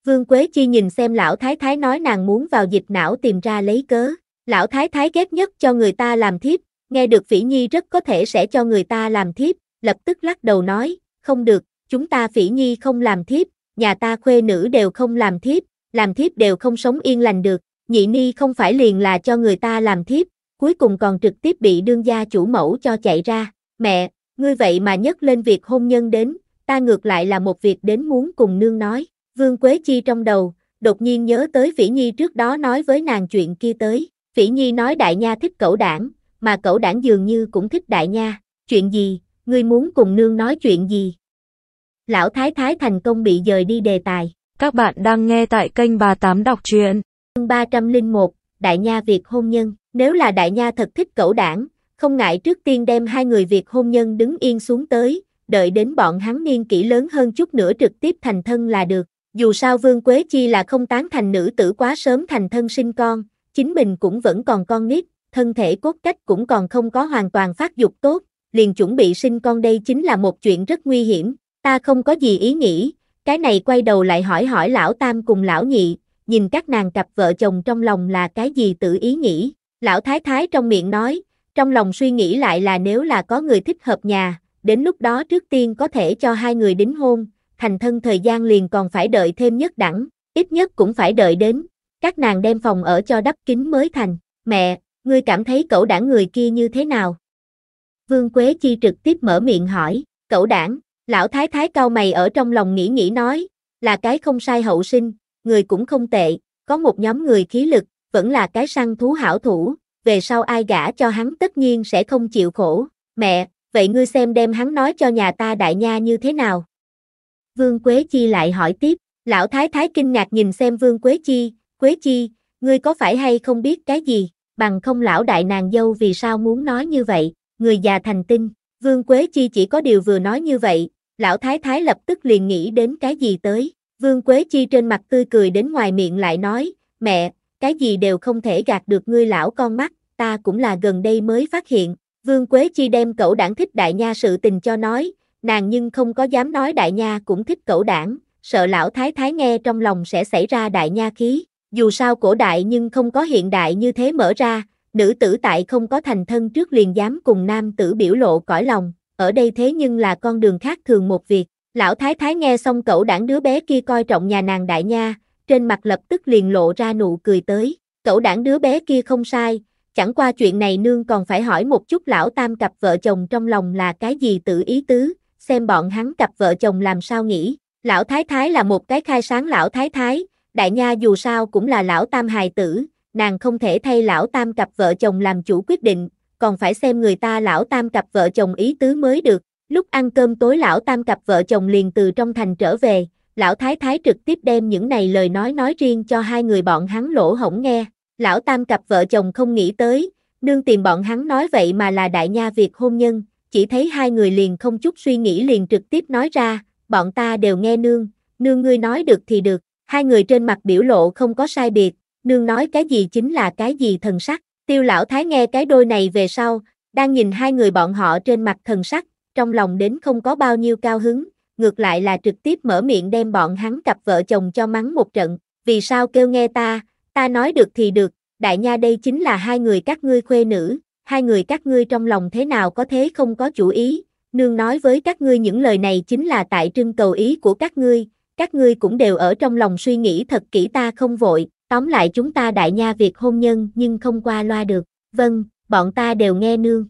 Vương Quế Chi nhìn xem lão thái thái nói nàng muốn vào dịch não tìm ra lấy cớ, lão thái thái ghét nhất cho người ta làm thiếp, nghe được phỉ nhi rất có thể sẽ cho người ta làm thiếp, lập tức lắc đầu nói, không được, chúng ta phỉ nhi không làm thiếp, nhà ta khuê nữ đều không làm thiếp, làm thiếp đều không sống yên lành được, nhị ni không phải liền là cho người ta làm thiếp, cuối cùng còn trực tiếp bị đương gia chủ mẫu cho chạy ra, mẹ, ngươi vậy mà nhất lên việc hôn nhân đến, ta ngược lại là một việc đến muốn cùng nương nói, Vương Quế Chi trong đầu, đột nhiên nhớ tới Phỉ Nhi trước đó nói với nàng chuyện kia tới, Phỉ Nhi nói đại nha thích cẩu đảng, mà cẩu đảng dường như cũng thích đại nha, chuyện gì, ngươi muốn cùng nương nói chuyện gì? Lão Thái Thái thành công bị dời đi đề tài. Các bạn đang nghe tại kênh Bà Tám Đọc truyện. 301, Đại Nha Việt Hôn Nhân. Nếu là Đại Nha thật thích cẩu đảng, không ngại trước tiên đem hai người Việt Hôn Nhân đứng yên xuống tới, đợi đến bọn hắn niên kỹ lớn hơn chút nữa trực tiếp thành thân là được. Dù sao Vương Quế Chi là không tán thành nữ tử quá sớm thành thân sinh con, chính mình cũng vẫn còn con nít, thân thể cốt cách cũng còn không có hoàn toàn phát dục tốt, liền chuẩn bị sinh con đây chính là một chuyện rất nguy hiểm, ta không có gì ý nghĩ, cái này quay đầu lại hỏi hỏi lão tam cùng lão nhị, nhìn các nàng cặp vợ chồng trong lòng là cái gì tự ý nghĩ. Lão thái thái trong miệng nói, trong lòng suy nghĩ lại là nếu là có người thích hợp nhà, đến lúc đó trước tiên có thể cho hai người đính hôn, thành thân thời gian liền còn phải đợi thêm nhất đẳng, ít nhất cũng phải đợi đến. Các nàng đem phòng ở cho đắp kính mới thành. Mẹ, ngươi cảm thấy cậu đảng người kia như thế nào? Vương Quế Chi trực tiếp mở miệng hỏi, cậu đảng, Lão thái thái cao mày ở trong lòng nghĩ nghĩ nói, là cái không sai hậu sinh, người cũng không tệ, có một nhóm người khí lực, vẫn là cái săn thú hảo thủ, về sau ai gả cho hắn tất nhiên sẽ không chịu khổ. Mẹ, vậy ngươi xem đem hắn nói cho nhà ta đại nha như thế nào? Vương Quế Chi lại hỏi tiếp, lão thái thái kinh ngạc nhìn xem Vương Quế Chi, Quế Chi, ngươi có phải hay không biết cái gì, bằng không lão đại nàng dâu vì sao muốn nói như vậy, người già thành tinh, Vương Quế Chi chỉ có điều vừa nói như vậy, Lão Thái Thái lập tức liền nghĩ đến cái gì tới. Vương Quế Chi trên mặt tươi cười đến ngoài miệng lại nói, mẹ, cái gì đều không thể gạt được ngươi lão con mắt, ta cũng là gần đây mới phát hiện. Vương Quế Chi đem cậu đảng thích đại nha sự tình cho nói, nàng nhưng không có dám nói đại nha cũng thích cậu đảng, sợ lão thái thái nghe trong lòng sẽ xảy ra đại nha khí. Dù sao cổ đại nhưng không có hiện đại như thế mở ra, nữ tử tại không có thành thân trước liền dám cùng nam tử biểu lộ cõi lòng, ở đây thế nhưng là con đường khác thường một việc. Lão thái thái nghe xong cậu đảng đứa bé kia coi trọng nhà nàng đại nha, trên mặt lập tức liền lộ ra nụ cười tới. Cậu đảng đứa bé kia không sai, chẳng qua chuyện này nương còn phải hỏi một chút lão tam cặp vợ chồng trong lòng là cái gì tự ý tứ, xem bọn hắn cặp vợ chồng làm sao nghĩ. Lão thái thái là một cái khai sáng lão thái thái, đại nha dù sao cũng là lão tam hài tử, nàng không thể thay lão tam cặp vợ chồng làm chủ quyết định, còn phải xem người ta lão tam cặp vợ chồng ý tứ mới được. Lúc ăn cơm tối lão tam cặp vợ chồng liền từ trong thành trở về, lão thái thái trực tiếp đem những này lời nói nói riêng cho hai người bọn hắn lỗ hổng nghe. Lão tam cặp vợ chồng không nghĩ tới, nương tìm bọn hắn nói vậy mà là đại nha việc hôn nhân, chỉ thấy hai người liền không chút suy nghĩ liền trực tiếp nói ra, bọn ta đều nghe nương, nương ngươi nói được thì được, hai người trên mặt biểu lộ không có sai biệt, nương nói cái gì chính là cái gì thần sắc. Tiêu lão thái nghe cái đôi này về sau, đang nhìn hai người bọn họ trên mặt thần sắc, trong lòng đến không có bao nhiêu cao hứng, ngược lại là trực tiếp mở miệng đem bọn hắn cặp vợ chồng cho mắng một trận, vì sao kêu nghe ta, ta nói được thì được, đại nha đây chính là hai người các ngươi khuê nữ, hai người các ngươi trong lòng thế nào có thế không có chủ ý, nương nói với các ngươi những lời này chính là tại trưng cầu ý của các ngươi, các ngươi cũng đều ở trong lòng suy nghĩ thật kỹ ta không vội, Tóm lại chúng ta đại nha việc hôn nhân nhưng không qua loa được, vâng, bọn ta đều nghe nương.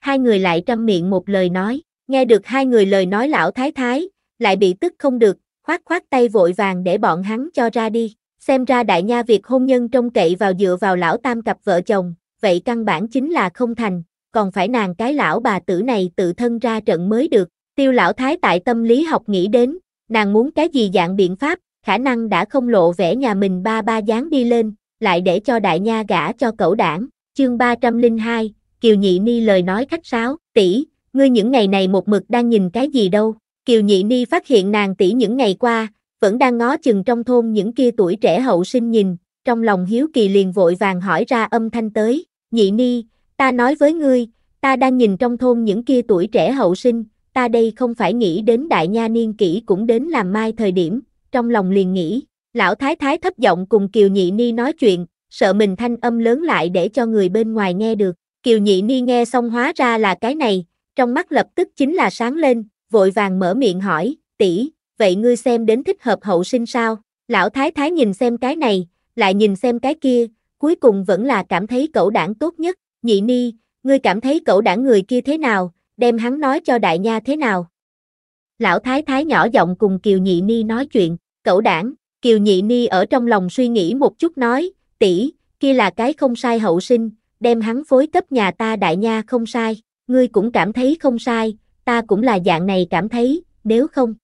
Hai người lại trăm miệng một lời nói, nghe được hai người lời nói lão thái thái, lại bị tức không được, khoát khoát tay vội vàng để bọn hắn cho ra đi. Xem ra đại nha việc hôn nhân trông cậy vào dựa vào lão tam cặp vợ chồng, vậy căn bản chính là không thành, còn phải nàng cái lão bà tử này tự thân ra trận mới được. Tiêu lão thái tại tâm lý học nghĩ đến, nàng muốn cái gì dạng biện pháp, khả năng đã không lộ vẻ nhà mình ba ba dáng đi lên, lại để cho đại nha gả cho cẩu đảng, chương 302, Kiều Nhị Ni lời nói khách sáo, tỷ, ngươi những ngày này một mực đang nhìn cái gì đâu, Kiều Nhị Ni phát hiện nàng tỷ những ngày qua, vẫn đang ngó chừng trong thôn những kia tuổi trẻ hậu sinh nhìn, trong lòng hiếu kỳ liền vội vàng hỏi ra âm thanh tới, Nhị Ni, ta nói với ngươi, ta đang nhìn trong thôn những kia tuổi trẻ hậu sinh, ta đây không phải nghĩ đến đại nha niên kỷ cũng đến làm mai thời điểm, trong lòng liền nghĩ, lão thái thái thấp giọng cùng Kiều Nhị Ni nói chuyện, sợ mình thanh âm lớn lại để cho người bên ngoài nghe được. Kiều Nhị Ni nghe xong hóa ra là cái này, trong mắt lập tức chính là sáng lên, vội vàng mở miệng hỏi, tỷ, vậy ngươi xem đến thích hợp hậu sinh sao? Lão thái thái nhìn xem cái này, lại nhìn xem cái kia, cuối cùng vẫn là cảm thấy cậu đảng tốt nhất. Nhị Ni, ngươi cảm thấy cậu đảng người kia thế nào, đem hắn nói cho đại nha thế nào? Lão thái thái nhỏ giọng cùng Kiều Nhị Ni nói chuyện, Cẩu đảng, Kiều Nhị Ni ở trong lòng suy nghĩ một chút nói, tỷ, kia là cái không sai hậu sinh, đem hắn phối cấp nhà ta đại nha không sai, ngươi cũng cảm thấy không sai, ta cũng là dạng này cảm thấy, nếu không.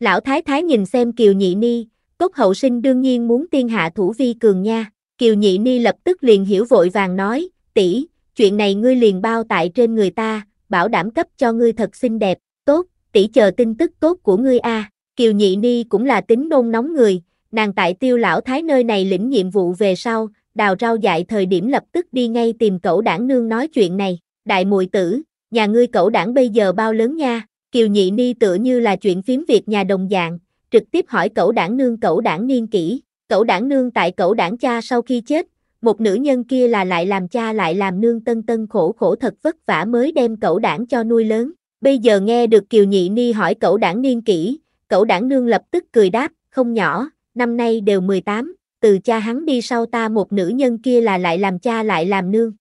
Lão Thái Thái nhìn xem Kiều Nhị Ni, cốt hậu sinh đương nhiên muốn tiên hạ thủ vi cường nha, Kiều Nhị Ni lập tức liền hiểu vội vàng nói, tỷ, chuyện này ngươi liền bao tại trên người ta, bảo đảm cấp cho ngươi thật xinh đẹp, tốt, tỷ chờ tin tức tốt của ngươi a. À. Kiều Nhị Ni cũng là tính nôn nóng người, nàng tại tiêu lão thái nơi này lĩnh nhiệm vụ về sau, đào rau dại thời điểm lập tức đi ngay tìm cậu đảng nương nói chuyện này, đại Mùi tử, nhà ngươi cậu đảng bây giờ bao lớn nha, Kiều Nhị Ni tựa như là chuyện phím việc nhà đồng dạng, trực tiếp hỏi cậu đảng nương cậu đảng niên kỹ, cậu đảng nương tại cậu đảng cha sau khi chết, một nữ nhân kia là lại làm cha lại làm nương tân tân khổ khổ thật vất vả mới đem cậu đảng cho nuôi lớn, bây giờ nghe được Kiều Nhị Ni hỏi cậu đảng niên kỹ, cậu đảng nương lập tức cười đáp, không nhỏ, năm nay đều 18, từ cha hắn đi sau ta một nữ nhân kia là lại làm cha lại làm nương.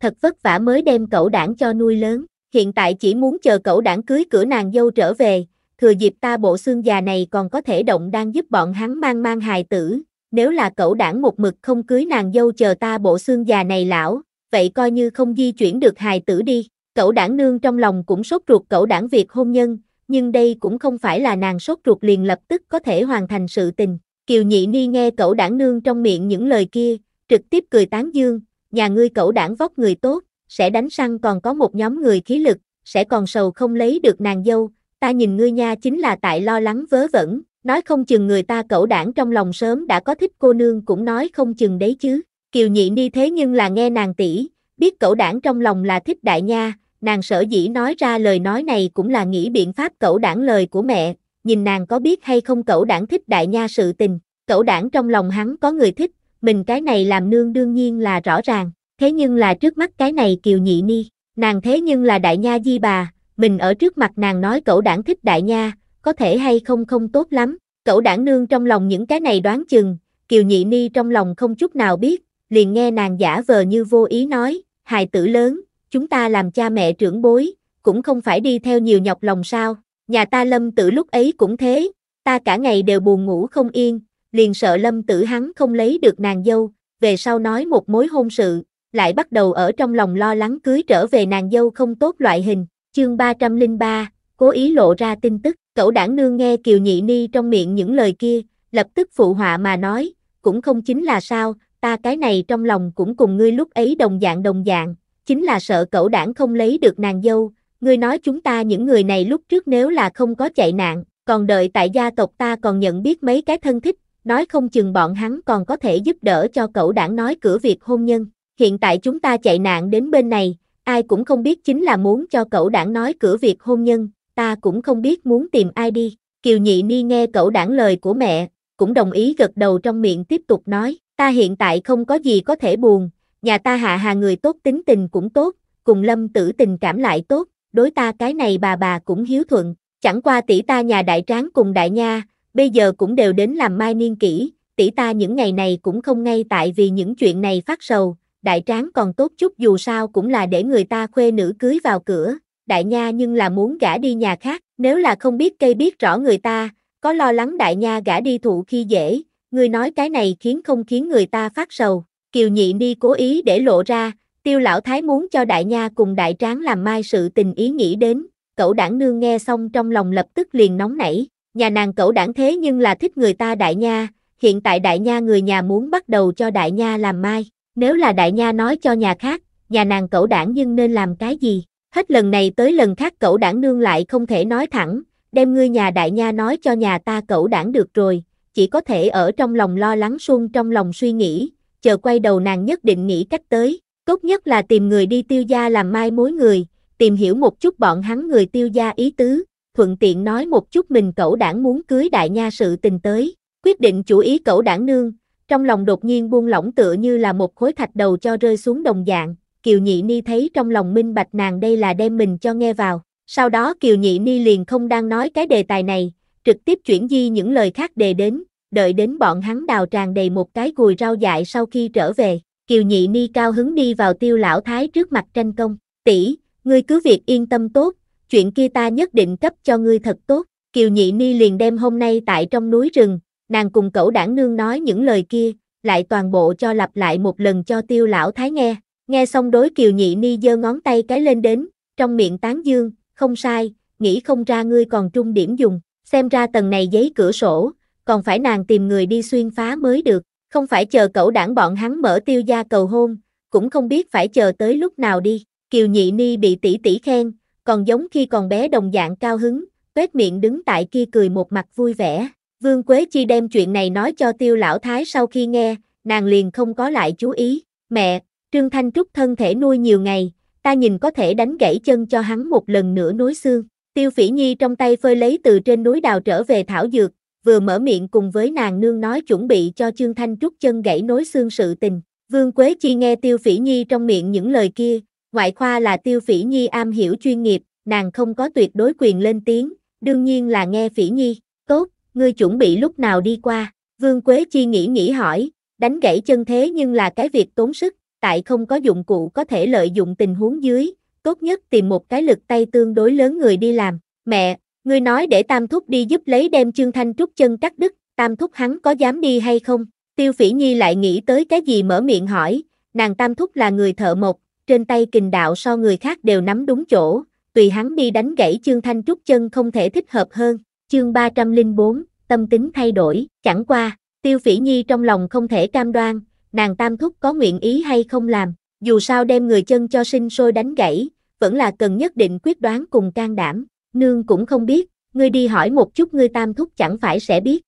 Thật vất vả mới đem cậu đảng cho nuôi lớn, hiện tại chỉ muốn chờ cậu đảng cưới cửa nàng dâu trở về, thừa dịp ta bộ xương già này còn có thể động đang giúp bọn hắn mang mang hài tử, nếu là cậu đảng một mực không cưới nàng dâu chờ ta bộ xương già này lão, vậy coi như không di chuyển được hài tử đi. Cậu đảng nương trong lòng cũng sốt ruột cậu đảng việc hôn nhân, nhưng đây cũng không phải là nàng sốt ruột liền lập tức có thể hoàn thành sự tình. Kiều Nhị Ni nghe cậu đảng nương trong miệng những lời kia, trực tiếp cười tán dương, nhà ngươi cậu đảng vóc người tốt, sẽ đánh săn còn có một nhóm người khí lực, sẽ còn sầu không lấy được nàng dâu, ta nhìn ngươi nha chính là tại lo lắng vớ vẩn, nói không chừng người ta cẩu đảng trong lòng sớm đã có thích cô nương cũng nói không chừng đấy chứ. Kiều nhị ni thế nhưng là nghe nàng tỷ, biết cẩu đảng trong lòng là thích đại nha, Nàng sở dĩ nói ra lời nói này cũng là nghĩ biện pháp cẩu đảng lời của mẹ, nhìn nàng có biết hay không cẩu đảng thích đại nha sự tình, cẩu đảng trong lòng hắn có người thích, mình cái này làm nương đương nhiên là rõ ràng, thế nhưng là trước mắt cái này kiều nhị ni, nàng thế nhưng là đại nha di bà, mình ở trước mặt nàng nói cẩu đảng thích đại nha, có thể hay không không tốt lắm, cẩu đảng nương trong lòng những cái này đoán chừng, kiều nhị ni trong lòng không chút nào biết, liền nghe nàng giả vờ như vô ý nói, hài tử lớn, chúng ta làm cha mẹ trưởng bối, cũng không phải đi theo nhiều nhọc lòng sao, nhà ta lâm tử lúc ấy cũng thế, ta cả ngày đều buồn ngủ không yên, liền sợ lâm tử hắn không lấy được nàng dâu, về sau nói một mối hôn sự, lại bắt đầu ở trong lòng lo lắng cưới trở về nàng dâu không tốt loại hình, chương 303, cố ý lộ ra tin tức, cậu đảng nương nghe Kiều Nhị Ni trong miệng những lời kia, lập tức phụ họa mà nói, cũng không chính là sao, ta cái này trong lòng cũng cùng ngươi lúc ấy đồng dạng đồng dạng, chính là sợ cậu đảng không lấy được nàng dâu, ngươi nói chúng ta những người này lúc trước nếu là không có chạy nạn, còn đợi tại gia tộc ta còn nhận biết mấy cái thân thích, nói không chừng bọn hắn còn có thể giúp đỡ cho cậu đảng nói cửa việc hôn nhân. Hiện tại chúng ta chạy nạn đến bên này, ai cũng không biết chính là muốn cho cậu đảng nói cửa việc hôn nhân, ta cũng không biết muốn tìm ai đi. Kiều Nhị Ni nghe cậu đảng lời của mẹ, cũng đồng ý gật đầu trong miệng tiếp tục nói, ta hiện tại không có gì có thể buồn, nhà ta hạ hà người tốt tính tình cũng tốt, cùng lâm tử tình cảm lại tốt, đối ta cái này bà bà cũng hiếu thuận, chẳng qua tỷ ta nhà đại tráng cùng đại nha, bây giờ cũng đều đến làm mai niên kỹ, tỷ ta những ngày này cũng không ngay tại vì những chuyện này phát sầu, đại tráng còn tốt chút dù sao cũng là để người ta khuê nữ cưới vào cửa, đại nha nhưng là muốn gả đi nhà khác, nếu là không biết cây biết rõ người ta, có lo lắng đại nha gả đi thụ khi dễ, người nói cái này khiến không khiến người ta phát sầu. Kiều Nhị Ni cố ý để lộ ra, tiêu lão thái muốn cho đại nha cùng đại tráng làm mai sự tình ý nghĩ đến, cậu đảng nương nghe xong trong lòng lập tức liền nóng nảy, nhà nàng cậu đảng thế nhưng là thích người ta đại nha, hiện tại đại nha người nhà muốn bắt đầu cho đại nha làm mai, nếu là đại nha nói cho nhà khác, nhà nàng cậu đảng nhưng nên làm cái gì, hết lần này tới lần khác cậu đảng nương lại không thể nói thẳng, đem ngươi nhà đại nha nói cho nhà ta cậu đảng được rồi, chỉ có thể ở trong lòng lo lắng xuông trong lòng suy nghĩ, chờ quay đầu nàng nhất định nghĩ cách tới, tốt nhất là tìm người đi tiêu gia làm mai mối người, tìm hiểu một chút bọn hắn người tiêu gia ý tứ, thuận tiện nói một chút mình cậu đảng muốn cưới đại nha sự tình tới, quyết định chủ ý cậu đảng nương, trong lòng đột nhiên buông lỏng tựa như là một khối thạch đầu cho rơi xuống đồng dạng, Kiều Nhị Ni thấy trong lòng minh bạch nàng đây là đem mình cho nghe vào, sau đó Kiều Nhị Ni liền không đang nói cái đề tài này, trực tiếp chuyển di những lời khác đề đến, đợi đến bọn hắn đào tràn đầy một cái gùi rau dại sau khi trở về, Kiều Nhị Ni cao hứng đi vào tiêu lão thái trước mặt tranh công, tỷ, ngươi cứ việc yên tâm tốt, chuyện kia ta nhất định cấp cho ngươi thật tốt, Kiều Nhị Ni liền đem hôm nay tại trong núi rừng, nàng cùng cậu đảng nương nói những lời kia, lại toàn bộ cho lặp lại một lần cho tiêu lão thái nghe, nghe xong đối Kiều Nhị Ni giơ ngón tay cái lên đến, trong miệng tán dương, không sai, nghĩ không ra ngươi còn trung điểm dùng, xem ra tầng này giấy cửa sổ, còn phải nàng tìm người đi xuyên phá mới được, không phải chờ cậu đảng bọn hắn mở tiêu gia cầu hôn, cũng không biết phải chờ tới lúc nào đi. Kiều Nhị Ni bị tỷ tỷ khen, còn giống khi còn bé đồng dạng cao hứng, tuét miệng đứng tại kia cười một mặt vui vẻ. Vương Quế Chi đem chuyện này nói cho tiêu lão thái sau khi nghe, nàng liền không có lại chú ý. Mẹ, Trương Thanh Trúc thân thể nuôi nhiều ngày, ta nhìn có thể đánh gãy chân cho hắn một lần nữa nối xương. Tiêu Phỉ Nhi trong tay phơi lấy từ trên núi đào trở về thảo dược, vừa mở miệng cùng với nàng nương nói chuẩn bị cho Trương Thanh trúc chân gãy nối xương sự tình. Vương Quế Chi nghe Tiêu Phỉ Nhi trong miệng những lời kia, ngoại khoa là Tiêu Phỉ Nhi am hiểu chuyên nghiệp, nàng không có tuyệt đối quyền lên tiếng, đương nhiên là nghe Phỉ Nhi, tốt, ngươi chuẩn bị lúc nào đi qua, Vương Quế Chi nghĩ nghĩ hỏi, đánh gãy chân thế nhưng là cái việc tốn sức, tại không có dụng cụ có thể lợi dụng tình huống dưới, tốt nhất tìm một cái lực tay tương đối lớn người đi làm, mẹ, Ngươi nói để Tam Thúc đi giúp lấy đem Trương Thanh Trúc chân cắt đứt, Tam Thúc hắn có dám đi hay không? Tiêu Phỉ Nhi lại nghĩ tới cái gì mở miệng hỏi, nàng Tam Thúc là người thợ mộc, trên tay kình đạo so người khác đều nắm đúng chỗ, tùy hắn đi đánh gãy Trương Thanh Trúc chân không thể thích hợp hơn. Chương 304, tâm tính thay đổi, chẳng qua, Tiêu Phỉ Nhi trong lòng không thể cam đoan, nàng Tam Thúc có nguyện ý hay không làm, dù sao đem người chân cho sinh sôi đánh gãy, vẫn là cần nhất định quyết đoán cùng can đảm nương cũng không biết, ngươi đi hỏi một chút ngươi tam thúc chẳng phải sẽ biết.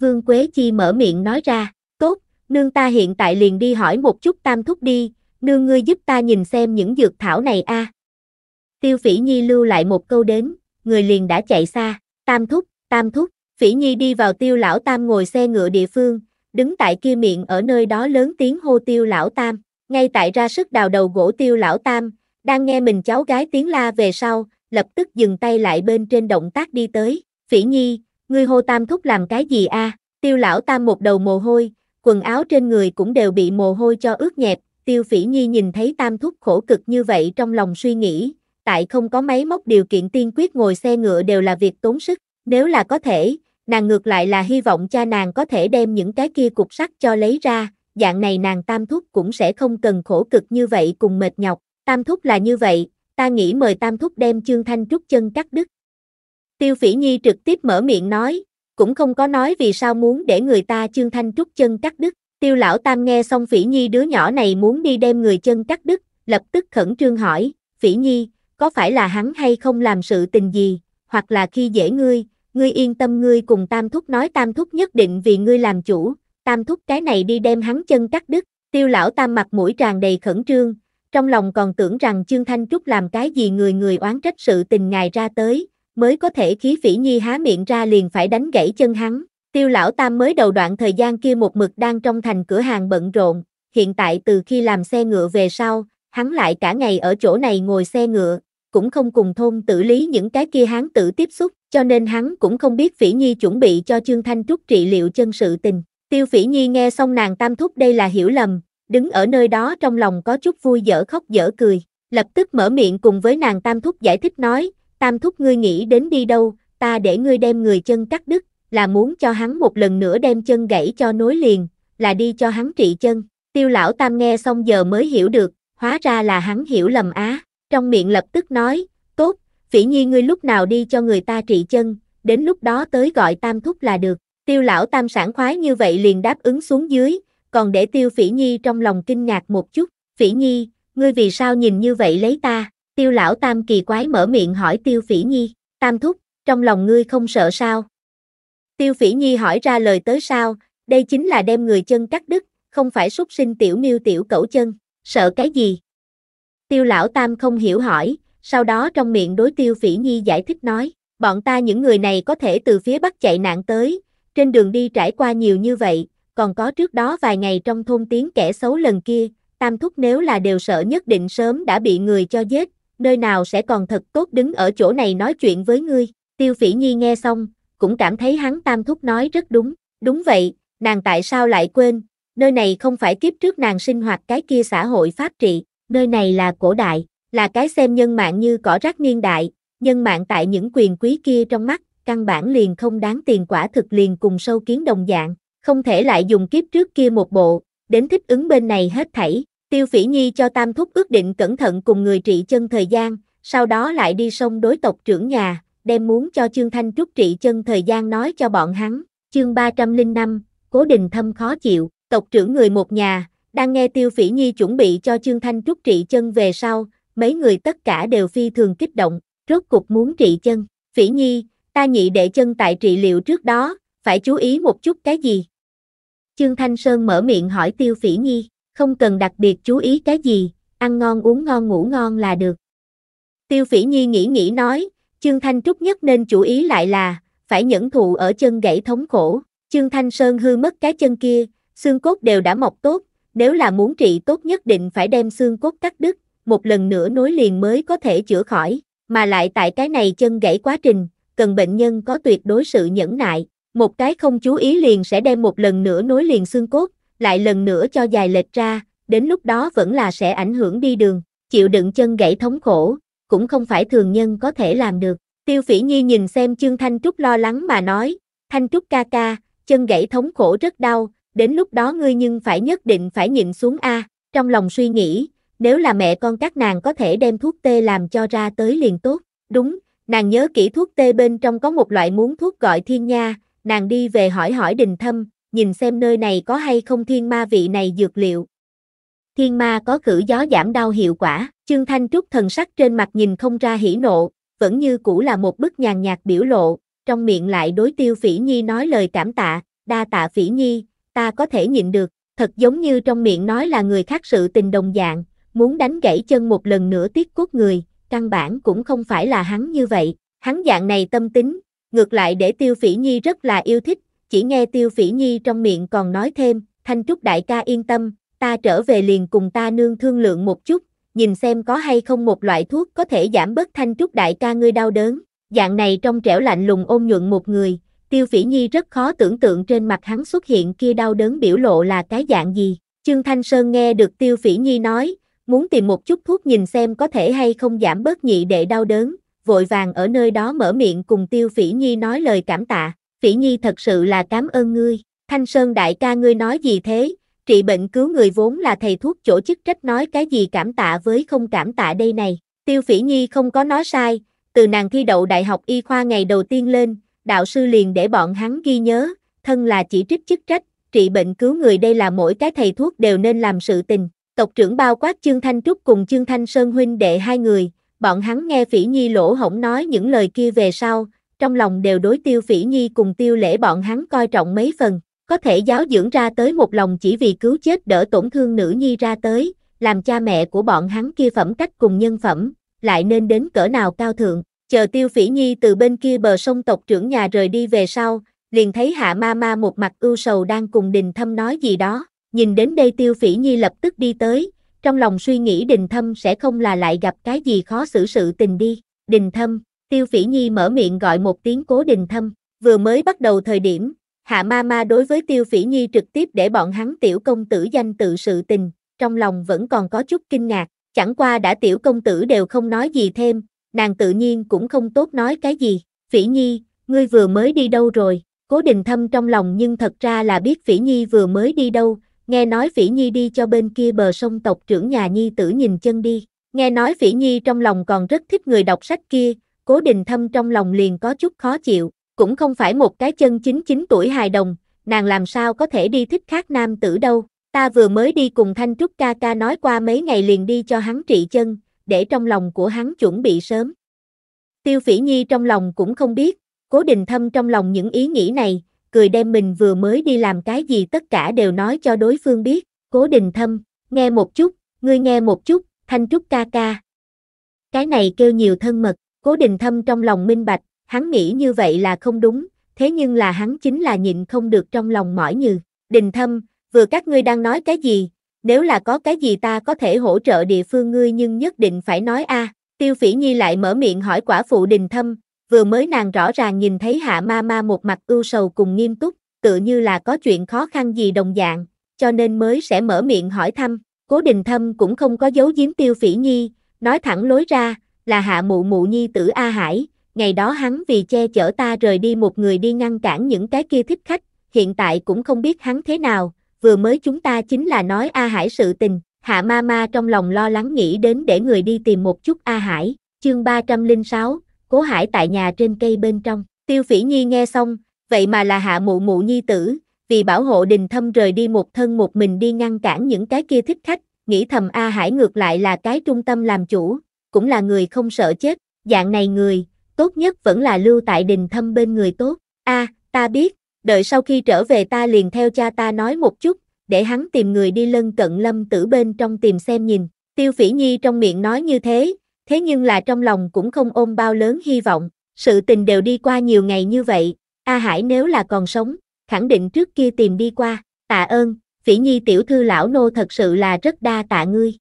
Vương Quế Chi mở miệng nói ra, tốt, nương ta hiện tại liền đi hỏi một chút tam thúc đi, nương ngươi giúp ta nhìn xem những dược thảo này a. Tiêu Phỉ Nhi lưu lại một câu đến, người liền đã chạy xa, tam thúc, tam thúc, Phỉ Nhi đi vào tiêu lão tam ngồi xe ngựa địa phương, đứng tại kia miệng ở nơi đó lớn tiếng hô tiêu lão tam, ngay tại ra sức đào đầu gỗ tiêu lão tam, đang nghe mình cháu gái tiếng la về sau, lập tức dừng tay lại bên trên động tác đi tới, phỉ nhi, ngươi hô tam thúc làm cái gì a? tiêu lão tam một đầu mồ hôi, quần áo trên người cũng đều bị mồ hôi cho ướt nhẹp, tiêu phỉ nhi nhìn thấy tam thúc khổ cực như vậy trong lòng suy nghĩ, tại không có máy móc điều kiện tiên quyết ngồi xe ngựa đều là việc tốn sức, nếu là có thể, nàng ngược lại là hy vọng cha nàng có thể đem những cái kia cục sắt cho lấy ra, dạng này nàng tam thúc cũng sẽ không cần khổ cực như vậy cùng mệt nhọc, tam thúc là như vậy, ta nghĩ mời Tam Thúc đem trương Thanh trúc chân cắt đứt. Tiêu Phỉ Nhi trực tiếp mở miệng nói, cũng không có nói vì sao muốn để người ta trương Thanh trúc chân cắt đứt. Tiêu Lão Tam nghe xong Phỉ Nhi đứa nhỏ này muốn đi đem người chân cắt đứt, lập tức khẩn trương hỏi, Phỉ Nhi, có phải là hắn hay không làm sự tình gì, hoặc là khi dễ ngươi, ngươi yên tâm ngươi cùng Tam Thúc nói Tam Thúc nhất định vì ngươi làm chủ, Tam Thúc cái này đi đem hắn chân cắt đứt, tiêu lão Tam mặt mũi tràn đầy khẩn trương, trong lòng còn tưởng rằng trương Thanh Trúc làm cái gì người người oán trách sự tình ngài ra tới, mới có thể khí phỉ nhi há miệng ra liền phải đánh gãy chân hắn. Tiêu lão tam mới đầu đoạn thời gian kia một mực đang trong thành cửa hàng bận rộn, hiện tại từ khi làm xe ngựa về sau, hắn lại cả ngày ở chỗ này ngồi xe ngựa, cũng không cùng thôn tử lý những cái kia hắn tự tiếp xúc, cho nên hắn cũng không biết Phỉ Nhi chuẩn bị cho Trương Thanh Trúc trị liệu chân sự tình. Tiêu Phỉ Nhi nghe xong nàng tam thúc đây là hiểu lầm, đứng ở nơi đó trong lòng có chút vui dở khóc dở cười, lập tức mở miệng cùng với nàng Tam Thúc giải thích nói, Tam Thúc ngươi nghĩ đến đi đâu, ta để ngươi đem người chân cắt đứt, là muốn cho hắn một lần nữa đem chân gãy cho nối liền, là đi cho hắn trị chân. Tiêu lão Tam nghe xong giờ mới hiểu được, hóa ra là hắn hiểu lầm á, trong miệng lập tức nói, tốt, phỉ nhi ngươi lúc nào đi cho người ta trị chân, đến lúc đó tới gọi Tam Thúc là được. Tiêu lão Tam sản khoái như vậy liền đáp ứng xuống dưới, còn để Tiêu Phỉ Nhi trong lòng kinh ngạc một chút, Phỉ Nhi, ngươi vì sao nhìn như vậy lấy ta, Tiêu Lão Tam kỳ quái mở miệng hỏi Tiêu Phỉ Nhi, Tam Thúc, trong lòng ngươi không sợ sao? Tiêu Phỉ Nhi hỏi ra lời tới sao, đây chính là đem người chân cắt đứt, không phải xuất sinh tiểu miêu tiểu cẩu chân, sợ cái gì? Tiêu Lão Tam không hiểu hỏi, sau đó trong miệng đối Tiêu Phỉ Nhi giải thích nói, bọn ta những người này có thể từ phía Bắc chạy nạn tới, trên đường đi trải qua nhiều như vậy, còn có trước đó vài ngày trong thôn tiếng kẻ xấu lần kia, tam thúc nếu là đều sợ nhất định sớm đã bị người cho giết, nơi nào sẽ còn thật tốt đứng ở chỗ này nói chuyện với ngươi. Tiêu phỉ nhi nghe xong, cũng cảm thấy hắn tam thúc nói rất đúng, đúng vậy, nàng tại sao lại quên, nơi này không phải kiếp trước nàng sinh hoạt cái kia xã hội pháp trị, nơi này là cổ đại, là cái xem nhân mạng như cỏ rác niên đại, nhân mạng tại những quyền quý kia trong mắt, căn bản liền không đáng tiền quả thực liền cùng sâu kiến đồng dạng không thể lại dùng kiếp trước kia một bộ, đến thích ứng bên này hết thảy, tiêu phỉ nhi cho tam thúc ước định cẩn thận cùng người trị chân thời gian, sau đó lại đi sông đối tộc trưởng nhà, đem muốn cho Trương Thanh Trúc trị chân thời gian nói cho bọn hắn, chương 305, cố đình thâm khó chịu, tộc trưởng người một nhà, đang nghe tiêu phỉ nhi chuẩn bị cho Trương Thanh Trúc trị chân về sau, mấy người tất cả đều phi thường kích động, rốt cục muốn trị chân, phỉ nhi, ta nhị đệ chân tại trị liệu trước đó, phải chú ý một chút cái gì, Trương Thanh Sơn mở miệng hỏi Tiêu Phỉ Nhi, không cần đặc biệt chú ý cái gì, ăn ngon uống ngon ngủ ngon là được. Tiêu Phỉ Nhi nghĩ nghĩ nói, Trương Thanh Trúc nhất nên chú ý lại là, phải nhẫn thụ ở chân gãy thống khổ, Trương Thanh Sơn hư mất cái chân kia, xương cốt đều đã mọc tốt, nếu là muốn trị tốt nhất định phải đem xương cốt cắt đứt, một lần nữa nối liền mới có thể chữa khỏi, mà lại tại cái này chân gãy quá trình, cần bệnh nhân có tuyệt đối sự nhẫn nại, một cái không chú ý liền sẽ đem một lần nữa nối liền xương cốt, lại lần nữa cho dài lệch ra, đến lúc đó vẫn là sẽ ảnh hưởng đi đường, chịu đựng chân gãy thống khổ, cũng không phải thường nhân có thể làm được. Tiêu Phỉ Nhi nhìn xem Trương Thanh Trúc lo lắng mà nói, Thanh Trúc ca ca, chân gãy thống khổ rất đau, đến lúc đó ngươi nhưng phải nhất định phải nhịn xuống A, trong lòng suy nghĩ, nếu là mẹ con các nàng có thể đem thuốc tê làm cho ra tới liền tốt, đúng, nàng nhớ kỹ thuốc tê bên trong có một loại muốn thuốc gọi thiên nha, nàng đi về hỏi hỏi đình thâm, nhìn xem nơi này có hay không thiên ma vị này dược liệu. Thiên ma có cử gió giảm đau hiệu quả, trương thanh trúc thần sắc trên mặt nhìn không ra hỉ nộ, vẫn như cũ là một bức nhàn nhạt biểu lộ, trong miệng lại đối tiêu phỉ nhi nói lời cảm tạ, đa tạ phỉ nhi, ta có thể nhịn được, thật giống như trong miệng nói là người khác sự tình đồng dạng, muốn đánh gãy chân một lần nữa tiếc cốt người, căn bản cũng không phải là hắn như vậy, hắn dạng này tâm tính, Ngược lại để Tiêu Phỉ Nhi rất là yêu thích, chỉ nghe Tiêu Phỉ Nhi trong miệng còn nói thêm, Thanh Trúc đại ca yên tâm, ta trở về liền cùng ta nương thương lượng một chút, nhìn xem có hay không một loại thuốc có thể giảm bớt Thanh Trúc đại ca ngươi đau đớn. Dạng này trong trẻo lạnh lùng ôm nhuận một người, Tiêu Phỉ Nhi rất khó tưởng tượng trên mặt hắn xuất hiện kia đau đớn biểu lộ là cái dạng gì. Trương Thanh Sơn nghe được Tiêu Phỉ Nhi nói, muốn tìm một chút thuốc nhìn xem có thể hay không giảm bớt nhị đệ đau đớn, vội vàng ở nơi đó mở miệng cùng Tiêu Phỉ Nhi nói lời cảm tạ, Phỉ Nhi thật sự là cảm ơn ngươi, Thanh Sơn đại ca ngươi nói gì thế, trị bệnh cứu người vốn là thầy thuốc chỗ chức trách nói cái gì cảm tạ với không cảm tạ đây này, Tiêu Phỉ Nhi không có nói sai, từ nàng thi đậu đại học y khoa ngày đầu tiên lên, đạo sư liền để bọn hắn ghi nhớ, thân là chỉ trích chức trách, trị bệnh cứu người đây là mỗi cái thầy thuốc đều nên làm sự tình. Tộc trưởng bao quát trương Thanh Trúc cùng trương Thanh Sơn huynh đệ hai người, bọn hắn nghe Phỉ Nhi lỗ hổng nói những lời kia về sau, trong lòng đều đối tiêu Phỉ Nhi cùng tiêu lễ bọn hắn coi trọng mấy phần, có thể giáo dưỡng ra tới một lòng chỉ vì cứu chết đỡ tổn thương nữ nhi ra tới, làm cha mẹ của bọn hắn kia phẩm cách cùng nhân phẩm, lại nên đến cỡ nào cao thượng. Chờ tiêu phỉ nhi từ bên kia bờ sông tộc trưởng nhà rời đi về sau, liền thấy hạ ma ma một mặt ưu sầu đang cùng đình thâm nói gì đó. Nhìn đến đây tiêu phỉ nhi lập tức đi tới, trong lòng suy nghĩ đình thâm sẽ không là lại gặp cái gì khó xử sự tình đi. Đình thâm, tiêu phỉ nhi mở miệng gọi một tiếng cố đình thâm, vừa mới bắt đầu thời điểm, hạ ma ma đối với tiêu phỉ nhi trực tiếp để bọn hắn tiểu công tử danh tự sự tình, trong lòng vẫn còn có chút kinh ngạc, chẳng qua đã tiểu công tử đều không nói gì thêm, nàng tự nhiên cũng không tốt nói cái gì, phỉ nhi, ngươi vừa mới đi đâu rồi, cố đình thâm trong lòng nhưng thật ra là biết phỉ nhi vừa mới đi đâu, nghe nói Phỉ Nhi đi cho bên kia bờ sông tộc trưởng nhà Nhi tử nhìn chân đi, nghe nói Phỉ Nhi trong lòng còn rất thích người đọc sách kia, cố định thâm trong lòng liền có chút khó chịu, cũng không phải một cái chân chính chín tuổi hài đồng, nàng làm sao có thể đi thích khác nam tử đâu, ta vừa mới đi cùng Thanh Trúc ca ca nói qua mấy ngày liền đi cho hắn trị chân, để trong lòng của hắn chuẩn bị sớm. Tiêu Phỉ Nhi trong lòng cũng không biết, cố định thâm trong lòng những ý nghĩ này, cười đem mình vừa mới đi làm cái gì tất cả đều nói cho đối phương biết, cố đình thâm, nghe một chút, ngươi nghe một chút, thanh trúc ca ca. Cái này kêu nhiều thân mật, cố đình thâm trong lòng minh bạch, hắn nghĩ như vậy là không đúng, thế nhưng là hắn chính là nhịn không được trong lòng mỏi như, đình thâm, vừa các ngươi đang nói cái gì, nếu là có cái gì ta có thể hỗ trợ địa phương ngươi nhưng nhất định phải nói a tiêu phỉ nhi lại mở miệng hỏi quả phụ đình thâm, vừa mới nàng rõ ràng nhìn thấy hạ ma ma một mặt ưu sầu cùng nghiêm túc, tự như là có chuyện khó khăn gì đồng dạng, cho nên mới sẽ mở miệng hỏi thăm, cố đình thâm cũng không có giấu giếm tiêu phỉ nhi, nói thẳng lối ra, là hạ mụ mụ nhi tử A Hải, ngày đó hắn vì che chở ta rời đi một người đi ngăn cản những cái kia thích khách, hiện tại cũng không biết hắn thế nào, vừa mới chúng ta chính là nói A Hải sự tình, hạ ma ma trong lòng lo lắng nghĩ đến để người đi tìm một chút A Hải, chương 306, cố hải tại nhà trên cây bên trong. Tiêu phỉ nhi nghe xong, vậy mà là hạ mụ mụ nhi tử, vì bảo hộ đình thâm rời đi một thân một mình đi ngăn cản những cái kia thích khách, nghĩ thầm A Hải ngược lại là cái trung tâm làm chủ, cũng là người không sợ chết, dạng này người, tốt nhất vẫn là lưu tại đình thâm bên người tốt. A, ta biết, đợi sau khi trở về ta liền theo cha ta nói một chút, để hắn tìm người đi lân cận lâm tử bên trong tìm xem nhìn. Tiêu phỉ nhi trong miệng nói như thế, thế nhưng là trong lòng cũng không ôm bao lớn hy vọng, sự tình đều đi qua nhiều ngày như vậy, A Hải nếu là còn sống, khẳng định trước kia tìm đi qua, tạ ơn, Phỉ Nhi tiểu thư lão nô thật sự là rất đa tạ ngươi.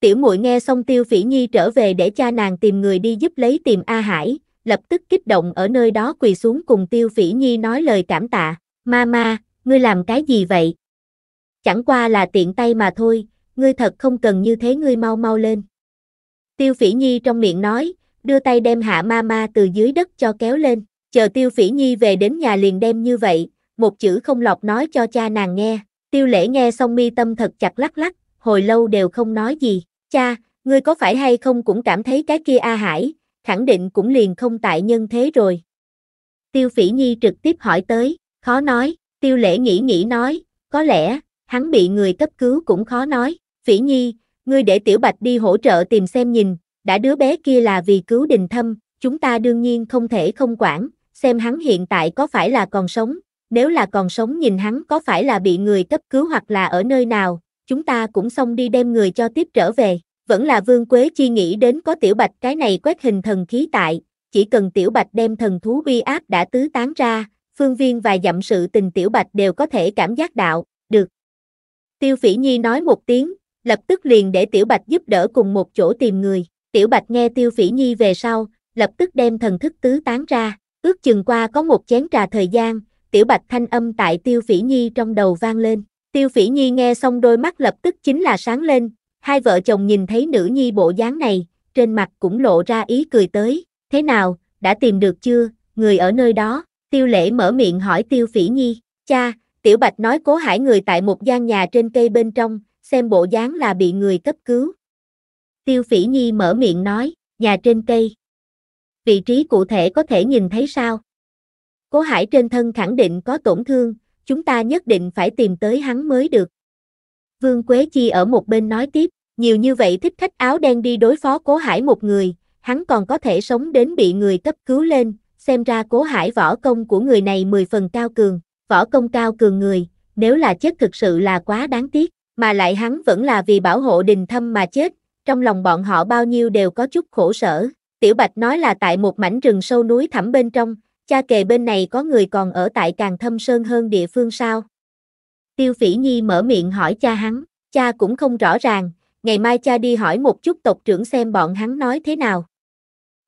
Tiểu muội nghe xong Tiêu Phỉ Nhi trở về để cha nàng tìm người đi giúp lấy tìm A Hải, lập tức kích động ở nơi đó quỳ xuống cùng Tiêu Phỉ Nhi nói lời cảm tạ, "Mama, ngươi làm cái gì vậy?" Chẳng qua là tiện tay mà thôi, ngươi thật không cần như thế ngươi mau mau lên. Tiêu Phỉ Nhi trong miệng nói, đưa tay đem Hạ Ma Ma từ dưới đất cho kéo lên, chờ Tiêu Phỉ Nhi về đến nhà liền đem như vậy, một chữ không lọc nói cho cha nàng nghe. Tiêu Lễ nghe xong mi tâm thật chặt lắc lắc, hồi lâu đều không nói gì. Cha, ngươi có phải hay không cũng cảm thấy cái kia A Hải, khẳng định cũng liền không tại nhân thế rồi. Tiêu Phỉ Nhi trực tiếp hỏi tới, khó nói, Tiêu Lễ nghĩ nghĩ nói, có lẽ, hắn bị người cấp cứu cũng khó nói. Phỉ Nhi, ngươi để Tiểu Bạch đi hỗ trợ tìm xem nhìn, đã đứa bé kia là vì cứu đình thâm, chúng ta đương nhiên không thể không quản, xem hắn hiện tại có phải là còn sống, nếu là còn sống nhìn hắn có phải là bị người cấp cứu hoặc là ở nơi nào, chúng ta cũng xong đi đem người cho tiếp trở về. Vẫn là Vương Quế Chi nghĩ đến có Tiểu Bạch cái này quét hình thần khí tại, chỉ cần Tiểu Bạch đem thần thú uy áp đã tứ tán ra, phương viên và dặm sự tình Tiểu Bạch đều có thể cảm giác đạo, được. Tiêu Phỉ Nhi nói một tiếng, lập tức liền để Tiểu Bạch giúp đỡ cùng một chỗ tìm người. Tiểu Bạch nghe Tiêu Phỉ Nhi về sau, lập tức đem thần thức tứ tán ra, ước chừng qua có một chén trà thời gian, Tiểu Bạch thanh âm tại Tiêu Phỉ Nhi trong đầu vang lên. Tiêu Phỉ Nhi nghe xong đôi mắt lập tức chính là sáng lên, hai vợ chồng nhìn thấy nữ nhi bộ dáng này, trên mặt cũng lộ ra ý cười tới, thế nào, đã tìm được chưa, người ở nơi đó, Tiêu Lễ mở miệng hỏi Tiêu Phỉ Nhi, cha, Tiểu Bạch nói cố hải người tại một gian nhà trên cây bên trong, xem bộ dáng là bị người cấp cứu. Tiêu Phỉ Nhi mở miệng nói, nhà trên cây. Vị trí cụ thể có thể nhìn thấy sao? Cố Hải trên thân khẳng định có tổn thương, chúng ta nhất định phải tìm tới hắn mới được. Vương Quế Chi ở một bên nói tiếp, nhiều như vậy thích khách áo đen đi đối phó Cố Hải một người, hắn còn có thể sống đến bị người cấp cứu lên, xem ra Cố Hải võ công của người này 10 phần cao cường, võ công cao cường người, nếu là chết thực sự là quá đáng tiếc mà lại hắn vẫn là vì bảo hộ đình thâm mà chết, trong lòng bọn họ bao nhiêu đều có chút khổ sở. Tiểu Bạch nói là tại một mảnh rừng sâu núi thẳm bên trong, cha kề bên này có người còn ở tại càng thâm sơn hơn địa phương sao? Tiêu Phỉ Nhi mở miệng hỏi cha hắn, cha cũng không rõ ràng, ngày mai cha đi hỏi một chút tộc trưởng xem bọn hắn nói thế nào.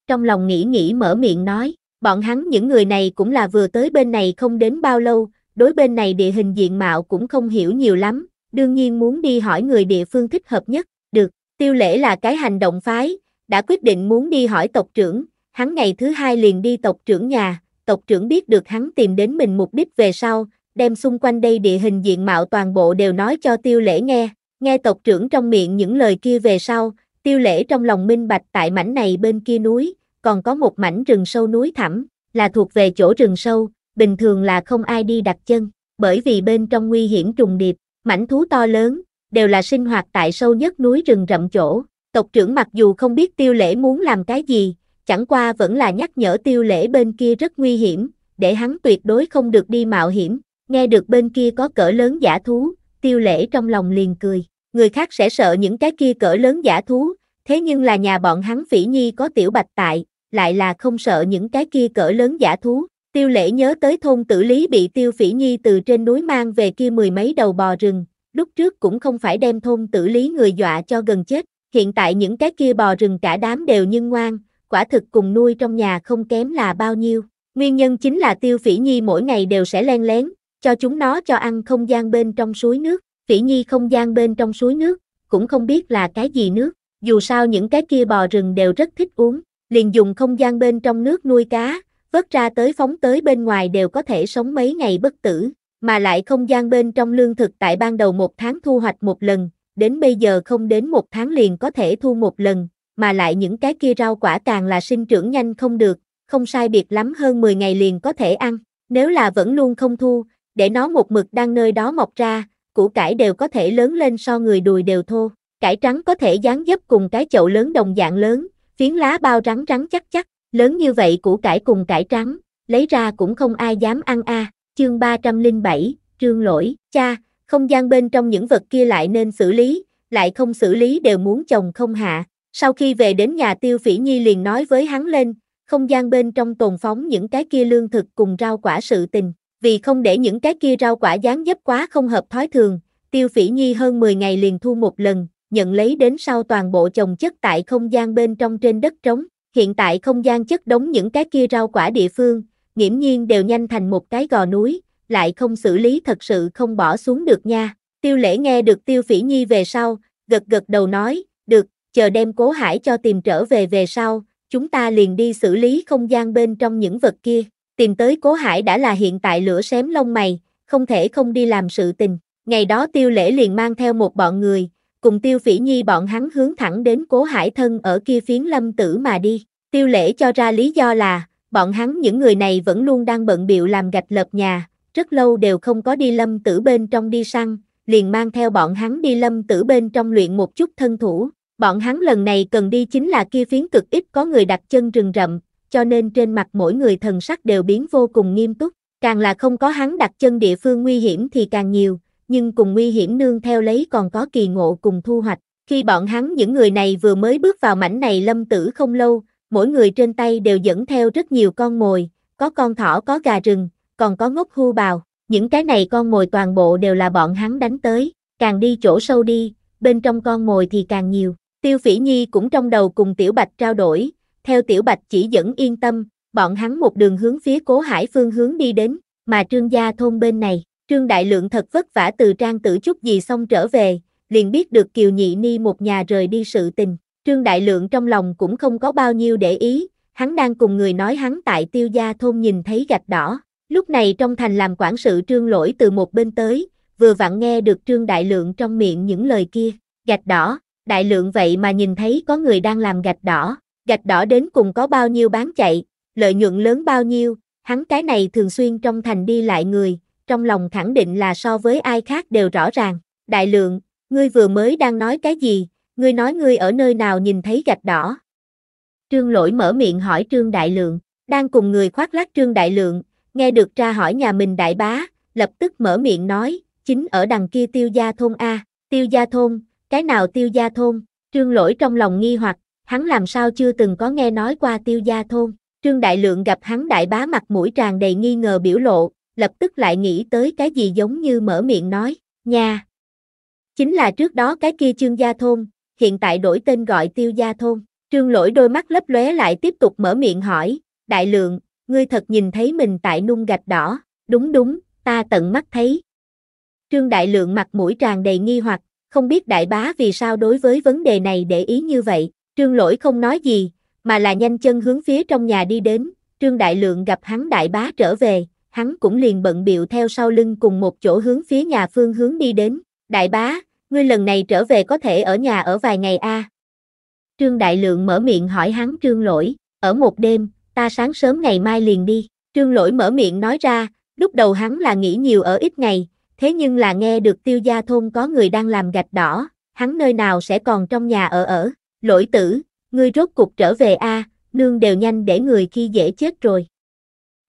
Trong lòng nghĩ nghĩ mở miệng nói, bọn hắn những người này cũng là vừa tới bên này không đến bao lâu, đối bên này địa hình diện mạo cũng không hiểu nhiều lắm, đương nhiên muốn đi hỏi người địa phương thích hợp nhất, được, tiêu lễ là cái hành động phái, đã quyết định muốn đi hỏi tộc trưởng, hắn ngày thứ hai liền đi tộc trưởng nhà, tộc trưởng biết được hắn tìm đến mình mục đích về sau, đem xung quanh đây địa hình diện mạo toàn bộ đều nói cho tiêu lễ nghe, nghe tộc trưởng trong miệng những lời kia về sau, tiêu lễ trong lòng minh bạch tại mảnh này bên kia núi, còn có một mảnh rừng sâu núi thẳm, là thuộc về chỗ rừng sâu, bình thường là không ai đi đặt chân, bởi vì bên trong nguy hiểm trùng điệp, mảnh thú to lớn, đều là sinh hoạt tại sâu nhất núi rừng rậm chỗ. Tộc trưởng mặc dù không biết tiêu lễ muốn làm cái gì, chẳng qua vẫn là nhắc nhở tiêu lễ bên kia rất nguy hiểm, để hắn tuyệt đối không được đi mạo hiểm. Nghe được bên kia có cỡ lớn giả thú, tiêu lễ trong lòng liền cười. Người khác sẽ sợ những cái kia cỡ lớn giả thú, thế nhưng là nhà bọn hắn phỉ nhi có tiểu bạch tại, lại là không sợ những cái kia cỡ lớn giả thú. Tiêu lễ nhớ tới thôn tử lý bị tiêu phỉ nhi từ trên núi mang về kia mười mấy đầu bò rừng, lúc trước cũng không phải đem thôn tử lý người dọa cho gần chết, hiện tại những cái kia bò rừng cả đám đều nhân ngoan, quả thực cùng nuôi trong nhà không kém là bao nhiêu. Nguyên nhân chính là tiêu phỉ nhi mỗi ngày đều sẽ len lén, cho chúng nó cho ăn không gian bên trong suối nước, phỉ nhi không gian bên trong suối nước, cũng không biết là cái gì nước, dù sao những cái kia bò rừng đều rất thích uống, liền dùng không gian bên trong nước nuôi cá, vớt ra tới phóng tới bên ngoài đều có thể sống mấy ngày bất tử, mà lại không gian bên trong lương thực tại ban đầu một tháng thu hoạch một lần, đến bây giờ không đến một tháng liền có thể thu một lần, mà lại những cái kia rau quả càng là sinh trưởng nhanh không được, không sai biệt lắm hơn 10 ngày liền có thể ăn, nếu là vẫn luôn không thu, để nó một mực đang nơi đó mọc ra, củ cải đều có thể lớn lên so người đùi đều thô, cải trắng có thể dán dấp cùng cái chậu lớn đồng dạng lớn, phiến lá bao rắn rắn chắc chắc, Lớn như vậy củ cải cùng cải trắng, lấy ra cũng không ai dám ăn a. À. Chương 307, trương lỗi, cha, không gian bên trong những vật kia lại nên xử lý, lại không xử lý đều muốn chồng không hạ. Sau khi về đến nhà tiêu phỉ nhi liền nói với hắn lên, không gian bên trong tồn phóng những cái kia lương thực cùng rau quả sự tình, vì không để những cái kia rau quả dán dấp quá không hợp thói thường, tiêu phỉ nhi hơn 10 ngày liền thu một lần, nhận lấy đến sau toàn bộ chồng chất tại không gian bên trong trên đất trống, Hiện tại không gian chất đống những cái kia rau quả địa phương, nghiễm nhiên đều nhanh thành một cái gò núi, lại không xử lý thật sự không bỏ xuống được nha. Tiêu lễ nghe được tiêu phỉ nhi về sau, gật gật đầu nói, được, chờ đem cố hải cho tìm trở về về sau, chúng ta liền đi xử lý không gian bên trong những vật kia. Tìm tới cố hải đã là hiện tại lửa xém lông mày, không thể không đi làm sự tình. Ngày đó tiêu lễ liền mang theo một bọn người, cùng Tiêu Phỉ Nhi bọn hắn hướng thẳng đến cố hải thân ở kia phiến lâm tử mà đi. Tiêu lễ cho ra lý do là, bọn hắn những người này vẫn luôn đang bận biệu làm gạch lợp nhà, rất lâu đều không có đi lâm tử bên trong đi săn, liền mang theo bọn hắn đi lâm tử bên trong luyện một chút thân thủ. Bọn hắn lần này cần đi chính là kia phiến cực ít có người đặt chân rừng rậm, cho nên trên mặt mỗi người thần sắc đều biến vô cùng nghiêm túc. Càng là không có hắn đặt chân địa phương nguy hiểm thì càng nhiều, nhưng cùng nguy hiểm nương theo lấy còn có kỳ ngộ cùng thu hoạch. Khi bọn hắn những người này vừa mới bước vào mảnh này lâm tử không lâu, mỗi người trên tay đều dẫn theo rất nhiều con mồi, có con thỏ có gà rừng, còn có ngốc hưu bào. Những cái này con mồi toàn bộ đều là bọn hắn đánh tới, càng đi chỗ sâu đi, bên trong con mồi thì càng nhiều. Tiêu Phỉ Nhi cũng trong đầu cùng Tiểu Bạch trao đổi, theo Tiểu Bạch chỉ dẫn yên tâm, bọn hắn một đường hướng phía cố hải phương hướng đi đến, mà trương gia thôn bên này, Trương Đại Lượng thật vất vả từ trang tử chút gì xong trở về, liền biết được Kiều Nhị Ni một nhà rời đi sự tình. Trương Đại Lượng trong lòng cũng không có bao nhiêu để ý, hắn đang cùng người nói hắn tại tiêu gia thôn nhìn thấy gạch đỏ. Lúc này trong thành làm quản sự trương lỗi từ một bên tới, vừa vặn nghe được trương đại lượng trong miệng những lời kia, gạch đỏ, đại lượng vậy mà nhìn thấy có người đang làm gạch đỏ, gạch đỏ đến cùng có bao nhiêu bán chạy, lợi nhuận lớn bao nhiêu, hắn cái này thường xuyên trong thành đi lại người, trong lòng khẳng định là so với ai khác đều rõ ràng. Đại lượng, ngươi vừa mới đang nói cái gì, ngươi nói ngươi ở nơi nào nhìn thấy gạch đỏ. Trương lỗi mở miệng hỏi Trương Đại Lượng, đang cùng người khoác lác Trương Đại Lượng, nghe được tra hỏi nhà mình đại bá, lập tức mở miệng nói, chính ở đằng kia tiêu gia thôn A, tiêu gia thôn, cái nào tiêu gia thôn, Trương lỗi trong lòng nghi hoặc, hắn làm sao chưa từng có nghe nói qua tiêu gia thôn, Trương Đại Lượng gặp hắn đại bá mặt mũi tràn đầy nghi ngờ biểu lộ, lập tức lại nghĩ tới cái gì giống như mở miệng nói, nha. Chính là trước đó cái kia trương gia thôn, hiện tại đổi tên gọi tiêu gia thôn. Trương lỗi đôi mắt lấp lóe lại tiếp tục mở miệng hỏi, đại lượng, ngươi thật nhìn thấy mình tại nung gạch đỏ, đúng đúng, ta tận mắt thấy. Trương đại lượng mặt mũi tràn đầy nghi hoặc, không biết đại bá vì sao đối với vấn đề này để ý như vậy, trương lỗi không nói gì, mà là nhanh chân hướng phía trong nhà đi đến, trương đại lượng gặp hắn đại bá trở về, hắn cũng liền bận biệu theo sau lưng cùng một chỗ hướng phía nhà phương hướng đi đến. Đại bá, ngươi lần này trở về có thể ở nhà ở vài ngày a Trương Đại Lượng mở miệng hỏi hắn Trương Lỗi, ở một đêm, ta sáng sớm ngày mai liền đi. Trương Lỗi mở miệng nói ra, lúc đầu hắn là nghĩ nhiều ở ít ngày, thế nhưng là nghe được tiêu gia thôn có người đang làm gạch đỏ, hắn nơi nào sẽ còn trong nhà ở ở. Lỗi tử, ngươi rốt cục trở về a nương đều nhanh để người khi dễ chết rồi.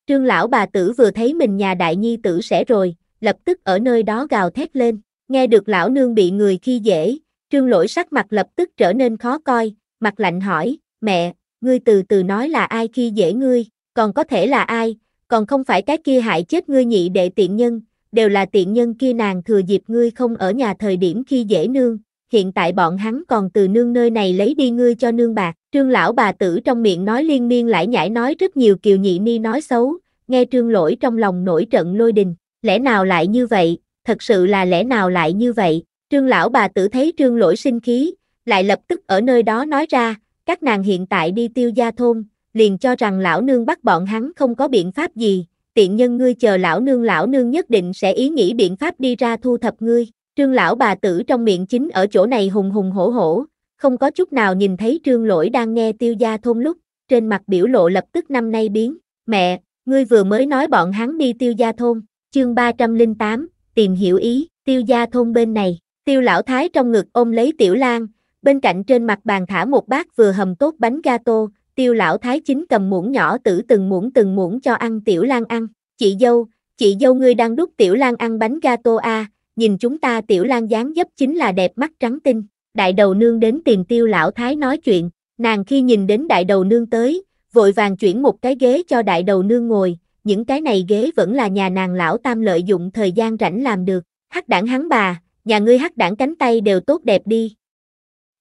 Trương lão bà tử vừa thấy mình nhà đại nhi tử sẽ rồi, lập tức ở nơi đó gào thét lên, nghe được lão nương bị người khi dễ, trương lỗi sắc mặt lập tức trở nên khó coi, mặt lạnh hỏi, mẹ, ngươi từ từ nói là ai khi dễ ngươi, còn có thể là ai, còn không phải cái kia hại chết ngươi nhị đệ tiện nhân, đều là tiện nhân kia nàng thừa dịp ngươi không ở nhà thời điểm khi dễ nương, hiện tại bọn hắn còn từ nương nơi này lấy đi ngươi cho nương bạc. Trương lão bà tử trong miệng nói liên miên lại nhảy nói rất nhiều kiều nhị ni nói xấu, nghe trương lỗi trong lòng nổi trận lôi đình, lẽ nào lại như vậy, thật sự là lẽ nào lại như vậy, trương lão bà tử thấy trương lỗi sinh khí, lại lập tức ở nơi đó nói ra, các nàng hiện tại đi tiêu gia thôn, liền cho rằng lão nương bắt bọn hắn không có biện pháp gì, tiện nhân ngươi chờ lão nương lão nương nhất định sẽ ý nghĩ biện pháp đi ra thu thập ngươi, Trương lão bà tử trong miệng chính ở chỗ này hùng hùng hổ hổ, không có chút nào nhìn thấy trương lỗi đang nghe tiêu gia thôn lúc, trên mặt biểu lộ lập tức năm nay biến, mẹ, ngươi vừa mới nói bọn hắn đi tiêu gia thôn, chương 308, tìm hiểu ý, tiêu gia thôn bên này, tiêu lão thái trong ngực ôm lấy tiểu Lan bên cạnh trên mặt bàn thả một bát vừa hầm tốt bánh gato, tiêu lão thái chính cầm muỗng nhỏ tử từng muỗng từng muỗng cho ăn tiểu Lan ăn, chị dâu, chị dâu ngươi đang đút tiểu Lan ăn bánh gato a à, nhìn chúng ta tiểu lan dáng dấp chính là đẹp mắt trắng tinh, đại đầu nương đến tìm tiêu lão thái nói chuyện, nàng khi nhìn đến đại đầu nương tới, vội vàng chuyển một cái ghế cho đại đầu nương ngồi, những cái này ghế vẫn là nhà nàng lão tam lợi dụng thời gian rảnh làm được, hắc đảng hắn bà, nhà ngươi hắc đảng cánh tay đều tốt đẹp đi.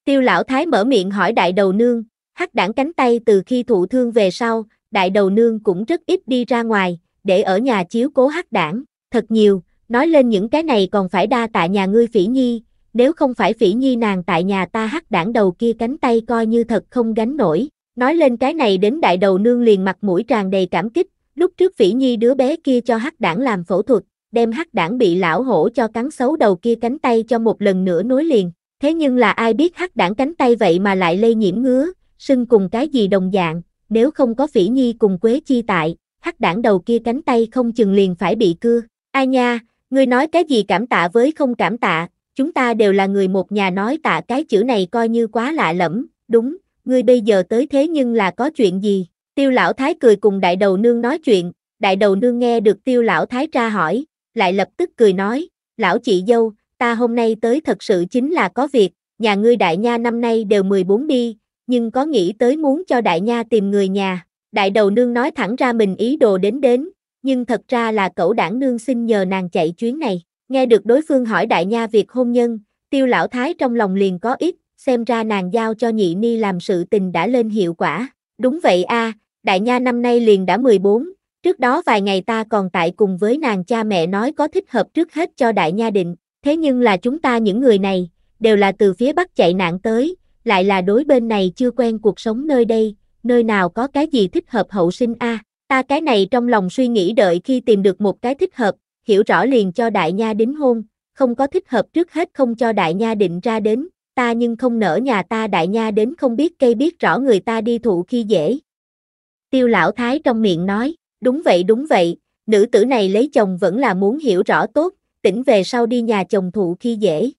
Tiêu lão thái mở miệng hỏi đại đầu nương, hắc đảng cánh tay từ khi thụ thương về sau, đại đầu nương cũng rất ít đi ra ngoài, để ở nhà chiếu cố hắc đảng, thật nhiều, Nói lên những cái này còn phải đa tại nhà ngươi Phỉ Nhi, nếu không phải Phỉ Nhi nàng tại nhà ta hắc đảng đầu kia cánh tay coi như thật không gánh nổi. Nói lên cái này đến đại đầu nương liền mặt mũi tràn đầy cảm kích, lúc trước Phỉ Nhi đứa bé kia cho hắc đảng làm phẫu thuật, đem hắc đảng bị lão hổ cho cắn xấu đầu kia cánh tay cho một lần nữa nối liền. Thế nhưng là ai biết hắc đảng cánh tay vậy mà lại lây nhiễm ngứa, sưng cùng cái gì đồng dạng, nếu không có Phỉ Nhi cùng Quế Chi tại, hắc đảng đầu kia cánh tay không chừng liền phải bị cưa. Ai nha, Ngươi nói cái gì cảm tạ với không cảm tạ, chúng ta đều là người một nhà nói tạ cái chữ này coi như quá lạ lẫm, đúng, ngươi bây giờ tới thế nhưng là có chuyện gì? Tiêu lão thái cười cùng đại đầu nương nói chuyện, đại đầu nương nghe được tiêu lão thái tra hỏi, lại lập tức cười nói, lão chị dâu, ta hôm nay tới thật sự chính là có việc, nhà ngươi đại nha năm nay đều 14 đi, nhưng có nghĩ tới muốn cho đại nha tìm người nhà. Đại đầu nương nói thẳng ra mình ý đồ đến đến, nhưng thật ra là cậu đảng nương xin nhờ nàng chạy chuyến này. Nghe được đối phương hỏi đại nha việc hôn nhân, tiêu lão thái trong lòng liền có ít, xem ra nàng giao cho nhị ni làm sự tình đã lên hiệu quả. Đúng vậy a, đại nha năm nay liền đã 14, trước đó vài ngày ta còn tại cùng với nàng cha mẹ nói có thích hợp trước hết cho đại nha định, thế nhưng là chúng ta những người này, đều là từ phía bắc chạy nạn tới, lại là đối bên này chưa quen cuộc sống nơi đây, nơi nào có cái gì thích hợp hậu sinh a. Ta cái này trong lòng suy nghĩ đợi khi tìm được một cái thích hợp, hiểu rõ liền cho đại nha đính hôn, không có thích hợp trước hết không cho đại nha định ra đến, ta nhưng không nỡ nhà ta đại nha đến không biết cây biết rõ người ta đi thụ khi dễ. Tiêu lão thái trong miệng nói, đúng vậy đúng vậy, nữ tử này lấy chồng vẫn là muốn hiểu rõ tốt, tỉnh về sau đi nhà chồng thụ khi dễ.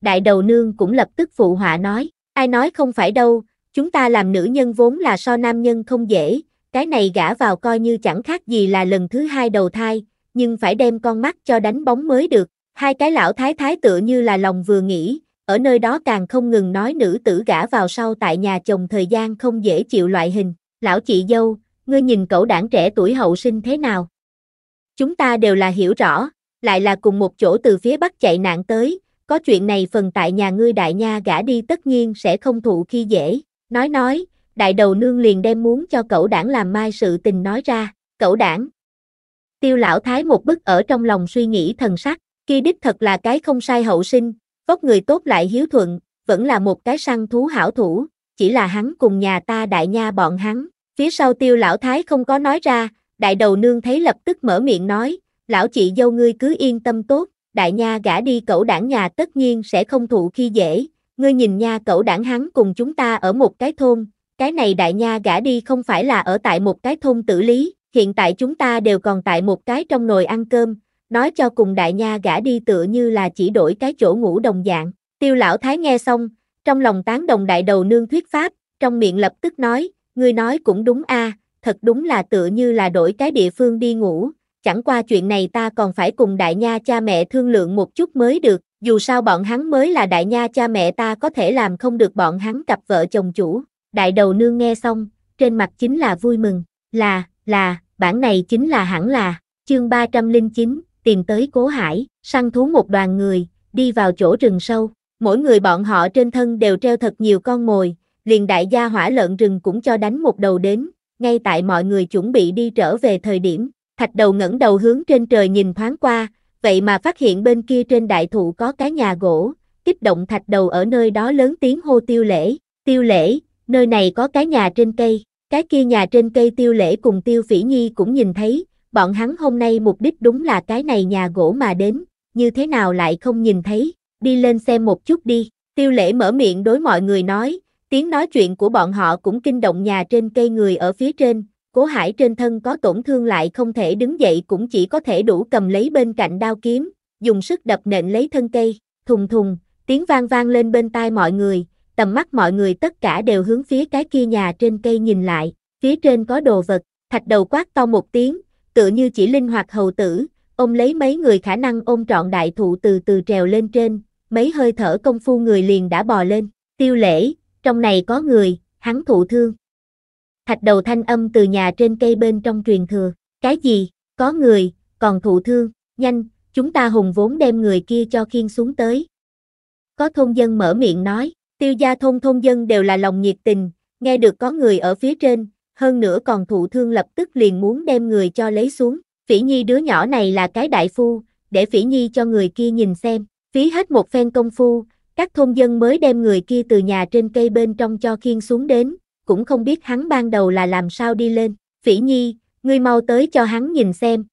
Đại đầu nương cũng lập tức phụ họa nói, ai nói không phải đâu, chúng ta làm nữ nhân vốn là so nam nhân không dễ, cái này gã vào coi như chẳng khác gì là lần thứ hai đầu thai, nhưng phải đem con mắt cho đánh bóng mới được. Hai cái lão thái thái tựa như là lòng vừa nghĩ, ở nơi đó càng không ngừng nói nữ tử gã vào sau tại nhà chồng thời gian không dễ chịu loại hình. Lão chị dâu, ngươi nhìn cậu đảng trẻ tuổi hậu sinh thế nào? Chúng ta đều là hiểu rõ, lại là cùng một chỗ từ phía bắc chạy nạn tới, có chuyện này phần tại nhà ngươi đại nha gã đi tất nhiên sẽ không thụ khi dễ. Nói nói, đại đầu nương liền đem muốn cho cậu đảng làm mai sự tình nói ra, cậu đảng. Tiêu lão thái một bức ở trong lòng suy nghĩ thần sắc, kia đích thật là cái không sai hậu sinh, vóc người tốt lại hiếu thuận, vẫn là một cái săn thú hảo thủ, chỉ là hắn cùng nhà ta đại nha bọn hắn. Phía sau tiêu lão thái không có nói ra, đại đầu nương thấy lập tức mở miệng nói, lão chị dâu ngươi cứ yên tâm tốt, đại nha gả đi cậu đảng nhà tất nhiên sẽ không thụ khi dễ, ngươi nhìn nha cậu đảng hắn cùng chúng ta ở một cái thôn, cái này đại nha gã đi không phải là ở tại một cái thôn tử lý, hiện tại chúng ta đều còn tại một cái trong nồi ăn cơm, nói cho cùng đại nha gã đi tựa như là chỉ đổi cái chỗ ngủ đồng dạng. Tiêu lão thái nghe xong, trong lòng tán đồng đại đầu nương thuyết pháp, trong miệng lập tức nói, ngươi nói cũng đúng a, thật đúng là tựa như là đổi cái địa phương đi ngủ, chẳng qua chuyện này ta còn phải cùng đại nha cha mẹ thương lượng một chút mới được, dù sao bọn hắn mới là đại nha cha mẹ ta có thể làm không được bọn hắn cặp vợ chồng chủ, Đại đầu nương nghe xong, trên mặt chính là vui mừng, là, là, bản này chính là hẳn là, chương 309, tìm tới cố hải, săn thú một đoàn người, đi vào chỗ rừng sâu, mỗi người bọn họ trên thân đều treo thật nhiều con mồi, liền đại gia hỏa lợn rừng cũng cho đánh một đầu đến, ngay tại mọi người chuẩn bị đi trở về thời điểm, thạch đầu ngẩng đầu hướng trên trời nhìn thoáng qua, vậy mà phát hiện bên kia trên đại thụ có cái nhà gỗ, kích động thạch đầu ở nơi đó lớn tiếng hô tiêu lễ, tiêu lễ, nơi này có cái nhà trên cây, cái kia nhà trên cây tiêu lễ cùng tiêu phỉ nhi cũng nhìn thấy, bọn hắn hôm nay mục đích đúng là cái này nhà gỗ mà đến, như thế nào lại không nhìn thấy, đi lên xem một chút đi, tiêu lễ mở miệng đối mọi người nói, tiếng nói chuyện của bọn họ cũng kinh động nhà trên cây người ở phía trên, cố hải trên thân có tổn thương lại không thể đứng dậy cũng chỉ có thể đủ cầm lấy bên cạnh đao kiếm, dùng sức đập nện lấy thân cây, thùng thùng, tiếng vang vang lên bên tai mọi người, tầm mắt mọi người tất cả đều hướng phía cái kia nhà trên cây nhìn lại, phía trên có đồ vật, thạch đầu quát to một tiếng, tựa như chỉ linh hoạt hầu tử, ôm lấy mấy người khả năng ôm trọn đại thụ từ từ trèo lên trên, mấy hơi thở công phu người liền đã bò lên, tiêu lễ, trong này có người, hắn thụ thương. Thạch đầu thanh âm từ nhà trên cây bên trong truyền thừa, cái gì, có người, còn thụ thương, nhanh, chúng ta hùng vốn đem người kia cho khiên xuống tới. Có thôn dân mở miệng nói, Tiêu gia thôn thôn dân đều là lòng nhiệt tình, nghe được có người ở phía trên, hơn nữa còn thụ thương lập tức liền muốn đem người cho lấy xuống. Phỉ Nhi đứa nhỏ này là cái đại phu, để Phỉ Nhi cho người kia nhìn xem, phí hết một phen công phu, các thôn dân mới đem người kia từ nhà trên cây bên trong cho khiên xuống đến, cũng không biết hắn ban đầu là làm sao đi lên. Phỉ Nhi, ngươi mau tới cho hắn nhìn xem.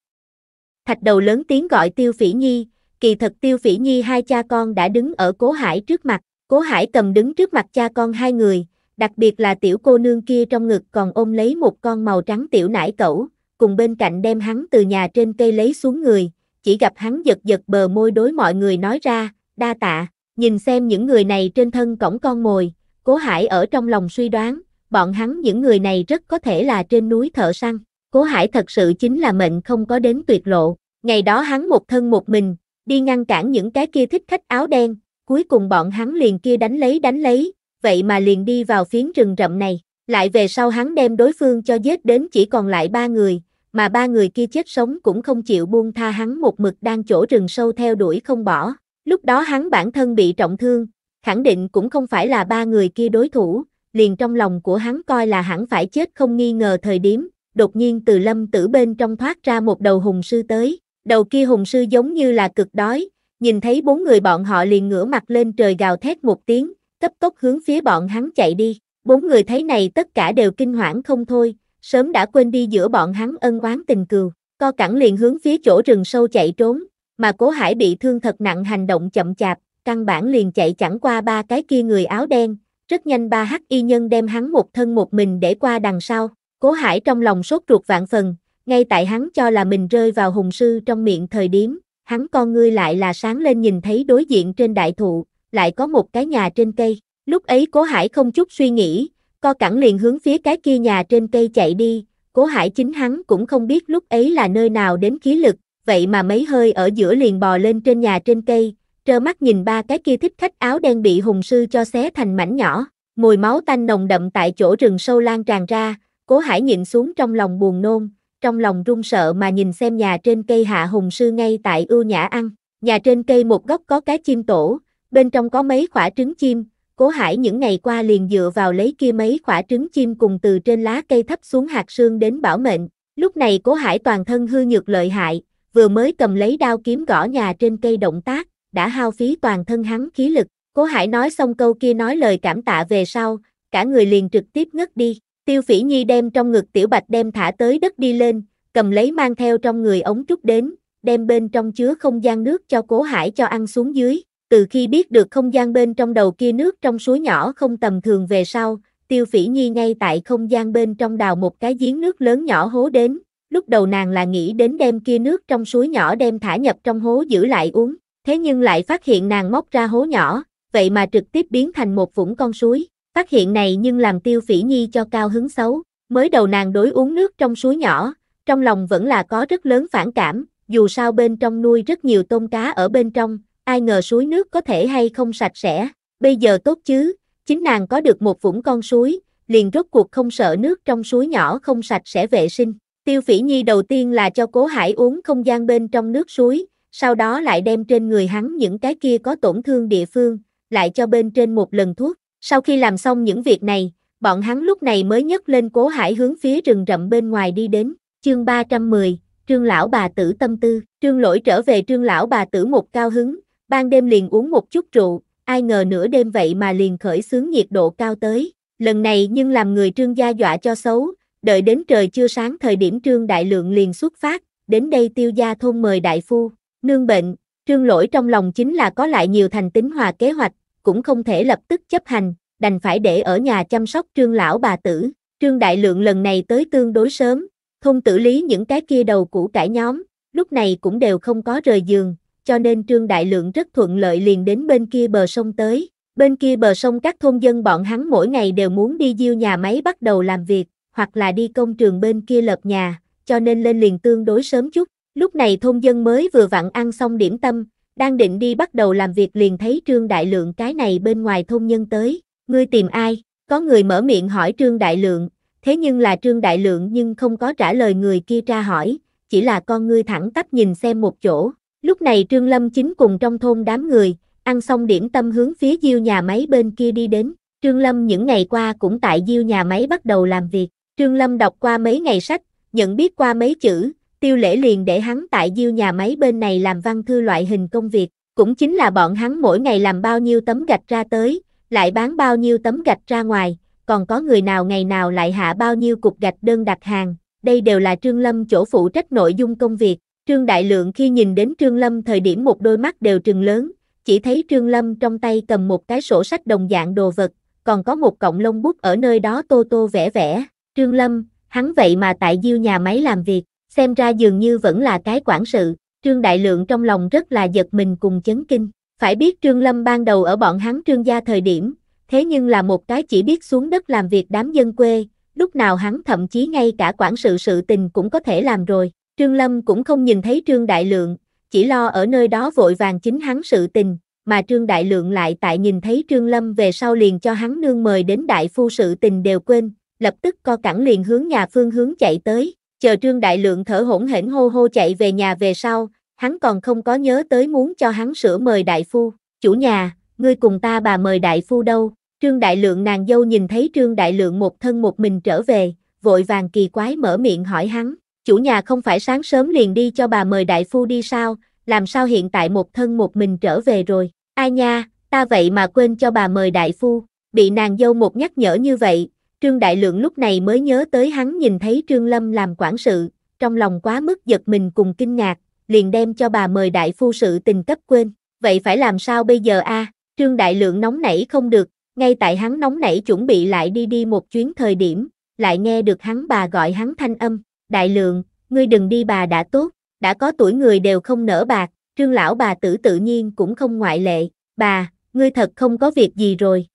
Thạch đầu lớn tiếng gọi Tiêu Phỉ Nhi, kỳ thật Tiêu Phỉ Nhi hai cha con đã đứng ở cố hải trước mặt, Cố Hải Cầm đứng trước mặt cha con hai người, đặc biệt là tiểu cô nương kia trong ngực còn ôm lấy một con màu trắng tiểu nải cẩu, cùng bên cạnh đem hắn từ nhà trên cây lấy xuống người, chỉ gặp hắn giật giật bờ môi đối mọi người nói ra, đa tạ, nhìn xem những người này trên thân cổng con mồi, Cố Hải ở trong lòng suy đoán, bọn hắn những người này rất có thể là trên núi thợ săn, Cố Hải thật sự chính là mệnh không có đến tuyệt lộ, ngày đó hắn một thân một mình, đi ngăn cản những cái kia thích khách áo đen, cuối cùng bọn hắn liền kia đánh lấy đánh lấy, vậy mà liền đi vào phiến rừng rậm này, lại về sau hắn đem đối phương cho giết đến chỉ còn lại ba người, mà ba người kia chết sống cũng không chịu buông tha hắn một mực đang chỗ rừng sâu theo đuổi không bỏ, lúc đó hắn bản thân bị trọng thương, khẳng định cũng không phải là ba người kia đối thủ, liền trong lòng của hắn coi là hẳn phải chết không nghi ngờ thời điểm, đột nhiên từ lâm tử bên trong thoát ra một đầu hùng sư tới, đầu kia hùng sư giống như là cực đói, nhìn thấy bốn người bọn họ liền ngửa mặt lên trời gào thét một tiếng, cấp tốc hướng phía bọn hắn chạy đi. Bốn người thấy này tất cả đều kinh hoảng không thôi, sớm đã quên đi giữa bọn hắn ân oán tình cừu, co cẳng liền hướng phía chỗ rừng sâu chạy trốn, mà Cố Hải bị thương thật nặng hành động chậm chạp, căn bản liền chạy chẳng qua ba cái kia người áo đen, rất nhanh ba hắc y nhân đem hắn một thân một mình để qua đằng sau. Cố Hải trong lòng sốt ruột vạn phần, ngay tại hắn cho là mình rơi vào hùng sư trong miệng thời điểm, hắn con ngươi lại là sáng lên nhìn thấy đối diện trên đại thụ, lại có một cái nhà trên cây. Lúc ấy Cố Hải không chút suy nghĩ, co cẳng liền hướng phía cái kia nhà trên cây chạy đi, Cố Hải chính hắn cũng không biết lúc ấy là nơi nào đến khí lực, vậy mà mấy hơi ở giữa liền bò lên trên nhà trên cây, trơ mắt nhìn ba cái kia thích khách áo đen bị hùng sư cho xé thành mảnh nhỏ, mùi máu tanh nồng đậm tại chỗ rừng sâu lan tràn ra, Cố Hải nhịn xuống trong lòng buồn nôn, trong lòng run sợ mà nhìn xem nhà trên cây hạ hùng sư ngay tại ưu nhã ăn. Nhà trên cây một góc có cái chim tổ, bên trong có mấy quả trứng chim, cố hải những ngày qua liền dựa vào lấy kia mấy quả trứng chim cùng từ trên lá cây thấp xuống hạt sương đến bảo mệnh. Lúc này cố hải toàn thân hư nhược lợi hại, vừa mới cầm lấy đao kiếm gõ nhà trên cây động tác, đã hao phí toàn thân hắn khí lực. Cố hải nói xong câu kia nói lời cảm tạ về sau, cả người liền trực tiếp ngất đi. Tiêu Phỉ Nhi đem trong ngực Tiểu Bạch đem thả tới đất đi lên, cầm lấy mang theo trong người ống trúc đến, đem bên trong chứa không gian nước cho Cố Hải cho ăn xuống dưới. Từ khi biết được không gian bên trong đầu kia nước trong suối nhỏ không tầm thường về sau, Tiêu Phỉ Nhi ngay tại không gian bên trong đào một cái giếng nước lớn nhỏ hố đến, lúc đầu nàng là nghĩ đến đem kia nước trong suối nhỏ đem thả nhập trong hố giữ lại uống, thế nhưng lại phát hiện nàng móc ra hố nhỏ, vậy mà trực tiếp biến thành một vũng con suối. Phát hiện này nhưng làm tiêu phỉ nhi cho cao hứng xấu, mới đầu nàng đối uống nước trong suối nhỏ, trong lòng vẫn là có rất lớn phản cảm, dù sao bên trong nuôi rất nhiều tôm cá ở bên trong, ai ngờ suối nước có thể hay không sạch sẽ, bây giờ tốt chứ, chính nàng có được một vũng con suối, liền rốt cuộc không sợ nước trong suối nhỏ không sạch sẽ vệ sinh. Tiêu phỉ nhi đầu tiên là cho cố hải uống không gian bên trong nước suối, sau đó lại đem trên người hắn những cái kia có tổn thương địa phương, lại cho bên trên một lần thuốc, sau khi làm xong những việc này, bọn hắn lúc này mới nhấc lên cố hải hướng phía rừng rậm bên ngoài đi đến, chương 310, trương lão bà tử tâm tư, trương lỗi trở về trương lão bà tử một cao hứng, ban đêm liền uống một chút rượu, ai ngờ nửa đêm vậy mà liền khởi xướng nhiệt độ cao tới, lần này nhưng làm người trương gia dọa cho xấu, đợi đến trời chưa sáng thời điểm trương đại lượng liền xuất phát, đến đây tiêu gia thôn mời đại phu, nương bệnh, trương lỗi trong lòng chính là có lại nhiều thành tính hòa kế hoạch, cũng không thể lập tức chấp hành, đành phải để ở nhà chăm sóc trương lão bà tử. Trương Đại Lượng lần này tới tương đối sớm, không tử lý những cái kia đầu củ cải nhóm, lúc này cũng đều không có rời giường, cho nên Trương Đại Lượng rất thuận lợi liền đến bên kia bờ sông tới. Bên kia bờ sông các thôn dân bọn hắn mỗi ngày đều muốn đi diêu nhà máy bắt đầu làm việc, hoặc là đi công trường bên kia lợp nhà, cho nên lên liền tương đối sớm chút. Lúc này thôn dân mới vừa vặn ăn xong điểm tâm, đang định đi bắt đầu làm việc liền thấy Trương Đại Lượng cái này bên ngoài thôn nhân tới, ngươi tìm ai, có người mở miệng hỏi Trương Đại Lượng, thế nhưng là Trương Đại Lượng nhưng không có trả lời người kia tra hỏi, chỉ là con ngươi thẳng tắp nhìn xem một chỗ, lúc này Trương Lâm chính cùng trong thôn đám người, ăn xong điểm tâm hướng phía diêu nhà máy bên kia đi đến, Trương Lâm những ngày qua cũng tại diêu nhà máy bắt đầu làm việc, Trương Lâm đọc qua mấy ngày sách, nhận biết qua mấy chữ, tiêu lễ liền để hắn tại diêu nhà máy bên này làm văn thư loại hình công việc, cũng chính là bọn hắn mỗi ngày làm bao nhiêu tấm gạch ra tới, lại bán bao nhiêu tấm gạch ra ngoài, còn có người nào ngày nào lại hạ bao nhiêu cục gạch đơn đặt hàng, đây đều là Trương Lâm chỗ phụ trách nội dung công việc. Trương Đại Lượng khi nhìn đến Trương Lâm thời điểm một đôi mắt đều trừng lớn, chỉ thấy Trương Lâm trong tay cầm một cái sổ sách đồng dạng đồ vật, còn có một cọng lông bút ở nơi đó tô tô vẽ vẽ. Trương Lâm, hắn vậy mà tại diêu nhà máy làm việc, xem ra dường như vẫn là cái quản sự, Trương Đại Lượng trong lòng rất là giật mình cùng chấn kinh. Phải biết Trương Lâm ban đầu ở bọn hắn Trương gia thời điểm, thế nhưng là một cái chỉ biết xuống đất làm việc đám dân quê, lúc nào hắn thậm chí ngay cả quản sự sự tình cũng có thể làm rồi. Trương Lâm cũng không nhìn thấy Trương Đại Lượng, chỉ lo ở nơi đó vội vàng chính hắn sự tình, mà Trương Đại Lượng lại tại nhìn thấy Trương Lâm về sau liền cho hắn nương mời đến đại phu sự tình đều quên, lập tức co cẳng liền hướng nhà phương hướng chạy tới, chờ Trương Đại Lượng thở hổn hển hô hô chạy về nhà về sau, hắn còn không có nhớ tới muốn cho hắn sửa mời đại phu, chủ nhà, ngươi cùng ta bà mời đại phu đâu, Trương Đại Lượng nàng dâu nhìn thấy Trương Đại Lượng một thân một mình trở về, vội vàng kỳ quái mở miệng hỏi hắn, chủ nhà không phải sáng sớm liền đi cho bà mời đại phu đi sao, làm sao hiện tại một thân một mình trở về rồi, ai nha, ta vậy mà quên cho bà mời đại phu, bị nàng dâu một nhắc nhở như vậy, Trương Đại Lượng lúc này mới nhớ tới hắn nhìn thấy Trương Lâm làm quản sự, trong lòng quá mức giật mình cùng kinh ngạc, liền đem cho bà mời đại phu sự tình cấp quên. Vậy phải làm sao bây giờ a? Trương Đại Lượng nóng nảy không được, ngay tại hắn nóng nảy chuẩn bị lại đi đi một chuyến thời điểm, lại nghe được hắn bà gọi hắn thanh âm, Đại Lượng, ngươi đừng đi bà đã tốt, đã có tuổi người đều không nở bạc, Trương lão bà tử tự nhiên cũng không ngoại lệ, bà, ngươi thật không có việc gì rồi.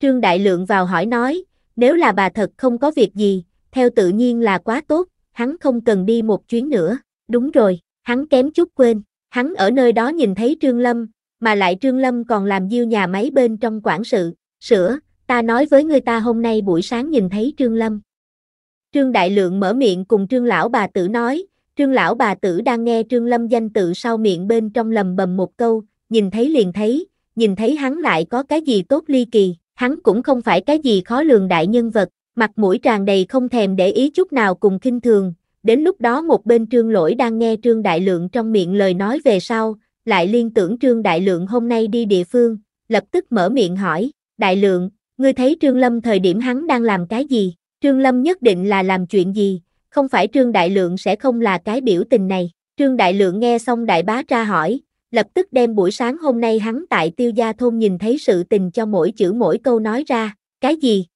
Trương Đại Lượng vào hỏi nói, nếu là bà thật không có việc gì, theo tự nhiên là quá tốt, hắn không cần đi một chuyến nữa. Đúng rồi, hắn kém chút quên, hắn ở nơi đó nhìn thấy Trương Lâm, mà lại Trương Lâm còn làm diêu nhà máy bên trong quản sự, sửa, ta nói với người ta hôm nay buổi sáng nhìn thấy Trương Lâm. Trương Đại Lượng mở miệng cùng Trương Lão bà tử nói, Trương Lão bà tử đang nghe Trương Lâm danh tự sau miệng bên trong lầm bầm một câu, nhìn thấy liền thấy, nhìn thấy hắn lại có cái gì tốt ly kỳ, hắn cũng không phải cái gì khó lường đại nhân vật, mặt mũi tràn đầy không thèm để ý chút nào cùng kinh thường, đến lúc đó một bên trương lỗi đang nghe trương đại lượng trong miệng lời nói về sau, lại liên tưởng trương đại lượng hôm nay đi địa phương, lập tức mở miệng hỏi, đại lượng, ngươi thấy trương lâm thời điểm hắn đang làm cái gì, trương lâm nhất định là làm chuyện gì, không phải trương đại lượng sẽ không là cái biểu tình này, trương đại lượng nghe xong đại bá ra hỏi, lập tức đem buổi sáng hôm nay hắn tại tiêu gia thôn nhìn thấy sự tình cho mỗi chữ mỗi câu nói ra, cái gì?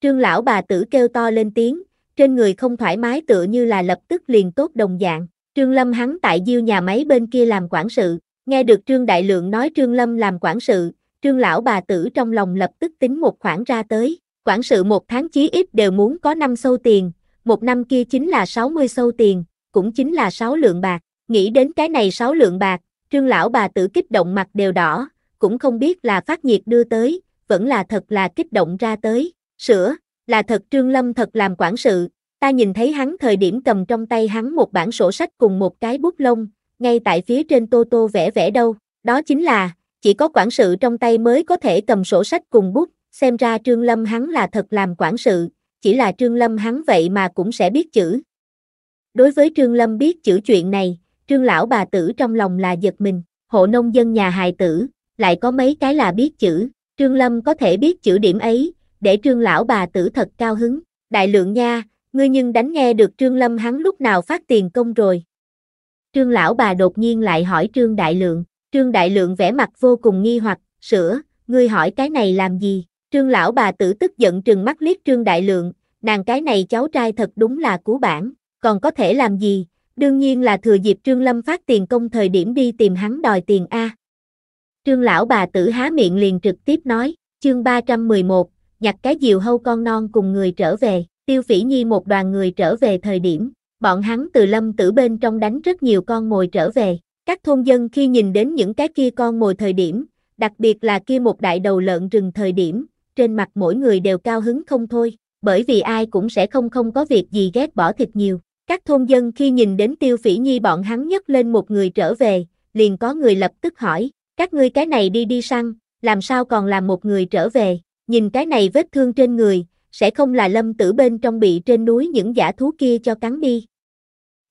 Trương lão bà tử kêu to lên tiếng, trên người không thoải mái tựa như là lập tức liền tốt đồng dạng. Trương Lâm hắn tại diêu nhà máy bên kia làm quản sự, nghe được Trương Đại Lượng nói Trương Lâm làm quản sự, Trương lão bà tử trong lòng lập tức tính một khoản ra tới, quản sự một tháng chí ít đều muốn có 5 sâu tiền, một năm kia chính là 60 sâu tiền, cũng chính là 6 lượng bạc, nghĩ đến cái này 6 lượng bạc, Trương lão bà tử kích động mặt đều đỏ, cũng không biết là phát nhiệt đưa tới, vẫn là thật là kích động ra tới, sữa, là thật Trương Lâm thật làm quản sự, ta nhìn thấy hắn thời điểm cầm trong tay hắn một bản sổ sách cùng một cái bút lông, ngay tại phía trên tô tô vẽ vẽ đâu, đó chính là, chỉ có quản sự trong tay mới có thể cầm sổ sách cùng bút, xem ra Trương Lâm hắn là thật làm quản sự, chỉ là Trương Lâm hắn vậy mà cũng sẽ biết chữ. Đối với Trương Lâm biết chữ chuyện này, Trương lão bà tử trong lòng là giật mình, hộ nông dân nhà hài tử, lại có mấy cái là biết chữ, Trương Lâm có thể biết chữ điểm ấy, để Trương lão bà tử thật cao hứng. Đại lượng nha, ngươi nhưng đánh nghe được Trương Lâm hắn lúc nào phát tiền công rồi. Trương lão bà đột nhiên lại hỏi Trương Đại Lượng, Trương Đại Lượng vẻ mặt vô cùng nghi hoặc, sửa, ngươi hỏi cái này làm gì? Trương lão bà tử tức giận trừng mắt liếc Trương Đại Lượng, nàng cái này cháu trai thật đúng là cú bản, còn có thể làm gì, Đương nhiên là thừa dịp Trương Lâm phát tiền công thời điểm đi tìm hắn đòi tiền A. Trương lão bà tử há miệng liền trực tiếp nói, chương 311, nhặt cái diều hâu con non cùng người trở về, tiêu phỉ nhi một đoàn người trở về thời điểm, bọn hắn từ lâm tử bên trong đánh rất nhiều con mồi trở về, các thôn dân khi nhìn đến những cái kia con mồi thời điểm, đặc biệt là kia một đại đầu lợn rừng thời điểm, trên mặt mỗi người đều cao hứng không thôi, bởi vì ai cũng sẽ không không có việc gì ghét bỏ thịt nhiều, các thôn dân khi nhìn đến Tiêu Phỉ Nhi bọn hắn nhấc lên một người trở về, liền có người lập tức hỏi, các ngươi cái này đi đi săn, làm sao còn làm một người trở về, nhìn cái này vết thương trên người, sẽ không là lâm tử bên trong bị trên núi những giả thú kia cho cắn đi.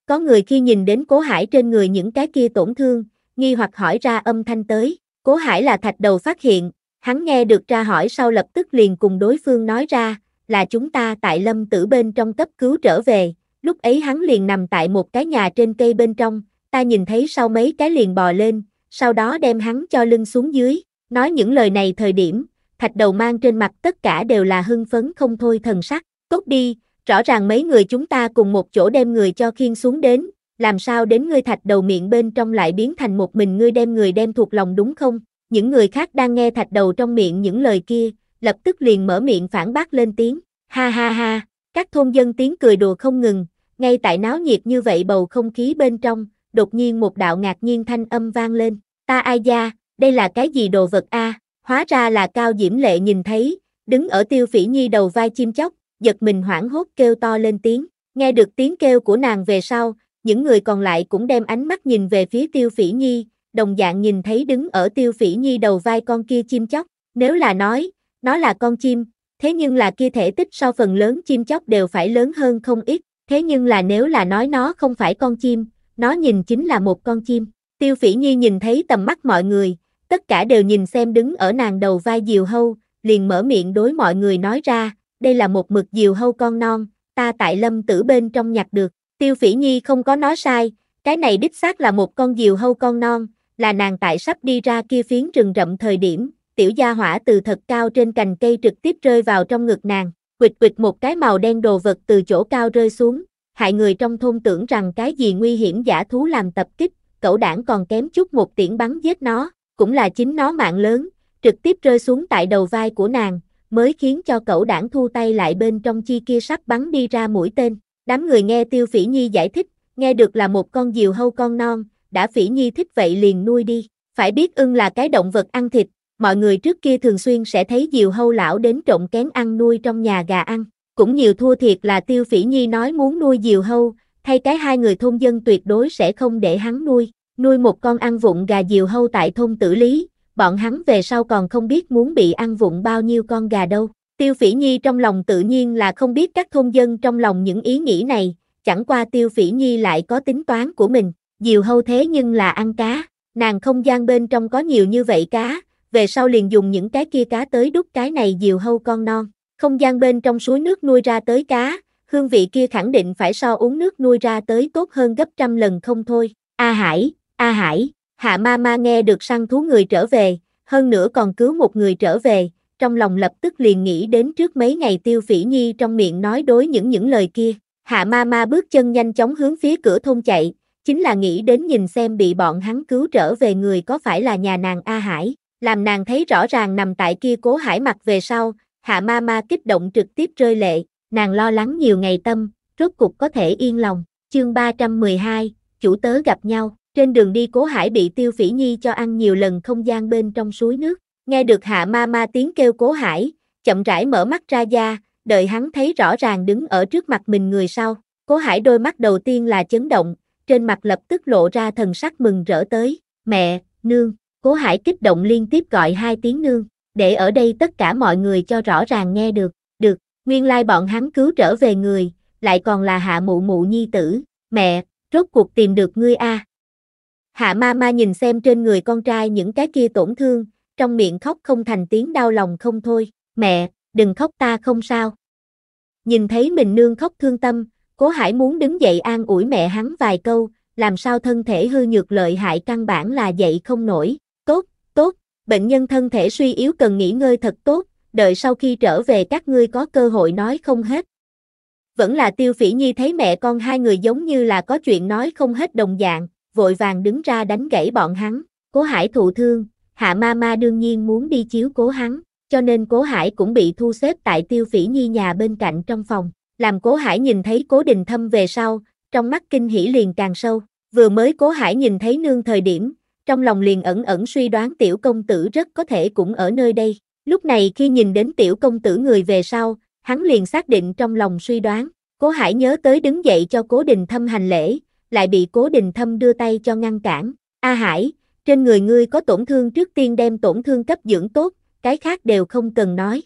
Có người khi nhìn đến cố hải trên người những cái kia tổn thương, nghi hoặc hỏi ra âm thanh tới, cố hải là thạch đầu phát hiện, hắn nghe được ra hỏi sau lập tức liền cùng đối phương nói ra, là chúng ta tại lâm tử bên trong cấp cứu trở về, Lúc ấy hắn liền nằm tại một cái nhà trên cây bên trong, ta nhìn thấy sau mấy cái liền bò lên, sau đó đem hắn cho lưng xuống dưới, nói những lời này thời điểm, thạch đầu mang trên mặt tất cả đều là hưng phấn không thôi thần sắc, tốt đi, rõ ràng mấy người chúng ta cùng một chỗ đem người cho khiên xuống đến, làm sao đến ngươi thạch đầu miệng bên trong lại biến thành một mình ngươi đem người đem thuộc lòng đúng không? Những người khác đang nghe thạch đầu trong miệng những lời kia, lập tức liền mở miệng phản bác lên tiếng, ha ha ha, các thôn dân tiếng cười đùa không ngừng, ngay tại náo nhiệt như vậy bầu không khí bên trong, đột nhiên một đạo ngạc nhiên thanh âm vang lên. Ta ai da, đây là cái gì đồ vật a? Hóa ra là Cao Diễm Lệ nhìn thấy, đứng ở tiêu phỉ nhi đầu vai chim chóc, giật mình hoảng hốt kêu to lên tiếng. Nghe được tiếng kêu của nàng về sau, những người còn lại cũng đem ánh mắt nhìn về phía tiêu phỉ nhi, đồng dạng nhìn thấy đứng ở tiêu phỉ nhi đầu vai con kia chim chóc. Nếu là nói, nó là con chim, Thế nhưng là kia thể tích so phần lớn chim chóc đều phải lớn hơn không ít, thế nhưng là nếu là nói nó không phải con chim, nó nhìn chính là một con chim. Tiêu phỉ nhi nhìn thấy tầm mắt mọi người, tất cả đều nhìn xem đứng ở nàng đầu vai diều hâu, liền mở miệng đối mọi người nói ra, đây là một mực diều hâu con non, ta tại lâm tử bên trong nhặt được, tiêu phỉ nhi không có nói sai, cái này đích xác là một con diều hâu con non, là nàng tại sắp đi ra kia phiến rừng rậm thời điểm, tiểu gia hỏa từ thật cao trên cành cây trực tiếp rơi vào trong ngực nàng, quịch quịch một cái màu đen đồ vật từ chỗ cao rơi xuống, hại người trong thôn tưởng rằng cái gì nguy hiểm giả thú làm tập kích, cẩu đảng còn kém chút một tiễn bắn giết nó, cũng là chính nó mạng lớn, trực tiếp rơi xuống tại đầu vai của nàng, mới khiến cho cẩu đảng thu tay lại bên trong chi kia sắp bắn đi ra mũi tên. Đám người nghe Tiêu Phỉ Nhi giải thích, nghe được là một con diều hâu con non, đã Phỉ Nhi thích vậy liền nuôi đi. Phải biết ưng là cái động vật ăn thịt, mọi người trước kia thường xuyên sẽ thấy diều hâu lão đến trộm kén ăn nuôi trong nhà gà ăn. Cũng nhiều thua thiệt là Tiêu Phỉ Nhi nói muốn nuôi diều hâu, thay cái hai người thôn dân tuyệt đối sẽ không để hắn nuôi. Nuôi một con ăn vụng gà diều hâu tại thôn tử lý, bọn hắn về sau còn không biết muốn bị ăn vụng bao nhiêu con gà đâu. Tiêu Phỉ Nhi trong lòng tự nhiên là không biết các thôn dân trong lòng những ý nghĩ này, chẳng qua Tiêu Phỉ Nhi lại có tính toán của mình, diều hâu thế nhưng là ăn cá, nàng không gian bên trong có nhiều như vậy cá, về sau liền dùng những cái kia cá tới đút cái này diều hâu con non. Không gian bên trong suối nước nuôi ra tới cá, hương vị kia khẳng định phải so uống nước nuôi ra tới tốt hơn gấp trăm lần không thôi. A Hải, A Hải, Hạ Ma Ma nghe được săn thú người trở về, hơn nữa còn cứu một người trở về, trong lòng lập tức liền nghĩ đến trước mấy ngày Tiêu Phỉ Nhi trong miệng nói đối những những lời kia. Hạ Ma Ma bước chân nhanh chóng hướng phía cửa thôn chạy, chính là nghĩ đến nhìn xem bị bọn hắn cứu trở về người có phải là nhà nàng A Hải làm nàng thấy rõ ràng nằm tại kia cố hải mặt về sau, hạ ma ma kích động trực tiếp rơi lệ, nàng lo lắng nhiều ngày tâm, rốt cục có thể yên lòng, chương 312, chủ tớ gặp nhau, trên đường đi cố hải bị tiêu phỉ nhi cho ăn nhiều lần không gian bên trong suối nước, nghe được hạ ma ma tiếng kêu cố hải, chậm rãi mở mắt ra da, đợi hắn thấy rõ ràng đứng ở trước mặt mình người sau, cố hải đôi mắt đầu tiên là chấn động, trên mặt lập tức lộ ra thần sắc mừng rỡ tới, mẹ, nương, Cố Hải kích động liên tiếp gọi hai tiếng nương, để ở đây tất cả mọi người cho rõ ràng nghe được, được, nguyên lai bọn hắn cứu trở về người, lại còn là hạ mụ mụ nhi tử, mẹ, rốt cuộc tìm được ngươi a. À. Hạ ma ma nhìn xem trên người con trai những cái kia tổn thương, trong miệng khóc không thành tiếng đau lòng không thôi, mẹ, đừng khóc ta không sao. Nhìn thấy mình nương khóc thương tâm, cố hải muốn đứng dậy an ủi mẹ hắn vài câu, làm sao thân thể hư nhược lợi hại căn bản là dậy không nổi, bệnh nhân thân thể suy yếu cần nghỉ ngơi thật tốt, đợi sau khi trở về các ngươi có cơ hội nói không hết. Vẫn là tiêu phỉ nhi thấy mẹ con hai người giống như là có chuyện nói không hết đồng dạng, vội vàng đứng ra đánh gãy bọn hắn, cố hải thụ thương, hạ ma ma đương nhiên muốn đi chiếu cố hắn, cho nên cố hải cũng bị thu xếp tại tiêu phỉ nhi nhà bên cạnh trong phòng, làm cố hải nhìn thấy cố đình thâm về sau, trong mắt kinh hỉ liền càng sâu, vừa mới cố hải nhìn thấy nương thời điểm, trong lòng liền ẩn ẩn suy đoán tiểu công tử rất có thể cũng ở nơi đây. Lúc này khi nhìn đến tiểu công tử người về sau, hắn liền xác định trong lòng suy đoán, cố hải nhớ tới đứng dậy cho cố đình thâm hành lễ, lại bị cố đình thâm đưa tay cho ngăn cản. A Hải, trên người ngươi có tổn thương trước tiên đem tổn thương cấp dưỡng tốt, cái khác đều không cần nói.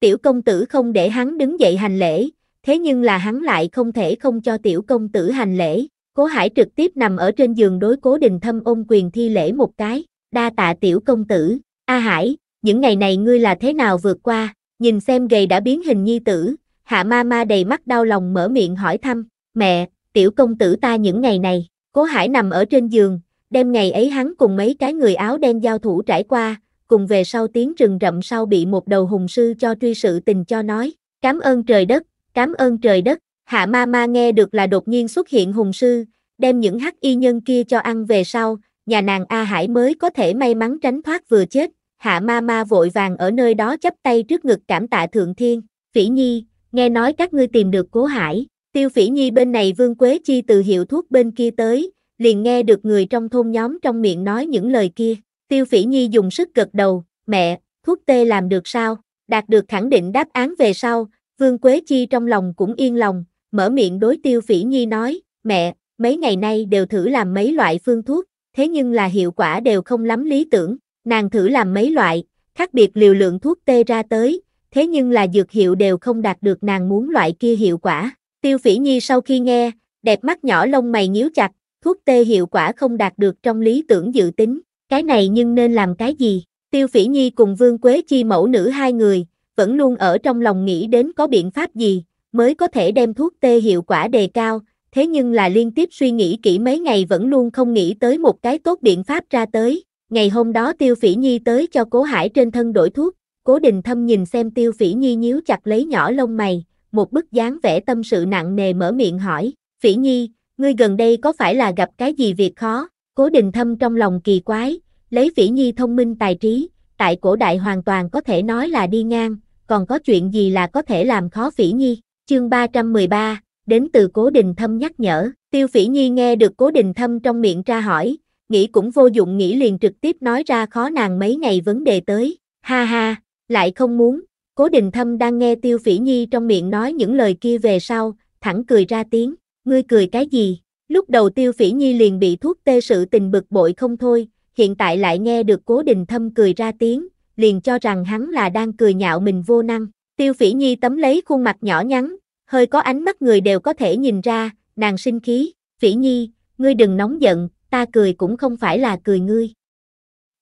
Tiểu công tử không để hắn đứng dậy hành lễ, thế nhưng là hắn lại không thể không cho tiểu công tử hành lễ, Cố Hải trực tiếp nằm ở trên giường đối Cố Đình Thâm ôm quyền thi lễ một cái, đa tạ tiểu công tử, A Hải, những ngày này ngươi là thế nào vượt qua, nhìn xem gầy đã biến hình nhi tử, hạ ma ma đầy mắt đau lòng mở miệng hỏi thăm, mẹ, tiểu công tử ta những ngày này, Cố Hải nằm ở trên giường, đêm ngày ấy hắn cùng mấy cái người áo đen giao thủ trải qua, cùng về sau tiếng rừng rậm sau bị một đầu hùng sư cho truy sự tình cho nói, cảm ơn trời đất, cảm ơn trời đất, Hạ ma ma nghe được là đột nhiên xuất hiện hùng sư, đem những hắc y nhân kia cho ăn về sau, nhà nàng A Hải mới có thể may mắn tránh thoát vừa chết. Hạ ma ma vội vàng ở nơi đó chấp tay trước ngực cảm tạ thượng thiên, phỉ nhi, nghe nói các ngươi tìm được cố hải, tiêu phỉ nhi bên này vương quế chi từ hiệu thuốc bên kia tới, liền nghe được người trong thôn nhóm trong miệng nói những lời kia, tiêu phỉ nhi dùng sức gật đầu, mẹ, thuốc tê làm được sao, đạt được khẳng định đáp án về sau, vương quế chi trong lòng cũng yên lòng, mở miệng đối tiêu phỉ nhi nói, mẹ, mấy ngày nay đều thử làm mấy loại phương thuốc, thế nhưng là hiệu quả đều không lắm lý tưởng, nàng thử làm mấy loại, khác biệt liều lượng thuốc tê ra tới, thế nhưng là dược hiệu đều không đạt được nàng muốn loại kia hiệu quả. Tiêu phỉ nhi sau khi nghe, đẹp mắt nhỏ lông mày nhíu chặt, thuốc tê hiệu quả không đạt được trong lý tưởng dự tính, cái này nhưng nên làm cái gì? Tiêu phỉ nhi cùng Vương Quế Chi mẫu nữ hai người, vẫn luôn ở trong lòng nghĩ đến có biện pháp gì, mới có thể đem thuốc tê hiệu quả đề cao, thế nhưng là liên tiếp suy nghĩ kỹ mấy ngày vẫn luôn không nghĩ tới một cái tốt biện pháp ra tới. Ngày hôm đó Tiêu Phỉ Nhi tới cho Cố Hải trên thân đổi thuốc, Cố Đình Thâm nhìn xem Tiêu Phỉ Nhi nhíu chặt lấy nhỏ lông mày, một bức dáng vẻ tâm sự nặng nề mở miệng hỏi, Phỉ Nhi, ngươi gần đây có phải là gặp cái gì việc khó? Cố Đình Thâm trong lòng kỳ quái, lấy Phỉ Nhi thông minh tài trí, tại cổ đại hoàn toàn có thể nói là đi ngang, còn có chuyện gì là có thể làm khó Phỉ Nhi? Chương 313, đến từ Cố Đình Thâm nhắc nhở, Tiêu Phỉ Nhi nghe được Cố Đình Thâm trong miệng tra hỏi, nghĩ cũng vô dụng nghĩ liền trực tiếp nói ra khó nàng mấy ngày vấn đề tới, ha ha, lại không muốn, Cố Đình Thâm đang nghe Tiêu Phỉ Nhi trong miệng nói những lời kia về sau, thẳng cười ra tiếng, ngươi cười cái gì, lúc đầu Tiêu Phỉ Nhi liền bị thuốc tê sự tình bực bội không thôi, hiện tại lại nghe được Cố Đình Thâm cười ra tiếng, liền cho rằng hắn là đang cười nhạo mình vô năng, Tiêu Phỉ Nhi tấm lấy khuôn mặt nhỏ nhắn, hơi có ánh mắt người đều có thể nhìn ra, nàng sinh khí, Phỉ Nhi, ngươi đừng nóng giận, ta cười cũng không phải là cười ngươi.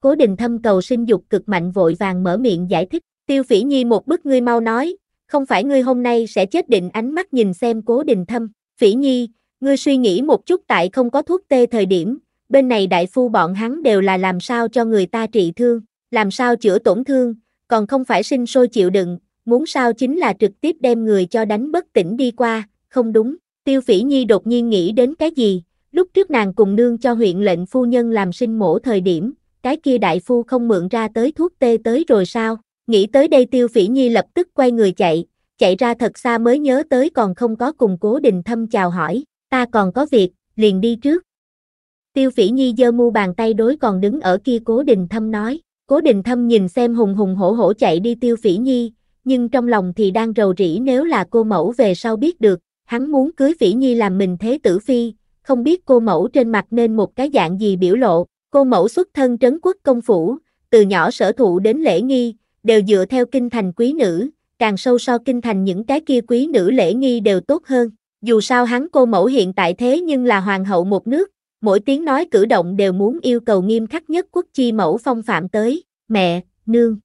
Cố đình thâm cầu sinh dục cực mạnh vội vàng mở miệng giải thích, Tiêu Phỉ Nhi một bức ngươi mau nói, không phải ngươi hôm nay sẽ chết định ánh mắt nhìn xem cố đình thâm, Phỉ Nhi, ngươi suy nghĩ một chút tại không có thuốc tê thời điểm, bên này đại phu bọn hắn đều là làm sao cho người ta trị thương, làm sao chữa tổn thương, còn không phải sinh sôi chịu đựng, muốn sao chính là trực tiếp đem người cho đánh bất tỉnh đi qua, không đúng, tiêu phỉ nhi đột nhiên nghĩ đến cái gì, lúc trước nàng cùng nương cho huyện lệnh phu nhân làm sinh mổ thời điểm, cái kia đại phu không mượn ra tới thuốc tê tới rồi sao, nghĩ tới đây tiêu phỉ nhi lập tức quay người chạy, chạy ra thật xa mới nhớ tới còn không có cùng cố đình thâm chào hỏi, ta còn có việc, liền đi trước. Tiêu phỉ nhi giơ mu bàn tay đối còn đứng ở kia cố đình thâm nói, cố đình thâm nhìn xem hùng hùng hổ hổ chạy đi tiêu phỉ nhi, nhưng trong lòng thì đang rầu rĩ nếu là cô mẫu về sau biết được, hắn muốn cưới Vĩ Nhi làm mình thế tử phi, không biết cô mẫu trên mặt nên một cái dạng gì biểu lộ, cô mẫu xuất thân trấn quốc công phủ, từ nhỏ sở thụ đến lễ nghi, đều dựa theo kinh thành quý nữ, càng sâu so kinh thành những cái kia quý nữ lễ nghi đều tốt hơn. Dù sao hắn cô mẫu hiện tại thế nhưng là hoàng hậu một nước, mỗi tiếng nói cử động đều muốn yêu cầu nghiêm khắc nhất quốc chi mẫu phong phạm tới, mẹ, nương,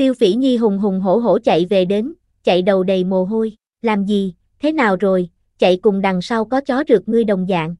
Tiêu Phỉ Nhi hùng hùng hổ hổ chạy về đến, chạy đầu đầy mồ hôi, làm gì, thế nào rồi, chạy cùng đằng sau có chó rượt ngươi đồng dạng.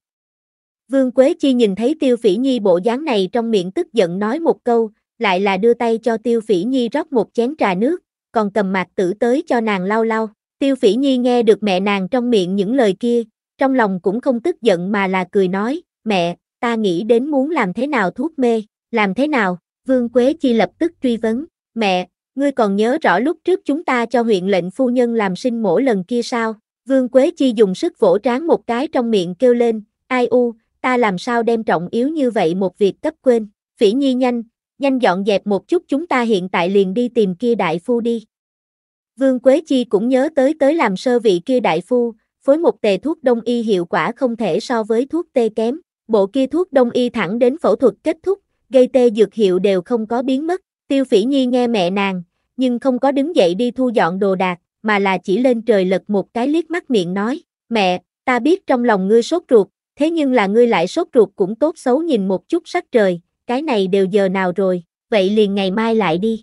Vương Quế Chi nhìn thấy Tiêu Phỉ Nhi bộ dáng này trong miệng tức giận nói một câu, lại là đưa tay cho Tiêu Phỉ Nhi rót một chén trà nước, còn cầm mạc tử tới cho nàng lau lau. Tiêu Phỉ Nhi nghe được mẹ nàng trong miệng những lời kia, trong lòng cũng không tức giận mà là cười nói, mẹ, ta nghĩ đến muốn làm thế nào thuốc mê, làm thế nào, Vương Quế Chi lập tức truy vấn, Mẹ, ngươi còn nhớ rõ lúc trước chúng ta cho huyện lệnh phu nhân làm sinh mổ lần kia sao? Vương Quế Chi dùng sức vỗ trán một cái trong miệng kêu lên, ai u, ta làm sao đem trọng yếu như vậy một việc cấp quên. Phỉ nhi nhanh, nhanh dọn dẹp một chút chúng ta hiện tại liền đi tìm kia đại phu đi. Vương Quế Chi cũng nhớ tới tới làm sơ vị kia đại phu, phối một tề thuốc đông y hiệu quả không thể so với thuốc tê kém. Bộ kia thuốc đông y thẳng đến phẫu thuật kết thúc, gây tê dược hiệu đều không có biến mất. Tiêu phỉ nhi nghe mẹ nàng, nhưng không có đứng dậy đi thu dọn đồ đạc, mà là chỉ lên trời lật một cái liếc mắt miệng nói, mẹ, ta biết trong lòng ngươi sốt ruột, thế nhưng là ngươi lại sốt ruột cũng tốt xấu nhìn một chút sắc trời, cái này đều giờ nào rồi, vậy liền ngày mai lại đi.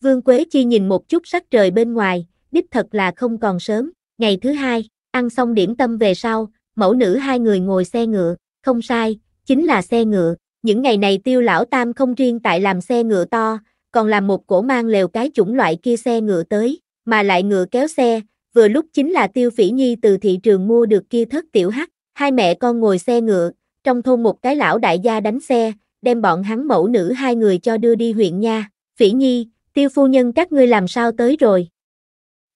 Vương Quế Chi nhìn một chút sắc trời bên ngoài, đích thật là không còn sớm, ngày thứ hai, ăn xong điểm tâm về sau, mẫu nữ hai người ngồi xe ngựa, không sai, chính là xe ngựa, những ngày này tiêu lão tam không riêng tại làm xe ngựa to, còn làm một cổ mang lều cái chủng loại kia xe ngựa tới, mà lại ngựa kéo xe, vừa lúc chính là tiêu phỉ nhi từ thị trường mua được kia thất tiểu hắc, hai mẹ con ngồi xe ngựa, trong thôn một cái lão đại gia đánh xe, đem bọn hắn mẫu nữ hai người cho đưa đi huyện nha, phỉ nhi, tiêu phu nhân các ngươi làm sao tới rồi.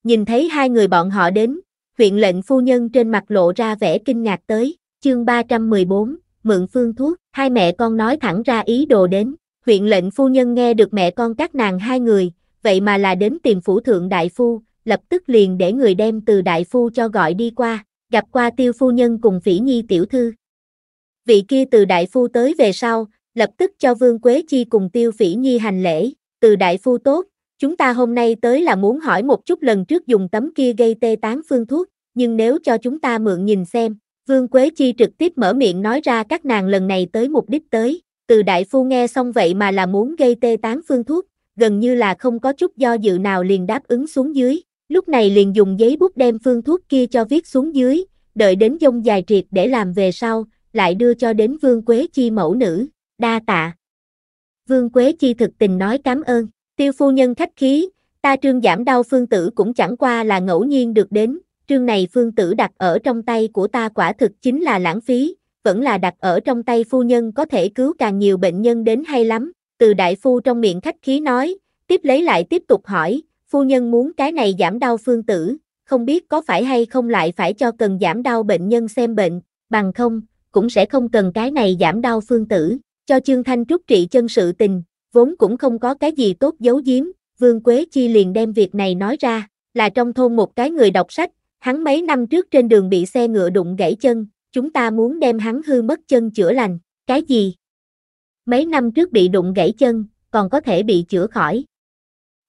Nhìn thấy hai người bọn họ đến, huyện lệnh phu nhân trên mặt lộ ra vẻ kinh ngạc tới, chương 314, mượn phương thuốc, hai mẹ con nói thẳng ra ý đồ đến, huyện lệnh phu nhân nghe được mẹ con các nàng hai người, vậy mà là đến tìm phủ thượng đại phu, lập tức liền để người đem từ đại phu cho gọi đi qua, gặp qua tiêu phu nhân cùng phỉ nhi tiểu thư. Vị kia từ đại phu tới về sau, lập tức cho Vương Quế Chi cùng tiêu phỉ nhi hành lễ, từ đại phu tốt, chúng ta hôm nay tới là muốn hỏi một chút lần trước dùng tấm kia gây tê tán phương thuốc, nhưng nếu cho chúng ta mượn nhìn xem, Vương Quế Chi trực tiếp mở miệng nói ra các nàng lần này tới mục đích tới, từ đại phu nghe xong vậy mà là muốn gây tê tán phương thuốc, gần như là không có chút do dự nào liền đáp ứng xuống dưới, lúc này liền dùng giấy bút đem phương thuốc kia cho viết xuống dưới, đợi đến dông dài triệt để làm về sau, lại đưa cho đến Vương Quế Chi mẫu nữ, đa tạ. Vương Quế Chi thực tình nói cảm ơn, tiêu phu nhân khách khí, ta trương giảm đau phương tử cũng chẳng qua là ngẫu nhiên được đến, trương này phương tử đặt ở trong tay của ta quả thực chính là lãng phí, vẫn là đặt ở trong tay phu nhân có thể cứu càng nhiều bệnh nhân đến hay lắm, từ đại phu trong miệng khách khí nói, tiếp lấy lại tiếp tục hỏi, phu nhân muốn cái này giảm đau phương tử, không biết có phải hay không lại phải cho cần giảm đau bệnh nhân xem bệnh, bằng không, cũng sẽ không cần cái này giảm đau phương tử, cho Trương Thanh Trúc trị chân sự tình, vốn cũng không có cái gì tốt giấu giếm, Vương Quế Chi liền đem việc này nói ra, là trong thôn một cái người đọc sách, Hắn mấy năm trước trên đường bị xe ngựa đụng gãy chân, chúng ta muốn đem hắn hư mất chân chữa lành, cái gì? Mấy năm trước bị đụng gãy chân, còn có thể bị chữa khỏi.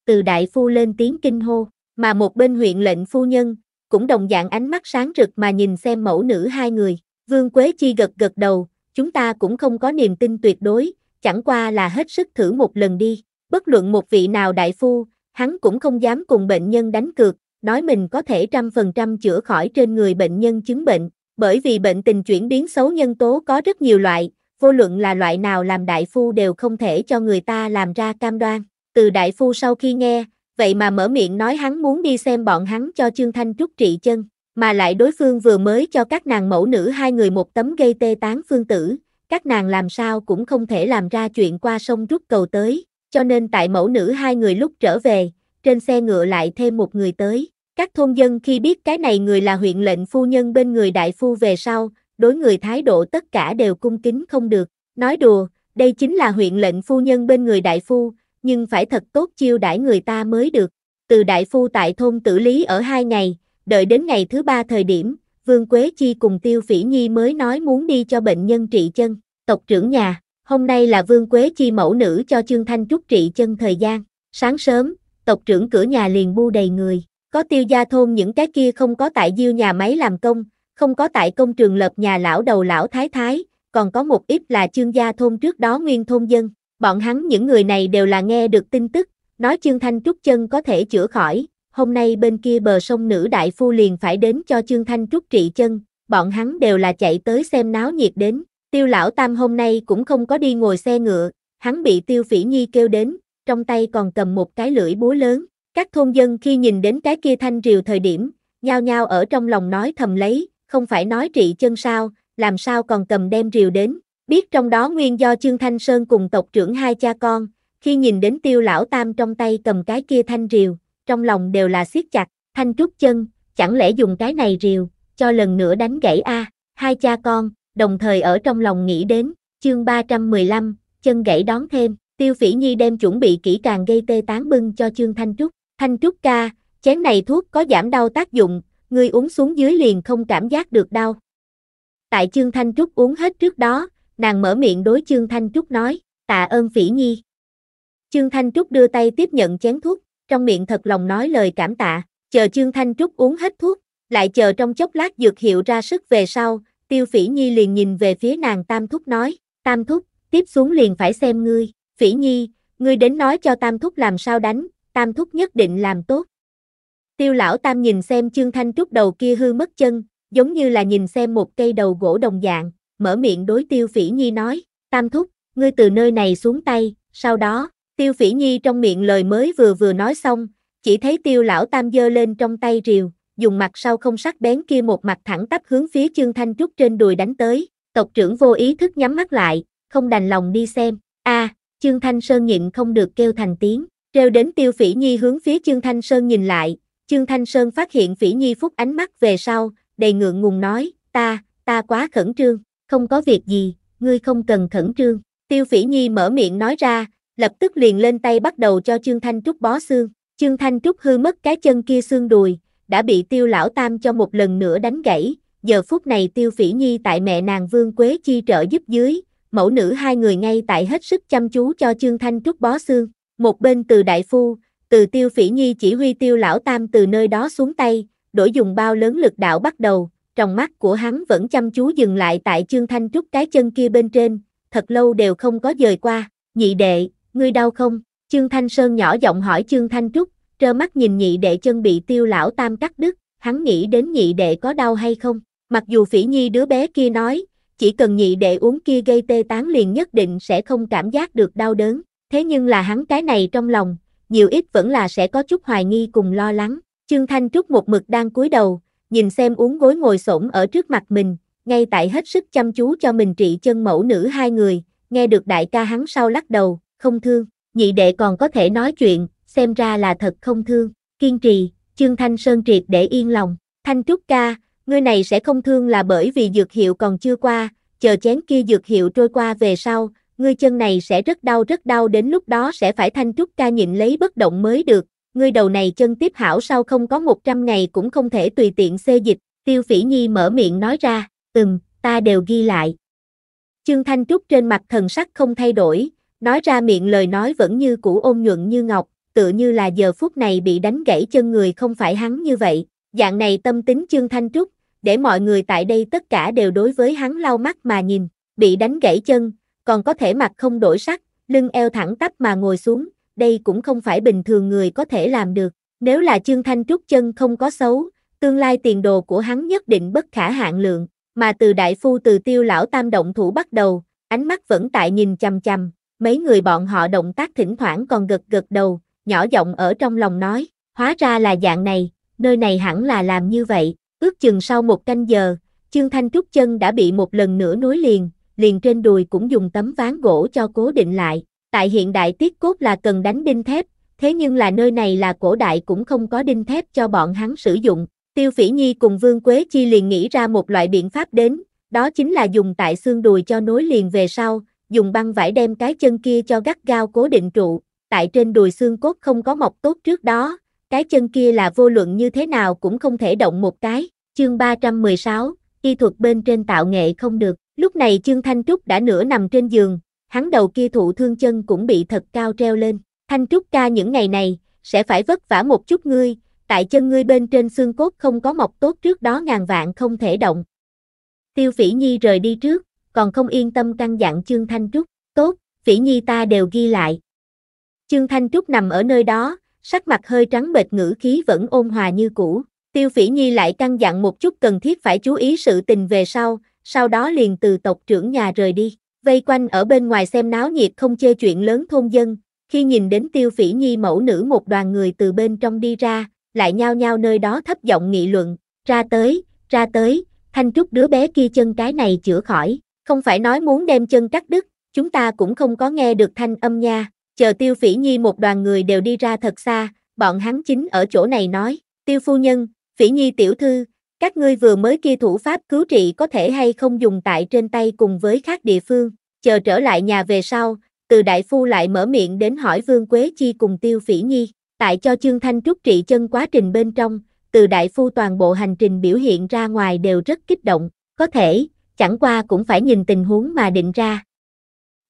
Từ đại phu lên tiếng kinh hô, mà một bên huyện lệnh phu nhân, cũng đồng dạng ánh mắt sáng rực mà nhìn xem mẫu nữ hai người. Vương Quế Chi gật gật đầu, chúng ta cũng không có niềm tin tuyệt đối, chẳng qua là hết sức thử một lần đi. Bất luận một vị nào đại phu, hắn cũng không dám cùng bệnh nhân đánh cược, nói mình có thể trăm phần trăm chữa khỏi trên người bệnh nhân chứng bệnh, bởi vì bệnh tình chuyển biến xấu nhân tố có rất nhiều loại, vô luận là loại nào làm đại phu đều không thể cho người ta làm ra cam đoan. Từ đại phu sau khi nghe, vậy mà mở miệng nói hắn muốn đi xem bọn hắn cho Trương Thanh Trúc trị chân, mà lại đối phương vừa mới cho các nàng mẫu nữ hai người một tấm gây tê tán phương tử, các nàng làm sao cũng không thể làm ra chuyện qua sông rút cầu tới, cho nên tại mẫu nữ hai người lúc trở về, trên xe ngựa lại thêm một người tới. Các thôn dân khi biết cái này người là huyện lệnh phu nhân bên người đại phu về sau, đối người thái độ tất cả đều cung kính không được, nói đùa, đây chính là huyện lệnh phu nhân bên người đại phu, nhưng phải thật tốt chiêu đãi người ta mới được. Từ đại phu tại thôn tử lý ở hai ngày, đợi đến ngày thứ ba thời điểm, Vương Quế Chi cùng Tiêu Phỉ Nhi mới nói muốn đi cho bệnh nhân trị chân, tộc trưởng nhà, hôm nay là Vương Quế Chi mẫu nữ cho Trương Thanh Trúc trị chân thời gian, sáng sớm, tộc trưởng cửa nhà liền bu đầy người, có tiêu gia thôn những cái kia không có tại diêu nhà máy làm công, không có tại công trường lập nhà lão đầu lão thái thái, còn có một ít là trương gia thôn trước đó nguyên thôn dân. Bọn hắn những người này đều là nghe được tin tức, nói trương Thanh Trúc chân có thể chữa khỏi, hôm nay bên kia bờ sông nữ đại phu liền phải đến cho trương Thanh Trúc trị chân, bọn hắn đều là chạy tới xem náo nhiệt đến. Tiêu lão tam hôm nay cũng không có đi ngồi xe ngựa, hắn bị Tiêu Phỉ Nhi kêu đến, trong tay còn cầm một cái lưỡi búa lớn, các thôn dân khi nhìn đến cái kia thanh triều thời điểm, nhao nhao ở trong lòng nói thầm lấy, không phải nói trị chân sao, làm sao còn cầm đem rìu đến. Biết trong đó nguyên do Trương Thanh Sơn cùng tộc trưởng hai cha con, khi nhìn đến tiêu lão tam trong tay cầm cái kia thanh rìu, trong lòng đều là siết chặt, thanh trúc chân, chẳng lẽ dùng cái này rìu, cho lần nữa đánh gãy a hai cha con, đồng thời ở trong lòng nghĩ đến, chương 315, chân gãy đón thêm, tiêu phỉ nhi đem chuẩn bị kỹ càng gây tê tán bưng cho Trương Thanh Trúc, Thanh Trúc ca, chén này thuốc có giảm đau tác dụng, ngươi uống xuống dưới liền không cảm giác được đau. Tại trương Thanh Trúc uống hết trước đó, nàng mở miệng đối trương Thanh Trúc nói, tạ ơn phỉ nhi. trương Thanh Trúc đưa tay tiếp nhận chén thuốc, trong miệng thật lòng nói lời cảm tạ, chờ trương Thanh Trúc uống hết thuốc, lại chờ trong chốc lát dược hiệu ra sức về sau, Tiêu Phỉ Nhi liền nhìn về phía nàng Tam Thúc nói, Tam Thúc, tiếp xuống liền phải xem ngươi, Phỉ Nhi, ngươi đến nói cho Tam Thúc làm sao đánh, tam thúc nhất định làm tốt. Tiêu lão tam nhìn xem trương thanh trúc đầu kia hư mất chân, giống như là nhìn xem một cây đầu gỗ đồng dạng, mở miệng đối tiêu phỉ nhi nói, tam thúc, ngươi từ nơi này xuống tay, sau đó, tiêu phỉ nhi trong miệng lời mới vừa vừa nói xong, chỉ thấy tiêu lão tam giơ lên trong tay rìu, dùng mặt sau không sắc bén kia một mặt thẳng tắp hướng phía trương thanh trúc trên đùi đánh tới, tộc trưởng vô ý thức nhắm mắt lại, không đành lòng đi xem, a trương thanh sơn nhịn không được kêu thành tiếng. Treo đến tiêu phỉ nhi hướng phía trương Thanh Sơn nhìn lại, trương Thanh Sơn phát hiện phỉ nhi phúc ánh mắt về sau, đầy ngượng ngùng nói, ta, ta quá khẩn trương, không có việc gì, ngươi không cần khẩn trương. Tiêu phỉ nhi mở miệng nói ra, lập tức liền lên tay bắt đầu cho trương Thanh Trúc bó xương. trương Thanh Trúc hư mất cái chân kia xương đùi, đã bị tiêu lão tam cho một lần nữa đánh gãy. Giờ phút này tiêu phỉ nhi tại mẹ nàng Vương Quế Chi trợ giúp dưới, mẫu nữ hai người ngay tại hết sức chăm chú cho trương Thanh Trúc bó xương. Một bên từ đại phu, từ tiêu phỉ nhi chỉ huy tiêu lão tam từ nơi đó xuống tay, đổi dùng bao lớn lực đạo bắt đầu, trong mắt của hắn vẫn chăm chú dừng lại tại trương thanh trúc cái chân kia bên trên, thật lâu đều không có rời qua, nhị đệ, ngươi đau không? trương thanh sơn nhỏ giọng hỏi trương thanh trúc, trơ mắt nhìn nhị đệ chân bị tiêu lão tam cắt đứt, hắn nghĩ đến nhị đệ có đau hay không, mặc dù phỉ nhi đứa bé kia nói, chỉ cần nhị đệ uống kia gây tê tán liền nhất định sẽ không cảm giác được đau đớn, thế nhưng là hắn cái này trong lòng, nhiều ít vẫn là sẽ có chút hoài nghi cùng lo lắng. Trương Thanh Trúc một mực đang cúi đầu, nhìn xem uống gối ngồi xổm ở trước mặt mình, ngay tại hết sức chăm chú cho mình trị chân mẫu nữ hai người, nghe được đại ca hắn sau lắc đầu, không thương, nhị đệ còn có thể nói chuyện, xem ra là thật không thương, kiên trì, Trương Thanh Sơn triệt để yên lòng, Thanh Trúc ca, người này sẽ không thương là bởi vì dược hiệu còn chưa qua, chờ chén kia dược hiệu trôi qua về sau, ngươi chân này sẽ rất đau rất đau đến lúc đó sẽ phải thanh trúc ca nhịn lấy bất động mới được, ngươi đầu này chân tiếp hảo sau không có 100 ngày cũng không thể tùy tiện xê dịch, tiêu phỉ nhi mở miệng nói ra, ừm, ta đều ghi lại. Chương Thanh Trúc trên mặt thần sắc không thay đổi, nói ra miệng lời nói vẫn như cũ ôn nhuận như ngọc, tựa như là giờ phút này bị đánh gãy chân người không phải hắn như vậy, dạng này tâm tính Chương Thanh Trúc, để mọi người tại đây tất cả đều đối với hắn lau mắt mà nhìn, bị đánh gãy chân, còn có thể mặt không đổi sắc, lưng eo thẳng tắp mà ngồi xuống, đây cũng không phải bình thường người có thể làm được. Nếu là Trương Thanh Trúc chân không có xấu, tương lai tiền đồ của hắn nhất định bất khả hạn lượng, mà từ đại phu từ tiêu lão tam động thủ bắt đầu, ánh mắt vẫn tại nhìn chằm chằm, mấy người bọn họ động tác thỉnh thoảng còn gật gật đầu, nhỏ giọng ở trong lòng nói, hóa ra là dạng này, nơi này hẳn là làm như vậy, ước chừng sau một canh giờ, Trương Thanh Trúc chân đã bị một lần nữa nối liền, liền trên đùi cũng dùng tấm ván gỗ cho cố định lại. Tại hiện đại tiết cốt là cần đánh đinh thép, thế nhưng là nơi này là cổ đại cũng không có đinh thép cho bọn hắn sử dụng. Tiêu Phỉ Nhi cùng Vương Quế Chi liền nghĩ ra một loại biện pháp đến, đó chính là dùng tại xương đùi cho nối liền về sau, dùng băng vải đem cái chân kia cho gắt gao cố định trụ, tại trên đùi xương cốt không có mọc tốt trước đó, cái chân kia là vô luận như thế nào cũng không thể động một cái. Chương 316, y thuật bên trên tạo nghệ không được. Lúc này Trương Thanh Trúc đã nửa nằm trên giường, hắn đầu kia thụ thương chân cũng bị thật cao treo lên. Thanh Trúc ca những ngày này, sẽ phải vất vả một chút ngươi, tại chân ngươi bên trên xương cốt không có mọc tốt trước đó ngàn vạn không thể động. Tiêu Phỉ Nhi rời đi trước, còn không yên tâm căn dặn Trương Thanh Trúc, tốt, Phỉ Nhi ta đều ghi lại. Trương Thanh Trúc nằm ở nơi đó, sắc mặt hơi trắng bệch ngữ khí vẫn ôn hòa như cũ. Tiêu Phỉ Nhi lại căn dặn một chút cần thiết phải chú ý sự tình về sau, sau đó liền từ tộc trưởng nhà rời đi. Vây quanh ở bên ngoài xem náo nhiệt không chê chuyện lớn thôn dân, khi nhìn đến tiêu phỉ nhi mẫu nữ một đoàn người từ bên trong đi ra, lại nhao nhao nơi đó thấp giọng nghị luận, ra tới, ra tới, thanh trúc đứa bé kia chân cái này chữa khỏi, không phải nói muốn đem chân cắt đứt, chúng ta cũng không có nghe được thanh âm nha, chờ tiêu phỉ nhi một đoàn người đều đi ra thật xa, bọn hắn chính ở chỗ này nói, tiêu phu nhân, phỉ nhi tiểu thư, các ngươi vừa mới kia thủ pháp cứu trị có thể hay không dùng tại trên tay cùng với khác địa phương, chờ trở lại nhà về sau, từ đại phu lại mở miệng đến hỏi Vương Quế Chi cùng Tiêu Phỉ Nhi, tại cho trương Thanh Trúc trị chân quá trình bên trong, từ đại phu toàn bộ hành trình biểu hiện ra ngoài đều rất kích động, có thể, chẳng qua cũng phải nhìn tình huống mà định ra.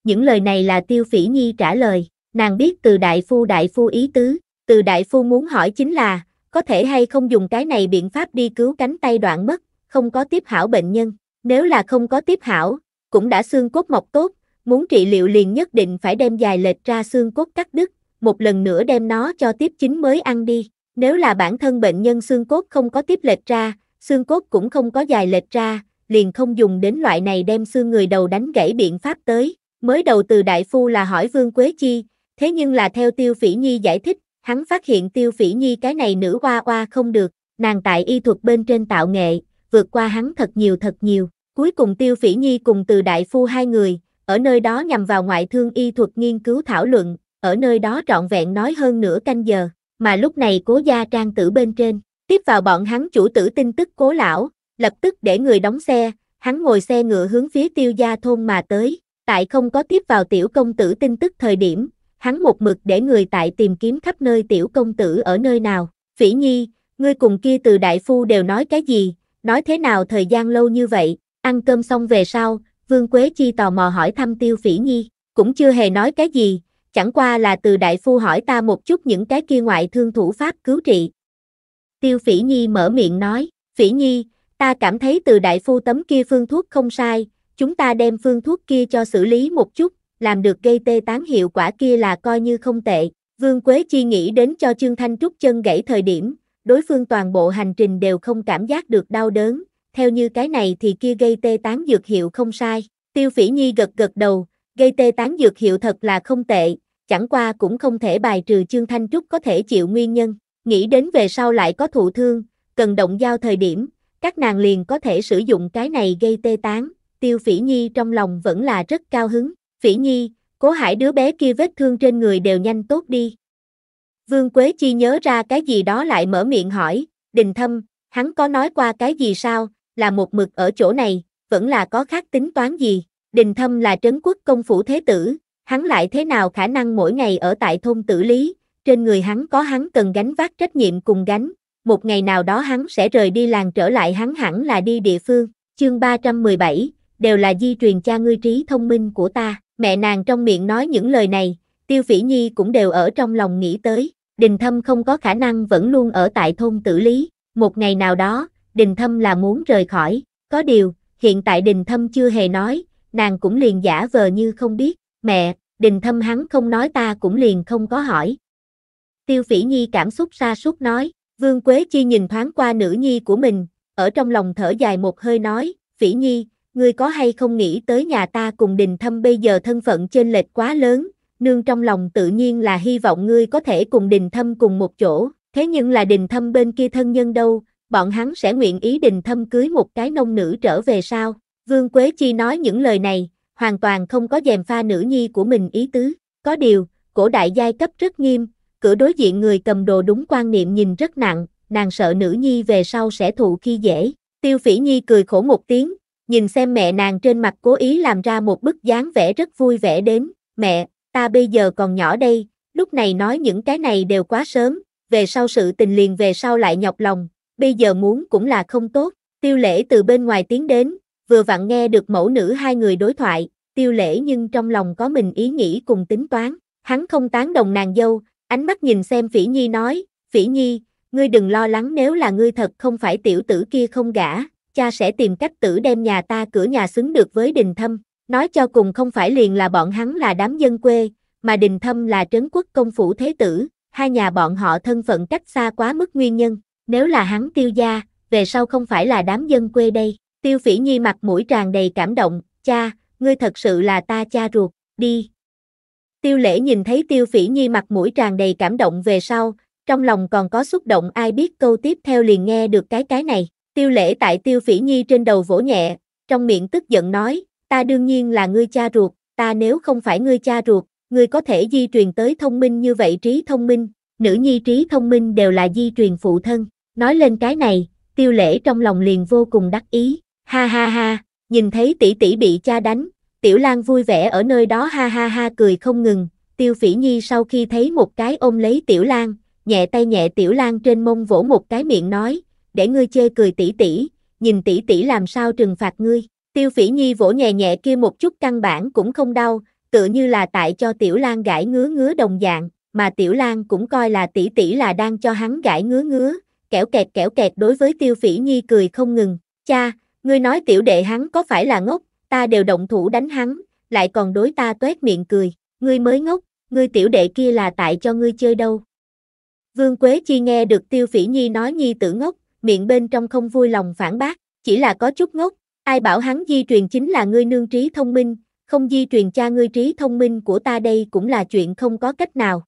Những lời này là Tiêu Phỉ Nhi trả lời, nàng biết từ đại phu đại phu ý tứ, từ đại phu muốn hỏi chính là, có thể hay không dùng cái này biện pháp đi cứu cánh tay đoạn mất, không có tiếp hảo bệnh nhân. Nếu là không có tiếp hảo, cũng đã xương cốt mọc tốt, muốn trị liệu liền nhất định phải đem dài lệch ra xương cốt cắt đứt, một lần nữa đem nó cho tiếp chính mới ăn đi. Nếu là bản thân bệnh nhân xương cốt không có tiếp lệch ra, xương cốt cũng không có dài lệch ra, liền không dùng đến loại này đem xương người đầu đánh gãy biện pháp tới. Mới đầu từ đại phu là hỏi Vương Quế Chi, thế nhưng là theo Tiêu Phỉ Nhi giải thích, Hắn phát hiện tiêu phỉ nhi cái này nữ hoa hoa không được, nàng tại y thuật bên trên tạo nghệ, vượt qua hắn thật nhiều thật nhiều. Cuối cùng tiêu phỉ nhi cùng từ đại phu hai người, ở nơi đó nhằm vào ngoại thương y thuật nghiên cứu thảo luận, ở nơi đó trọn vẹn nói hơn nửa canh giờ, mà lúc này cố gia trang tử bên trên, tiếp vào bọn hắn chủ tử tin tức cố lão, lập tức để người đóng xe, hắn ngồi xe ngựa hướng phía tiêu gia thôn mà tới, tại không có tiếp vào tiểu công tử tin tức thời điểm, hắn một mực để người tại tìm kiếm khắp nơi tiểu công tử ở nơi nào. Phỉ nhi, ngươi cùng kia từ đại phu đều nói cái gì, nói thế nào thời gian lâu như vậy, ăn cơm xong về sau, Vương Quế Chi tò mò hỏi thăm tiêu phỉ nhi, cũng chưa hề nói cái gì, chẳng qua là từ đại phu hỏi ta một chút những cái kia ngoại thương thủ pháp cứu trị. Tiêu phỉ nhi mở miệng nói, phỉ nhi, ta cảm thấy từ đại phu tấm kia phương thuốc không sai, chúng ta đem phương thuốc kia cho xử lý một chút, làm được gây tê tán hiệu quả kia là coi như không tệ. Vương Quế Chi nghĩ đến cho Trương Thanh Trúc chân gãy thời điểm, đối phương toàn bộ hành trình đều không cảm giác được đau đớn, theo như cái này thì kia gây tê tán dược hiệu không sai. Tiêu Phỉ Nhi gật gật đầu, gây tê tán dược hiệu thật là không tệ, chẳng qua cũng không thể bài trừ Trương Thanh Trúc có thể chịu nguyên nhân, nghĩ đến về sau lại có thụ thương, cần động giao thời điểm, các nàng liền có thể sử dụng cái này gây tê tán, Tiêu Phỉ Nhi trong lòng vẫn là rất cao hứng. Phỉ Nhi, cố hải đứa bé kia vết thương trên người đều nhanh tốt đi. Vương Quế Chi nhớ ra cái gì đó lại mở miệng hỏi, đình thâm, hắn có nói qua cái gì sao, là một mực ở chỗ này, vẫn là có khác tính toán gì, đình thâm là trấn quốc công phủ thế tử, hắn lại thế nào khả năng mỗi ngày ở tại thôn tử lý, trên người hắn có hắn cần gánh vác trách nhiệm cùng gánh, một ngày nào đó hắn sẽ rời đi làng trở lại hắn hẳn là đi địa phương, chương 317, đều là di truyền cha ngươi trí thông minh của ta. Mẹ nàng trong miệng nói những lời này, Tiêu Vĩ Nhi cũng đều ở trong lòng nghĩ tới, Đình Thâm không có khả năng vẫn luôn ở tại thôn tử lý, một ngày nào đó, Đình Thâm là muốn rời khỏi, có điều, hiện tại Đình Thâm chưa hề nói, nàng cũng liền giả vờ như không biết, mẹ, Đình Thâm hắn không nói ta cũng liền không có hỏi. Tiêu Phỉ Nhi cảm xúc xa sút nói, Vương Quế Chi nhìn thoáng qua nữ nhi của mình, ở trong lòng thở dài một hơi nói, Phỉ Nhi, ngươi có hay không nghĩ tới nhà ta cùng đình thâm bây giờ thân phận trên lệch quá lớn, nương trong lòng tự nhiên là hy vọng ngươi có thể cùng đình thâm cùng một chỗ, thế nhưng là đình thâm bên kia thân nhân đâu, bọn hắn sẽ nguyện ý đình thâm cưới một cái nông nữ trở về sao, Vương Quế Chi nói những lời này, hoàn toàn không có dèm pha nữ nhi của mình ý tứ, có điều, cổ đại giai cấp rất nghiêm, cửa đối diện người cầm đồ đúng quan niệm nhìn rất nặng, nàng sợ nữ nhi về sau sẽ thụ khi dễ, tiêu phỉ nhi cười khổ một tiếng, nhìn xem mẹ nàng trên mặt cố ý làm ra một bức dáng vẻ rất vui vẻ đến, mẹ, ta bây giờ còn nhỏ đây, lúc này nói những cái này đều quá sớm, về sau sự tình liền về sau lại nhọc lòng, bây giờ muốn cũng là không tốt, tiêu lễ từ bên ngoài tiến đến, vừa vặn nghe được mẫu nữ hai người đối thoại, tiêu lễ nhưng trong lòng có mình ý nghĩ cùng tính toán, hắn không tán đồng nàng dâu, ánh mắt nhìn xem Phỉ Nhi nói, Phỉ Nhi, ngươi đừng lo lắng nếu là ngươi thật không phải tiểu tử kia không gả, cha sẽ tìm cách tử đem nhà ta cửa nhà xứng được với đình thâm. Nói cho cùng không phải liền là bọn hắn là đám dân quê, mà đình thâm là trấn quốc công phủ thế tử, hai nhà bọn họ thân phận cách xa quá mức nguyên nhân. Nếu là hắn tiêu gia, về sau không phải là đám dân quê đây. Tiêu phỉ nhi mặt mũi tràn đầy cảm động, cha, ngươi thật sự là ta cha ruột, đi. Tiêu lễ nhìn thấy tiêu phỉ nhi mặt mũi tràn đầy cảm động về sau, trong lòng còn có xúc động ai biết câu tiếp theo liền nghe được cái cái này. Tiêu lễ tại tiêu phỉ nhi trên đầu vỗ nhẹ, trong miệng tức giận nói, ta đương nhiên là ngươi cha ruột, ta nếu không phải ngươi cha ruột, ngươi có thể di truyền tới thông minh như vậy trí thông minh, nữ nhi trí thông minh đều là di truyền phụ thân. Nói lên cái này, tiêu lễ trong lòng liền vô cùng đắc ý, ha ha ha, nhìn thấy tỷ tỷ bị cha đánh, tiểu lan vui vẻ ở nơi đó ha ha ha cười không ngừng, tiêu phỉ nhi sau khi thấy một cái ôm lấy tiểu lan, nhẹ tay nhẹ tiểu lan trên mông vỗ một cái miệng nói, để ngươi chê cười tỷ tỷ, nhìn tỷ tỷ làm sao trừng phạt ngươi. Tiêu Phỉ Nhi vỗ nhẹ nhẹ kia một chút căn bản cũng không đau, tựa như là tại cho Tiểu Lan gãi ngứa ngứa đồng dạng, mà Tiểu Lan cũng coi là tỷ tỷ là đang cho hắn gãi ngứa ngứa, kẻo kẹt kẻo kẹt đối với Tiêu Phỉ Nhi cười không ngừng. Cha, ngươi nói tiểu đệ hắn có phải là ngốc, ta đều động thủ đánh hắn, lại còn đối ta tuét miệng cười, ngươi mới ngốc, ngươi tiểu đệ kia là tại cho ngươi chơi đâu. Vương Quế Chi nghe được Tiêu Phỉ Nhi nói Nhi tử ngốc, miệng bên trong không vui lòng phản bác, chỉ là có chút ngốc, ai bảo hắn di truyền chính là ngươi nương trí thông minh, không di truyền cha ngươi trí thông minh của ta đây cũng là chuyện không có cách nào.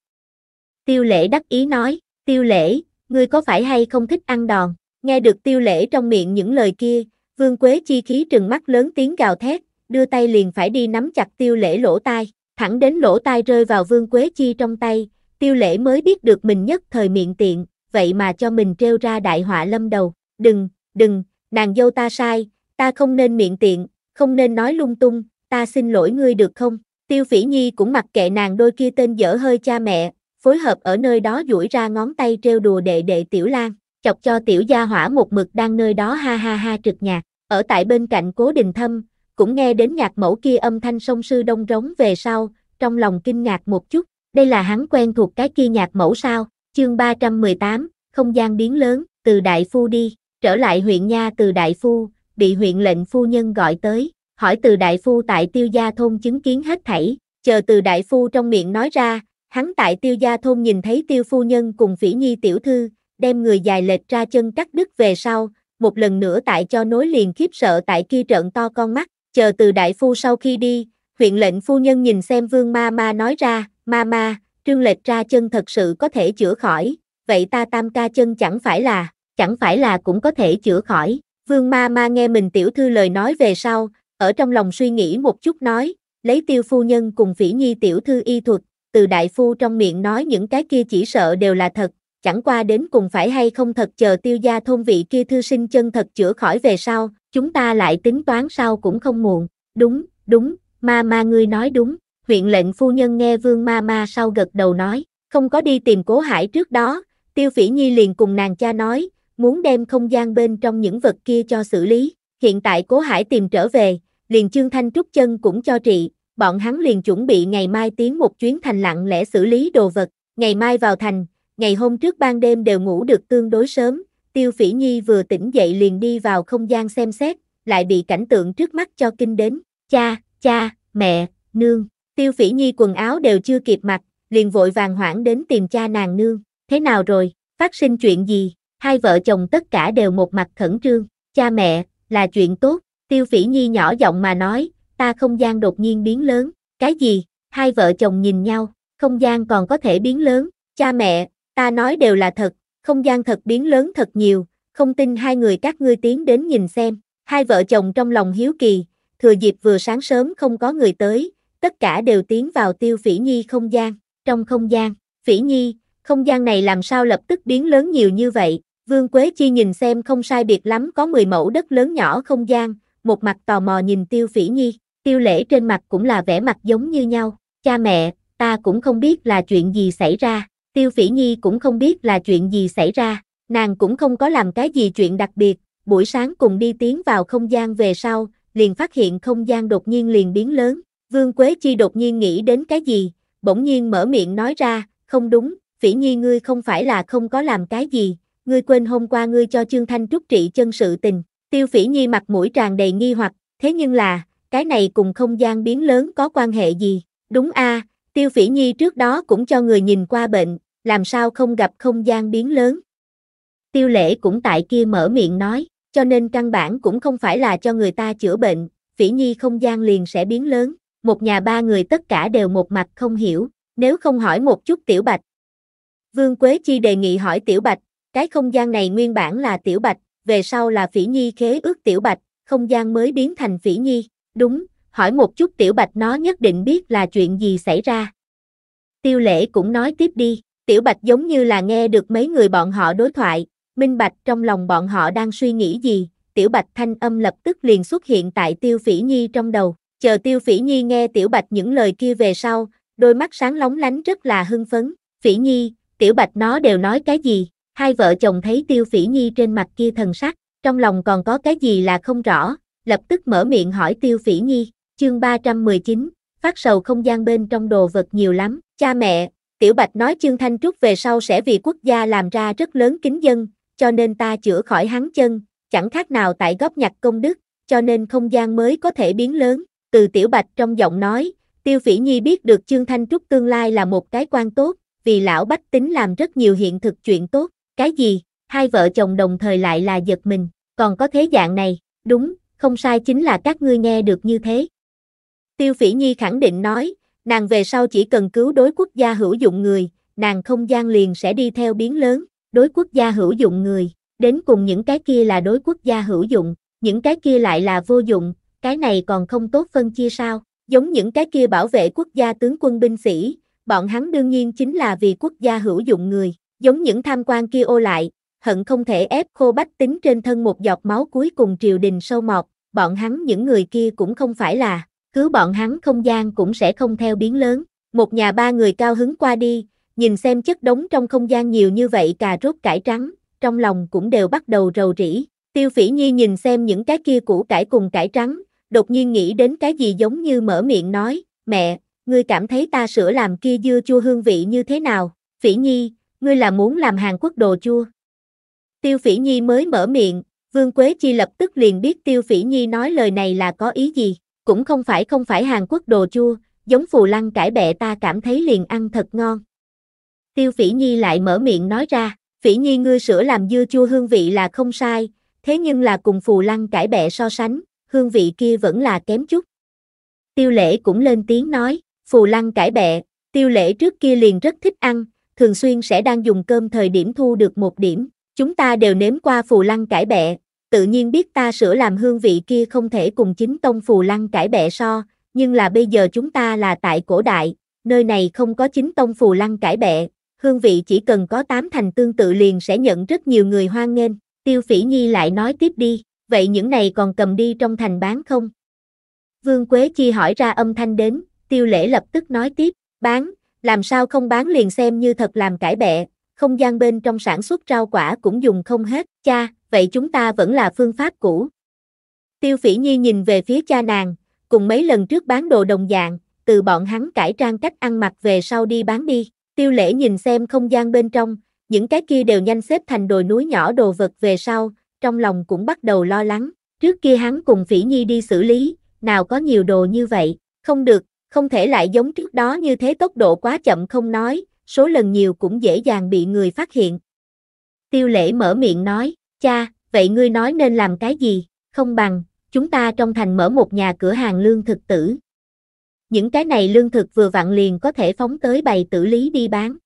Tiêu lễ đắc ý nói, tiêu lễ, ngươi có phải hay không thích ăn đòn, nghe được tiêu lễ trong miệng những lời kia, vương quế chi khí trừng mắt lớn tiếng gào thét, đưa tay liền phải đi nắm chặt tiêu lễ lỗ tai, thẳng đến lỗ tai rơi vào vương quế chi trong tay, tiêu lễ mới biết được mình nhất thời miệng tiện, vậy mà cho mình trêu ra đại họa lâm đầu, đừng, đừng, nàng dâu ta sai, ta không nên miệng tiện, không nên nói lung tung, ta xin lỗi ngươi được không? Tiêu Phỉ Nhi cũng mặc kệ nàng đôi kia tên dở hơi cha mẹ, phối hợp ở nơi đó duỗi ra ngón tay trêu đùa đệ đệ Tiểu Lan, chọc cho Tiểu Gia Hỏa một mực đang nơi đó ha ha ha trực nhạc, ở tại bên cạnh Cố Đình Thâm, cũng nghe đến nhạc mẫu kia âm thanh sông sư đông rống về sau, trong lòng kinh ngạc một chút, đây là hắn quen thuộc cái kia nhạc mẫu sao? Chương 318, không gian biến lớn, từ Đại Phu đi, trở lại huyện Nha từ Đại Phu, bị huyện lệnh phu nhân gọi tới, hỏi từ Đại Phu tại tiêu gia thôn chứng kiến hết thảy, chờ từ Đại Phu trong miệng nói ra, hắn tại tiêu gia thôn nhìn thấy tiêu phu nhân cùng phỉ nhi tiểu thư, đem người dài lệch ra chân cắt đứt về sau, một lần nữa tại cho nối liền khiếp sợ tại kia trợn to con mắt, chờ từ Đại Phu sau khi đi, huyện lệnh phu nhân nhìn xem vương ma ma nói ra, ma ma, trương lệch ra chân thật sự có thể chữa khỏi, vậy ta tam ca chân chẳng phải là, chẳng phải là cũng có thể chữa khỏi. Vương ma ma nghe mình tiểu thư lời nói về sau, ở trong lòng suy nghĩ một chút nói, lấy tiêu phu nhân cùng phỉ nhi tiểu thư y thuật, từ đại phu trong miệng nói những cái kia chỉ sợ đều là thật, chẳng qua đến cùng phải hay không thật chờ tiêu gia thôn vị kia thư sinh chân thật chữa khỏi về sau, chúng ta lại tính toán sau cũng không muộn, đúng, đúng, ma ma ngươi nói đúng huyện lệnh phu nhân nghe vương ma ma sau gật đầu nói, không có đi tìm cố hải trước đó, tiêu phỉ nhi liền cùng nàng cha nói, muốn đem không gian bên trong những vật kia cho xử lý, hiện tại cố hải tìm trở về, liền chương thanh trúc chân cũng cho trị, bọn hắn liền chuẩn bị ngày mai tiến một chuyến thành lặng lẽ xử lý đồ vật, ngày mai vào thành, ngày hôm trước ban đêm đều ngủ được tương đối sớm, tiêu phỉ nhi vừa tỉnh dậy liền đi vào không gian xem xét, lại bị cảnh tượng trước mắt cho kinh đến, cha, cha, mẹ, nương. Tiêu phỉ nhi quần áo đều chưa kịp mặc, liền vội vàng hoảng đến tìm cha nàng nương, thế nào rồi, phát sinh chuyện gì, hai vợ chồng tất cả đều một mặt khẩn trương, cha mẹ, là chuyện tốt, tiêu phỉ nhi nhỏ giọng mà nói, ta không gian đột nhiên biến lớn, cái gì, hai vợ chồng nhìn nhau, không gian còn có thể biến lớn, cha mẹ, ta nói đều là thật, không gian thật biến lớn thật nhiều, không tin hai người các ngươi tiến đến nhìn xem, hai vợ chồng trong lòng hiếu kỳ, thừa dịp vừa sáng sớm không có người tới, tất cả đều tiến vào tiêu phỉ nhi không gian, trong không gian, phỉ nhi, không gian này làm sao lập tức biến lớn nhiều như vậy, Vương Quế Chi nhìn xem không sai biệt lắm có 10 mẫu đất lớn nhỏ không gian, một mặt tò mò nhìn tiêu phỉ nhi, tiêu lễ trên mặt cũng là vẻ mặt giống như nhau, cha mẹ, ta cũng không biết là chuyện gì xảy ra, tiêu phỉ nhi cũng không biết là chuyện gì xảy ra, nàng cũng không có làm cái gì chuyện đặc biệt, buổi sáng cùng đi tiến vào không gian về sau, liền phát hiện không gian đột nhiên liền biến lớn, Vương Quế Chi đột nhiên nghĩ đến cái gì, bỗng nhiên mở miệng nói ra, không đúng, phỉ nhi ngươi không phải là không có làm cái gì, ngươi quên hôm qua ngươi cho Trương Thanh Trúc trị chân sự tình, tiêu phỉ nhi mặt mũi tràn đầy nghi hoặc, thế nhưng là, cái này cùng không gian biến lớn có quan hệ gì, đúng a à, tiêu phỉ nhi trước đó cũng cho người nhìn qua bệnh, làm sao không gặp không gian biến lớn. Tiêu lễ cũng tại kia mở miệng nói, cho nên căn bản cũng không phải là cho người ta chữa bệnh, phỉ nhi không gian liền sẽ biến lớn một nhà ba người tất cả đều một mặt không hiểu, nếu không hỏi một chút Tiểu Bạch. Vương Quế Chi đề nghị hỏi Tiểu Bạch, cái không gian này nguyên bản là Tiểu Bạch, về sau là Phỉ Nhi khế ước Tiểu Bạch, không gian mới biến thành Phỉ Nhi, đúng, hỏi một chút Tiểu Bạch nó nhất định biết là chuyện gì xảy ra. Tiêu lễ cũng nói tiếp đi, Tiểu Bạch giống như là nghe được mấy người bọn họ đối thoại, minh bạch trong lòng bọn họ đang suy nghĩ gì, Tiểu Bạch thanh âm lập tức liền xuất hiện tại Tiêu Phỉ Nhi trong đầu. Chờ Tiêu Phỉ Nhi nghe Tiểu Bạch những lời kia về sau, đôi mắt sáng lóng lánh rất là hưng phấn. Phỉ Nhi, Tiểu Bạch nó đều nói cái gì? Hai vợ chồng thấy Tiêu Phỉ Nhi trên mặt kia thần sắc, trong lòng còn có cái gì là không rõ, lập tức mở miệng hỏi Tiêu Phỉ Nhi. Chương 319, phát sầu không gian bên trong đồ vật nhiều lắm. Cha mẹ, Tiểu Bạch nói Trương Thanh Trúc về sau sẽ vì quốc gia làm ra rất lớn kính dân, cho nên ta chữa khỏi hắn chân, chẳng khác nào tại góp nhặt công đức, cho nên không gian mới có thể biến lớn từ Tiểu Bạch trong giọng nói, Tiêu Phỉ Nhi biết được trương Thanh Trúc tương lai là một cái quan tốt, vì lão bách tính làm rất nhiều hiện thực chuyện tốt, cái gì, hai vợ chồng đồng thời lại là giật mình, còn có thế dạng này, đúng, không sai chính là các ngươi nghe được như thế. Tiêu Phỉ Nhi khẳng định nói, nàng về sau chỉ cần cứu đối quốc gia hữu dụng người, nàng không gian liền sẽ đi theo biến lớn, đối quốc gia hữu dụng người, đến cùng những cái kia là đối quốc gia hữu dụng, những cái kia lại là vô dụng, cái này còn không tốt phân chia sao, giống những cái kia bảo vệ quốc gia tướng quân binh sĩ, bọn hắn đương nhiên chính là vì quốc gia hữu dụng người, giống những tham quan kia ô lại, hận không thể ép khô bách tính trên thân một giọt máu cuối cùng triều đình sâu mọt, bọn hắn những người kia cũng không phải là, cứ bọn hắn không gian cũng sẽ không theo biến lớn, một nhà ba người cao hứng qua đi, nhìn xem chất đống trong không gian nhiều như vậy cà rốt cải trắng, trong lòng cũng đều bắt đầu rầu rĩ. Tiêu Phỉ Nhi nhìn xem những cái kia củ cải cùng cải trắng, đột nhiên nghĩ đến cái gì giống như mở miệng nói, mẹ, ngươi cảm thấy ta sửa làm kia dưa chua hương vị như thế nào, phỉ nhi, ngươi là muốn làm Hàn Quốc đồ chua. Tiêu phỉ nhi mới mở miệng, Vương Quế Chi lập tức liền biết Tiêu phỉ nhi nói lời này là có ý gì, cũng không phải không phải Hàn Quốc đồ chua, giống phù lăng cải bẹ ta cảm thấy liền ăn thật ngon. Tiêu phỉ nhi lại mở miệng nói ra, phỉ nhi ngươi sửa làm dưa chua hương vị là không sai, thế nhưng là cùng phù lăng cải bẹ so sánh, hương vị kia vẫn là kém chút. Tiêu lễ cũng lên tiếng nói, phù lăng cải bẹ, tiêu lễ trước kia liền rất thích ăn, thường xuyên sẽ đang dùng cơm thời điểm thu được một điểm, chúng ta đều nếm qua phù lăng cải bẹ, tự nhiên biết ta sửa làm hương vị kia không thể cùng chính tông phù lăng cải bẹ so, nhưng là bây giờ chúng ta là tại cổ đại, nơi này không có chính tông phù lăng cải bẹ, hương vị chỉ cần có tám thành tương tự liền sẽ nhận rất nhiều người hoan nghênh, tiêu phỉ nhi lại nói tiếp đi vậy những này còn cầm đi trong thành bán không? Vương Quế Chi hỏi ra âm thanh đến, tiêu lễ lập tức nói tiếp, bán, làm sao không bán liền xem như thật làm cải bẹ, không gian bên trong sản xuất rau quả cũng dùng không hết, cha, vậy chúng ta vẫn là phương pháp cũ. Tiêu phỉ nhi nhìn về phía cha nàng, cùng mấy lần trước bán đồ đồng dạng, từ bọn hắn cải trang cách ăn mặc về sau đi bán đi, tiêu lễ nhìn xem không gian bên trong, những cái kia đều nhanh xếp thành đồi núi nhỏ đồ vật về sau, trong lòng cũng bắt đầu lo lắng, trước kia hắn cùng Phỉ Nhi đi xử lý, nào có nhiều đồ như vậy, không được, không thể lại giống trước đó như thế tốc độ quá chậm không nói, số lần nhiều cũng dễ dàng bị người phát hiện. Tiêu lễ mở miệng nói, cha, vậy ngươi nói nên làm cái gì, không bằng, chúng ta trong thành mở một nhà cửa hàng lương thực tử. Những cái này lương thực vừa vặn liền có thể phóng tới bày tử lý đi bán.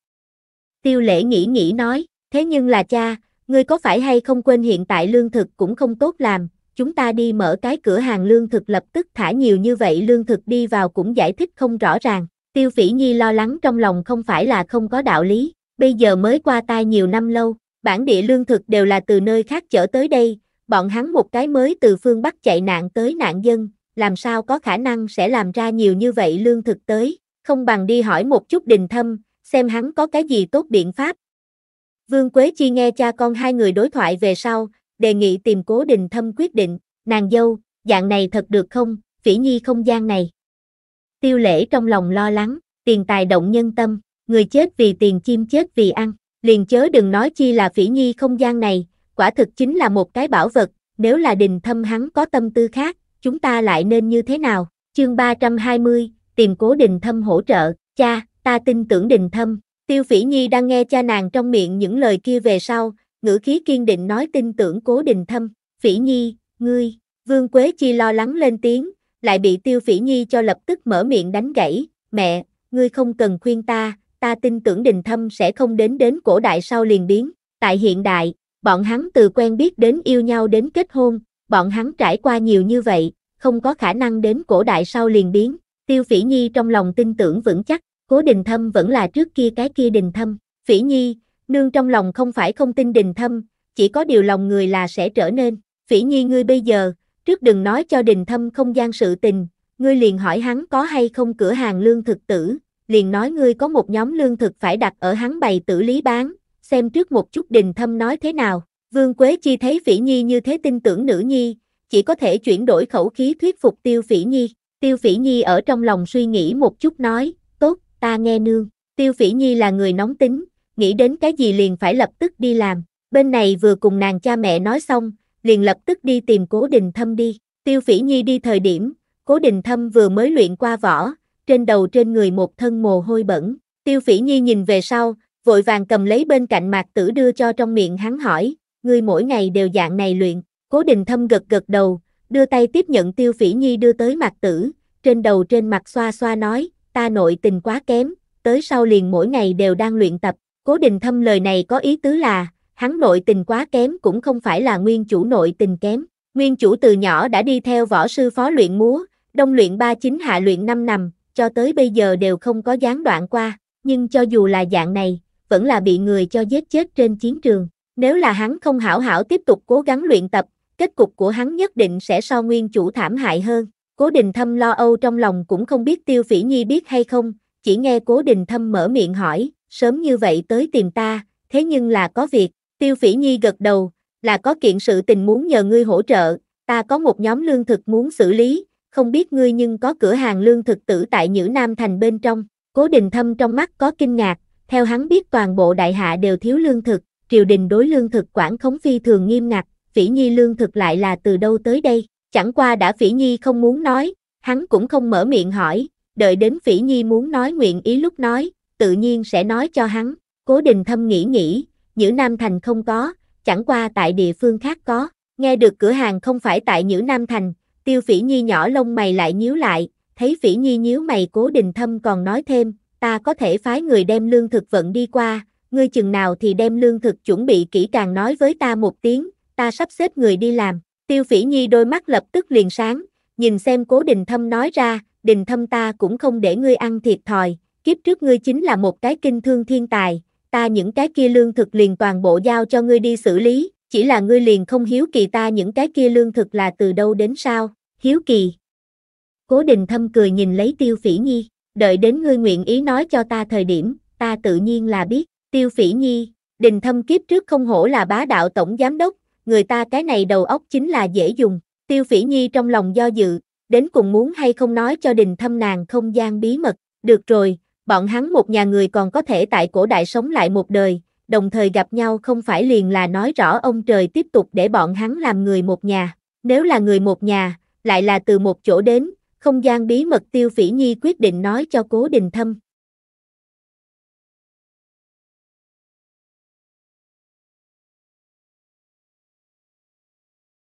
Tiêu lễ nghĩ nghĩ nói, thế nhưng là cha, Ngươi có phải hay không quên hiện tại lương thực cũng không tốt làm, chúng ta đi mở cái cửa hàng lương thực lập tức thả nhiều như vậy lương thực đi vào cũng giải thích không rõ ràng. Tiêu Phỉ Nhi lo lắng trong lòng không phải là không có đạo lý, bây giờ mới qua tai nhiều năm lâu, bản địa lương thực đều là từ nơi khác chở tới đây, bọn hắn một cái mới từ phương Bắc chạy nạn tới nạn dân, làm sao có khả năng sẽ làm ra nhiều như vậy lương thực tới, không bằng đi hỏi một chút đình thâm, xem hắn có cái gì tốt biện pháp, Vương Quế Chi nghe cha con hai người đối thoại về sau, đề nghị tìm cố đình thâm quyết định, nàng dâu, dạng này thật được không, phỉ nhi không gian này. Tiêu lễ trong lòng lo lắng, tiền tài động nhân tâm, người chết vì tiền chim chết vì ăn, liền chớ đừng nói chi là phỉ nhi không gian này, quả thực chính là một cái bảo vật, nếu là đình thâm hắn có tâm tư khác, chúng ta lại nên như thế nào? Chương 320, tìm cố đình thâm hỗ trợ, cha, ta tin tưởng đình thâm, Tiêu Phỉ Nhi đang nghe cha nàng trong miệng những lời kia về sau, ngữ khí kiên định nói tin tưởng Cố Đình Thâm, "Phỉ Nhi, ngươi." Vương Quế Chi lo lắng lên tiếng, lại bị Tiêu Phỉ Nhi cho lập tức mở miệng đánh gãy, "Mẹ, ngươi không cần khuyên ta, ta tin tưởng Đình Thâm sẽ không đến đến cổ đại sau liền biến, tại hiện đại, bọn hắn từ quen biết đến yêu nhau đến kết hôn, bọn hắn trải qua nhiều như vậy, không có khả năng đến cổ đại sau liền biến." Tiêu Phỉ Nhi trong lòng tin tưởng vững chắc, cố đình thâm vẫn là trước kia cái kia đình thâm, phỉ nhi, nương trong lòng không phải không tin đình thâm, chỉ có điều lòng người là sẽ trở nên, phỉ nhi ngươi bây giờ, trước đừng nói cho đình thâm không gian sự tình, ngươi liền hỏi hắn có hay không cửa hàng lương thực tử, liền nói ngươi có một nhóm lương thực phải đặt ở hắn bày tử lý bán, xem trước một chút đình thâm nói thế nào, vương quế chi thấy phỉ nhi như thế tin tưởng nữ nhi, chỉ có thể chuyển đổi khẩu khí thuyết phục tiêu phỉ nhi, tiêu phỉ nhi ở trong lòng suy nghĩ một chút nói, ta nghe nương, tiêu phỉ nhi là người nóng tính, nghĩ đến cái gì liền phải lập tức đi làm, bên này vừa cùng nàng cha mẹ nói xong, liền lập tức đi tìm cố đình thâm đi, tiêu phỉ nhi đi thời điểm, cố đình thâm vừa mới luyện qua võ, trên đầu trên người một thân mồ hôi bẩn, tiêu phỉ nhi nhìn về sau, vội vàng cầm lấy bên cạnh mạc tử đưa cho trong miệng hắn hỏi, người mỗi ngày đều dạng này luyện, cố đình thâm gật gật đầu, đưa tay tiếp nhận tiêu phỉ nhi đưa tới mạc tử, trên đầu trên mặt xoa xoa nói, ta nội tình quá kém, tới sau liền mỗi ngày đều đang luyện tập. Cố định Thâm lời này có ý tứ là, hắn nội tình quá kém cũng không phải là nguyên chủ nội tình kém. Nguyên chủ từ nhỏ đã đi theo võ sư phó luyện múa, đông luyện ba chính hạ luyện năm nằm, cho tới bây giờ đều không có gián đoạn qua. Nhưng cho dù là dạng này, vẫn là bị người cho giết chết trên chiến trường. Nếu là hắn không hảo hảo tiếp tục cố gắng luyện tập, kết cục của hắn nhất định sẽ so nguyên chủ thảm hại hơn. Cố Đình Thâm lo âu trong lòng cũng không biết Tiêu Phỉ Nhi biết hay không, chỉ nghe Cố Đình Thâm mở miệng hỏi, sớm như vậy tới tìm ta, thế nhưng là có việc, Tiêu Phỉ Nhi gật đầu, là có kiện sự tình muốn nhờ ngươi hỗ trợ, ta có một nhóm lương thực muốn xử lý, không biết ngươi nhưng có cửa hàng lương thực tử tại Nhữ Nam Thành bên trong, Cố Đình Thâm trong mắt có kinh ngạc, theo hắn biết toàn bộ đại hạ đều thiếu lương thực, triều đình đối lương thực quản khống phi thường nghiêm ngặt, Phỉ Nhi lương thực lại là từ đâu tới đây, Chẳng qua đã Phỉ Nhi không muốn nói, hắn cũng không mở miệng hỏi, đợi đến Phỉ Nhi muốn nói nguyện ý lúc nói, tự nhiên sẽ nói cho hắn. Cố Định Thâm nghĩ nghĩ, Nhữ Nam Thành không có, chẳng qua tại địa phương khác có. Nghe được cửa hàng không phải tại Nhữ Nam Thành, Tiêu Phỉ Nhi nhỏ lông mày lại nhíu lại, thấy Phỉ Nhi nhíu mày Cố Định Thâm còn nói thêm, ta có thể phái người đem lương thực vận đi qua, ngươi chừng nào thì đem lương thực chuẩn bị kỹ càng nói với ta một tiếng, ta sắp xếp người đi làm. Tiêu Phỉ Nhi đôi mắt lập tức liền sáng, nhìn xem cố đình thâm nói ra, đình thâm ta cũng không để ngươi ăn thiệt thòi, kiếp trước ngươi chính là một cái kinh thương thiên tài, ta những cái kia lương thực liền toàn bộ giao cho ngươi đi xử lý, chỉ là ngươi liền không hiếu kỳ ta những cái kia lương thực là từ đâu đến sao, hiếu kỳ. Cố đình thâm cười nhìn lấy tiêu phỉ nhi, đợi đến ngươi nguyện ý nói cho ta thời điểm, ta tự nhiên là biết, tiêu phỉ nhi, đình thâm kiếp trước không hổ là bá đạo tổng giám đốc, người ta cái này đầu óc chính là dễ dùng. Tiêu Phỉ Nhi trong lòng do dự, đến cùng muốn hay không nói cho đình thâm nàng không gian bí mật. Được rồi, bọn hắn một nhà người còn có thể tại cổ đại sống lại một đời, đồng thời gặp nhau không phải liền là nói rõ ông trời tiếp tục để bọn hắn làm người một nhà. Nếu là người một nhà, lại là từ một chỗ đến, không gian bí mật Tiêu Phỉ Nhi quyết định nói cho cố đình thâm.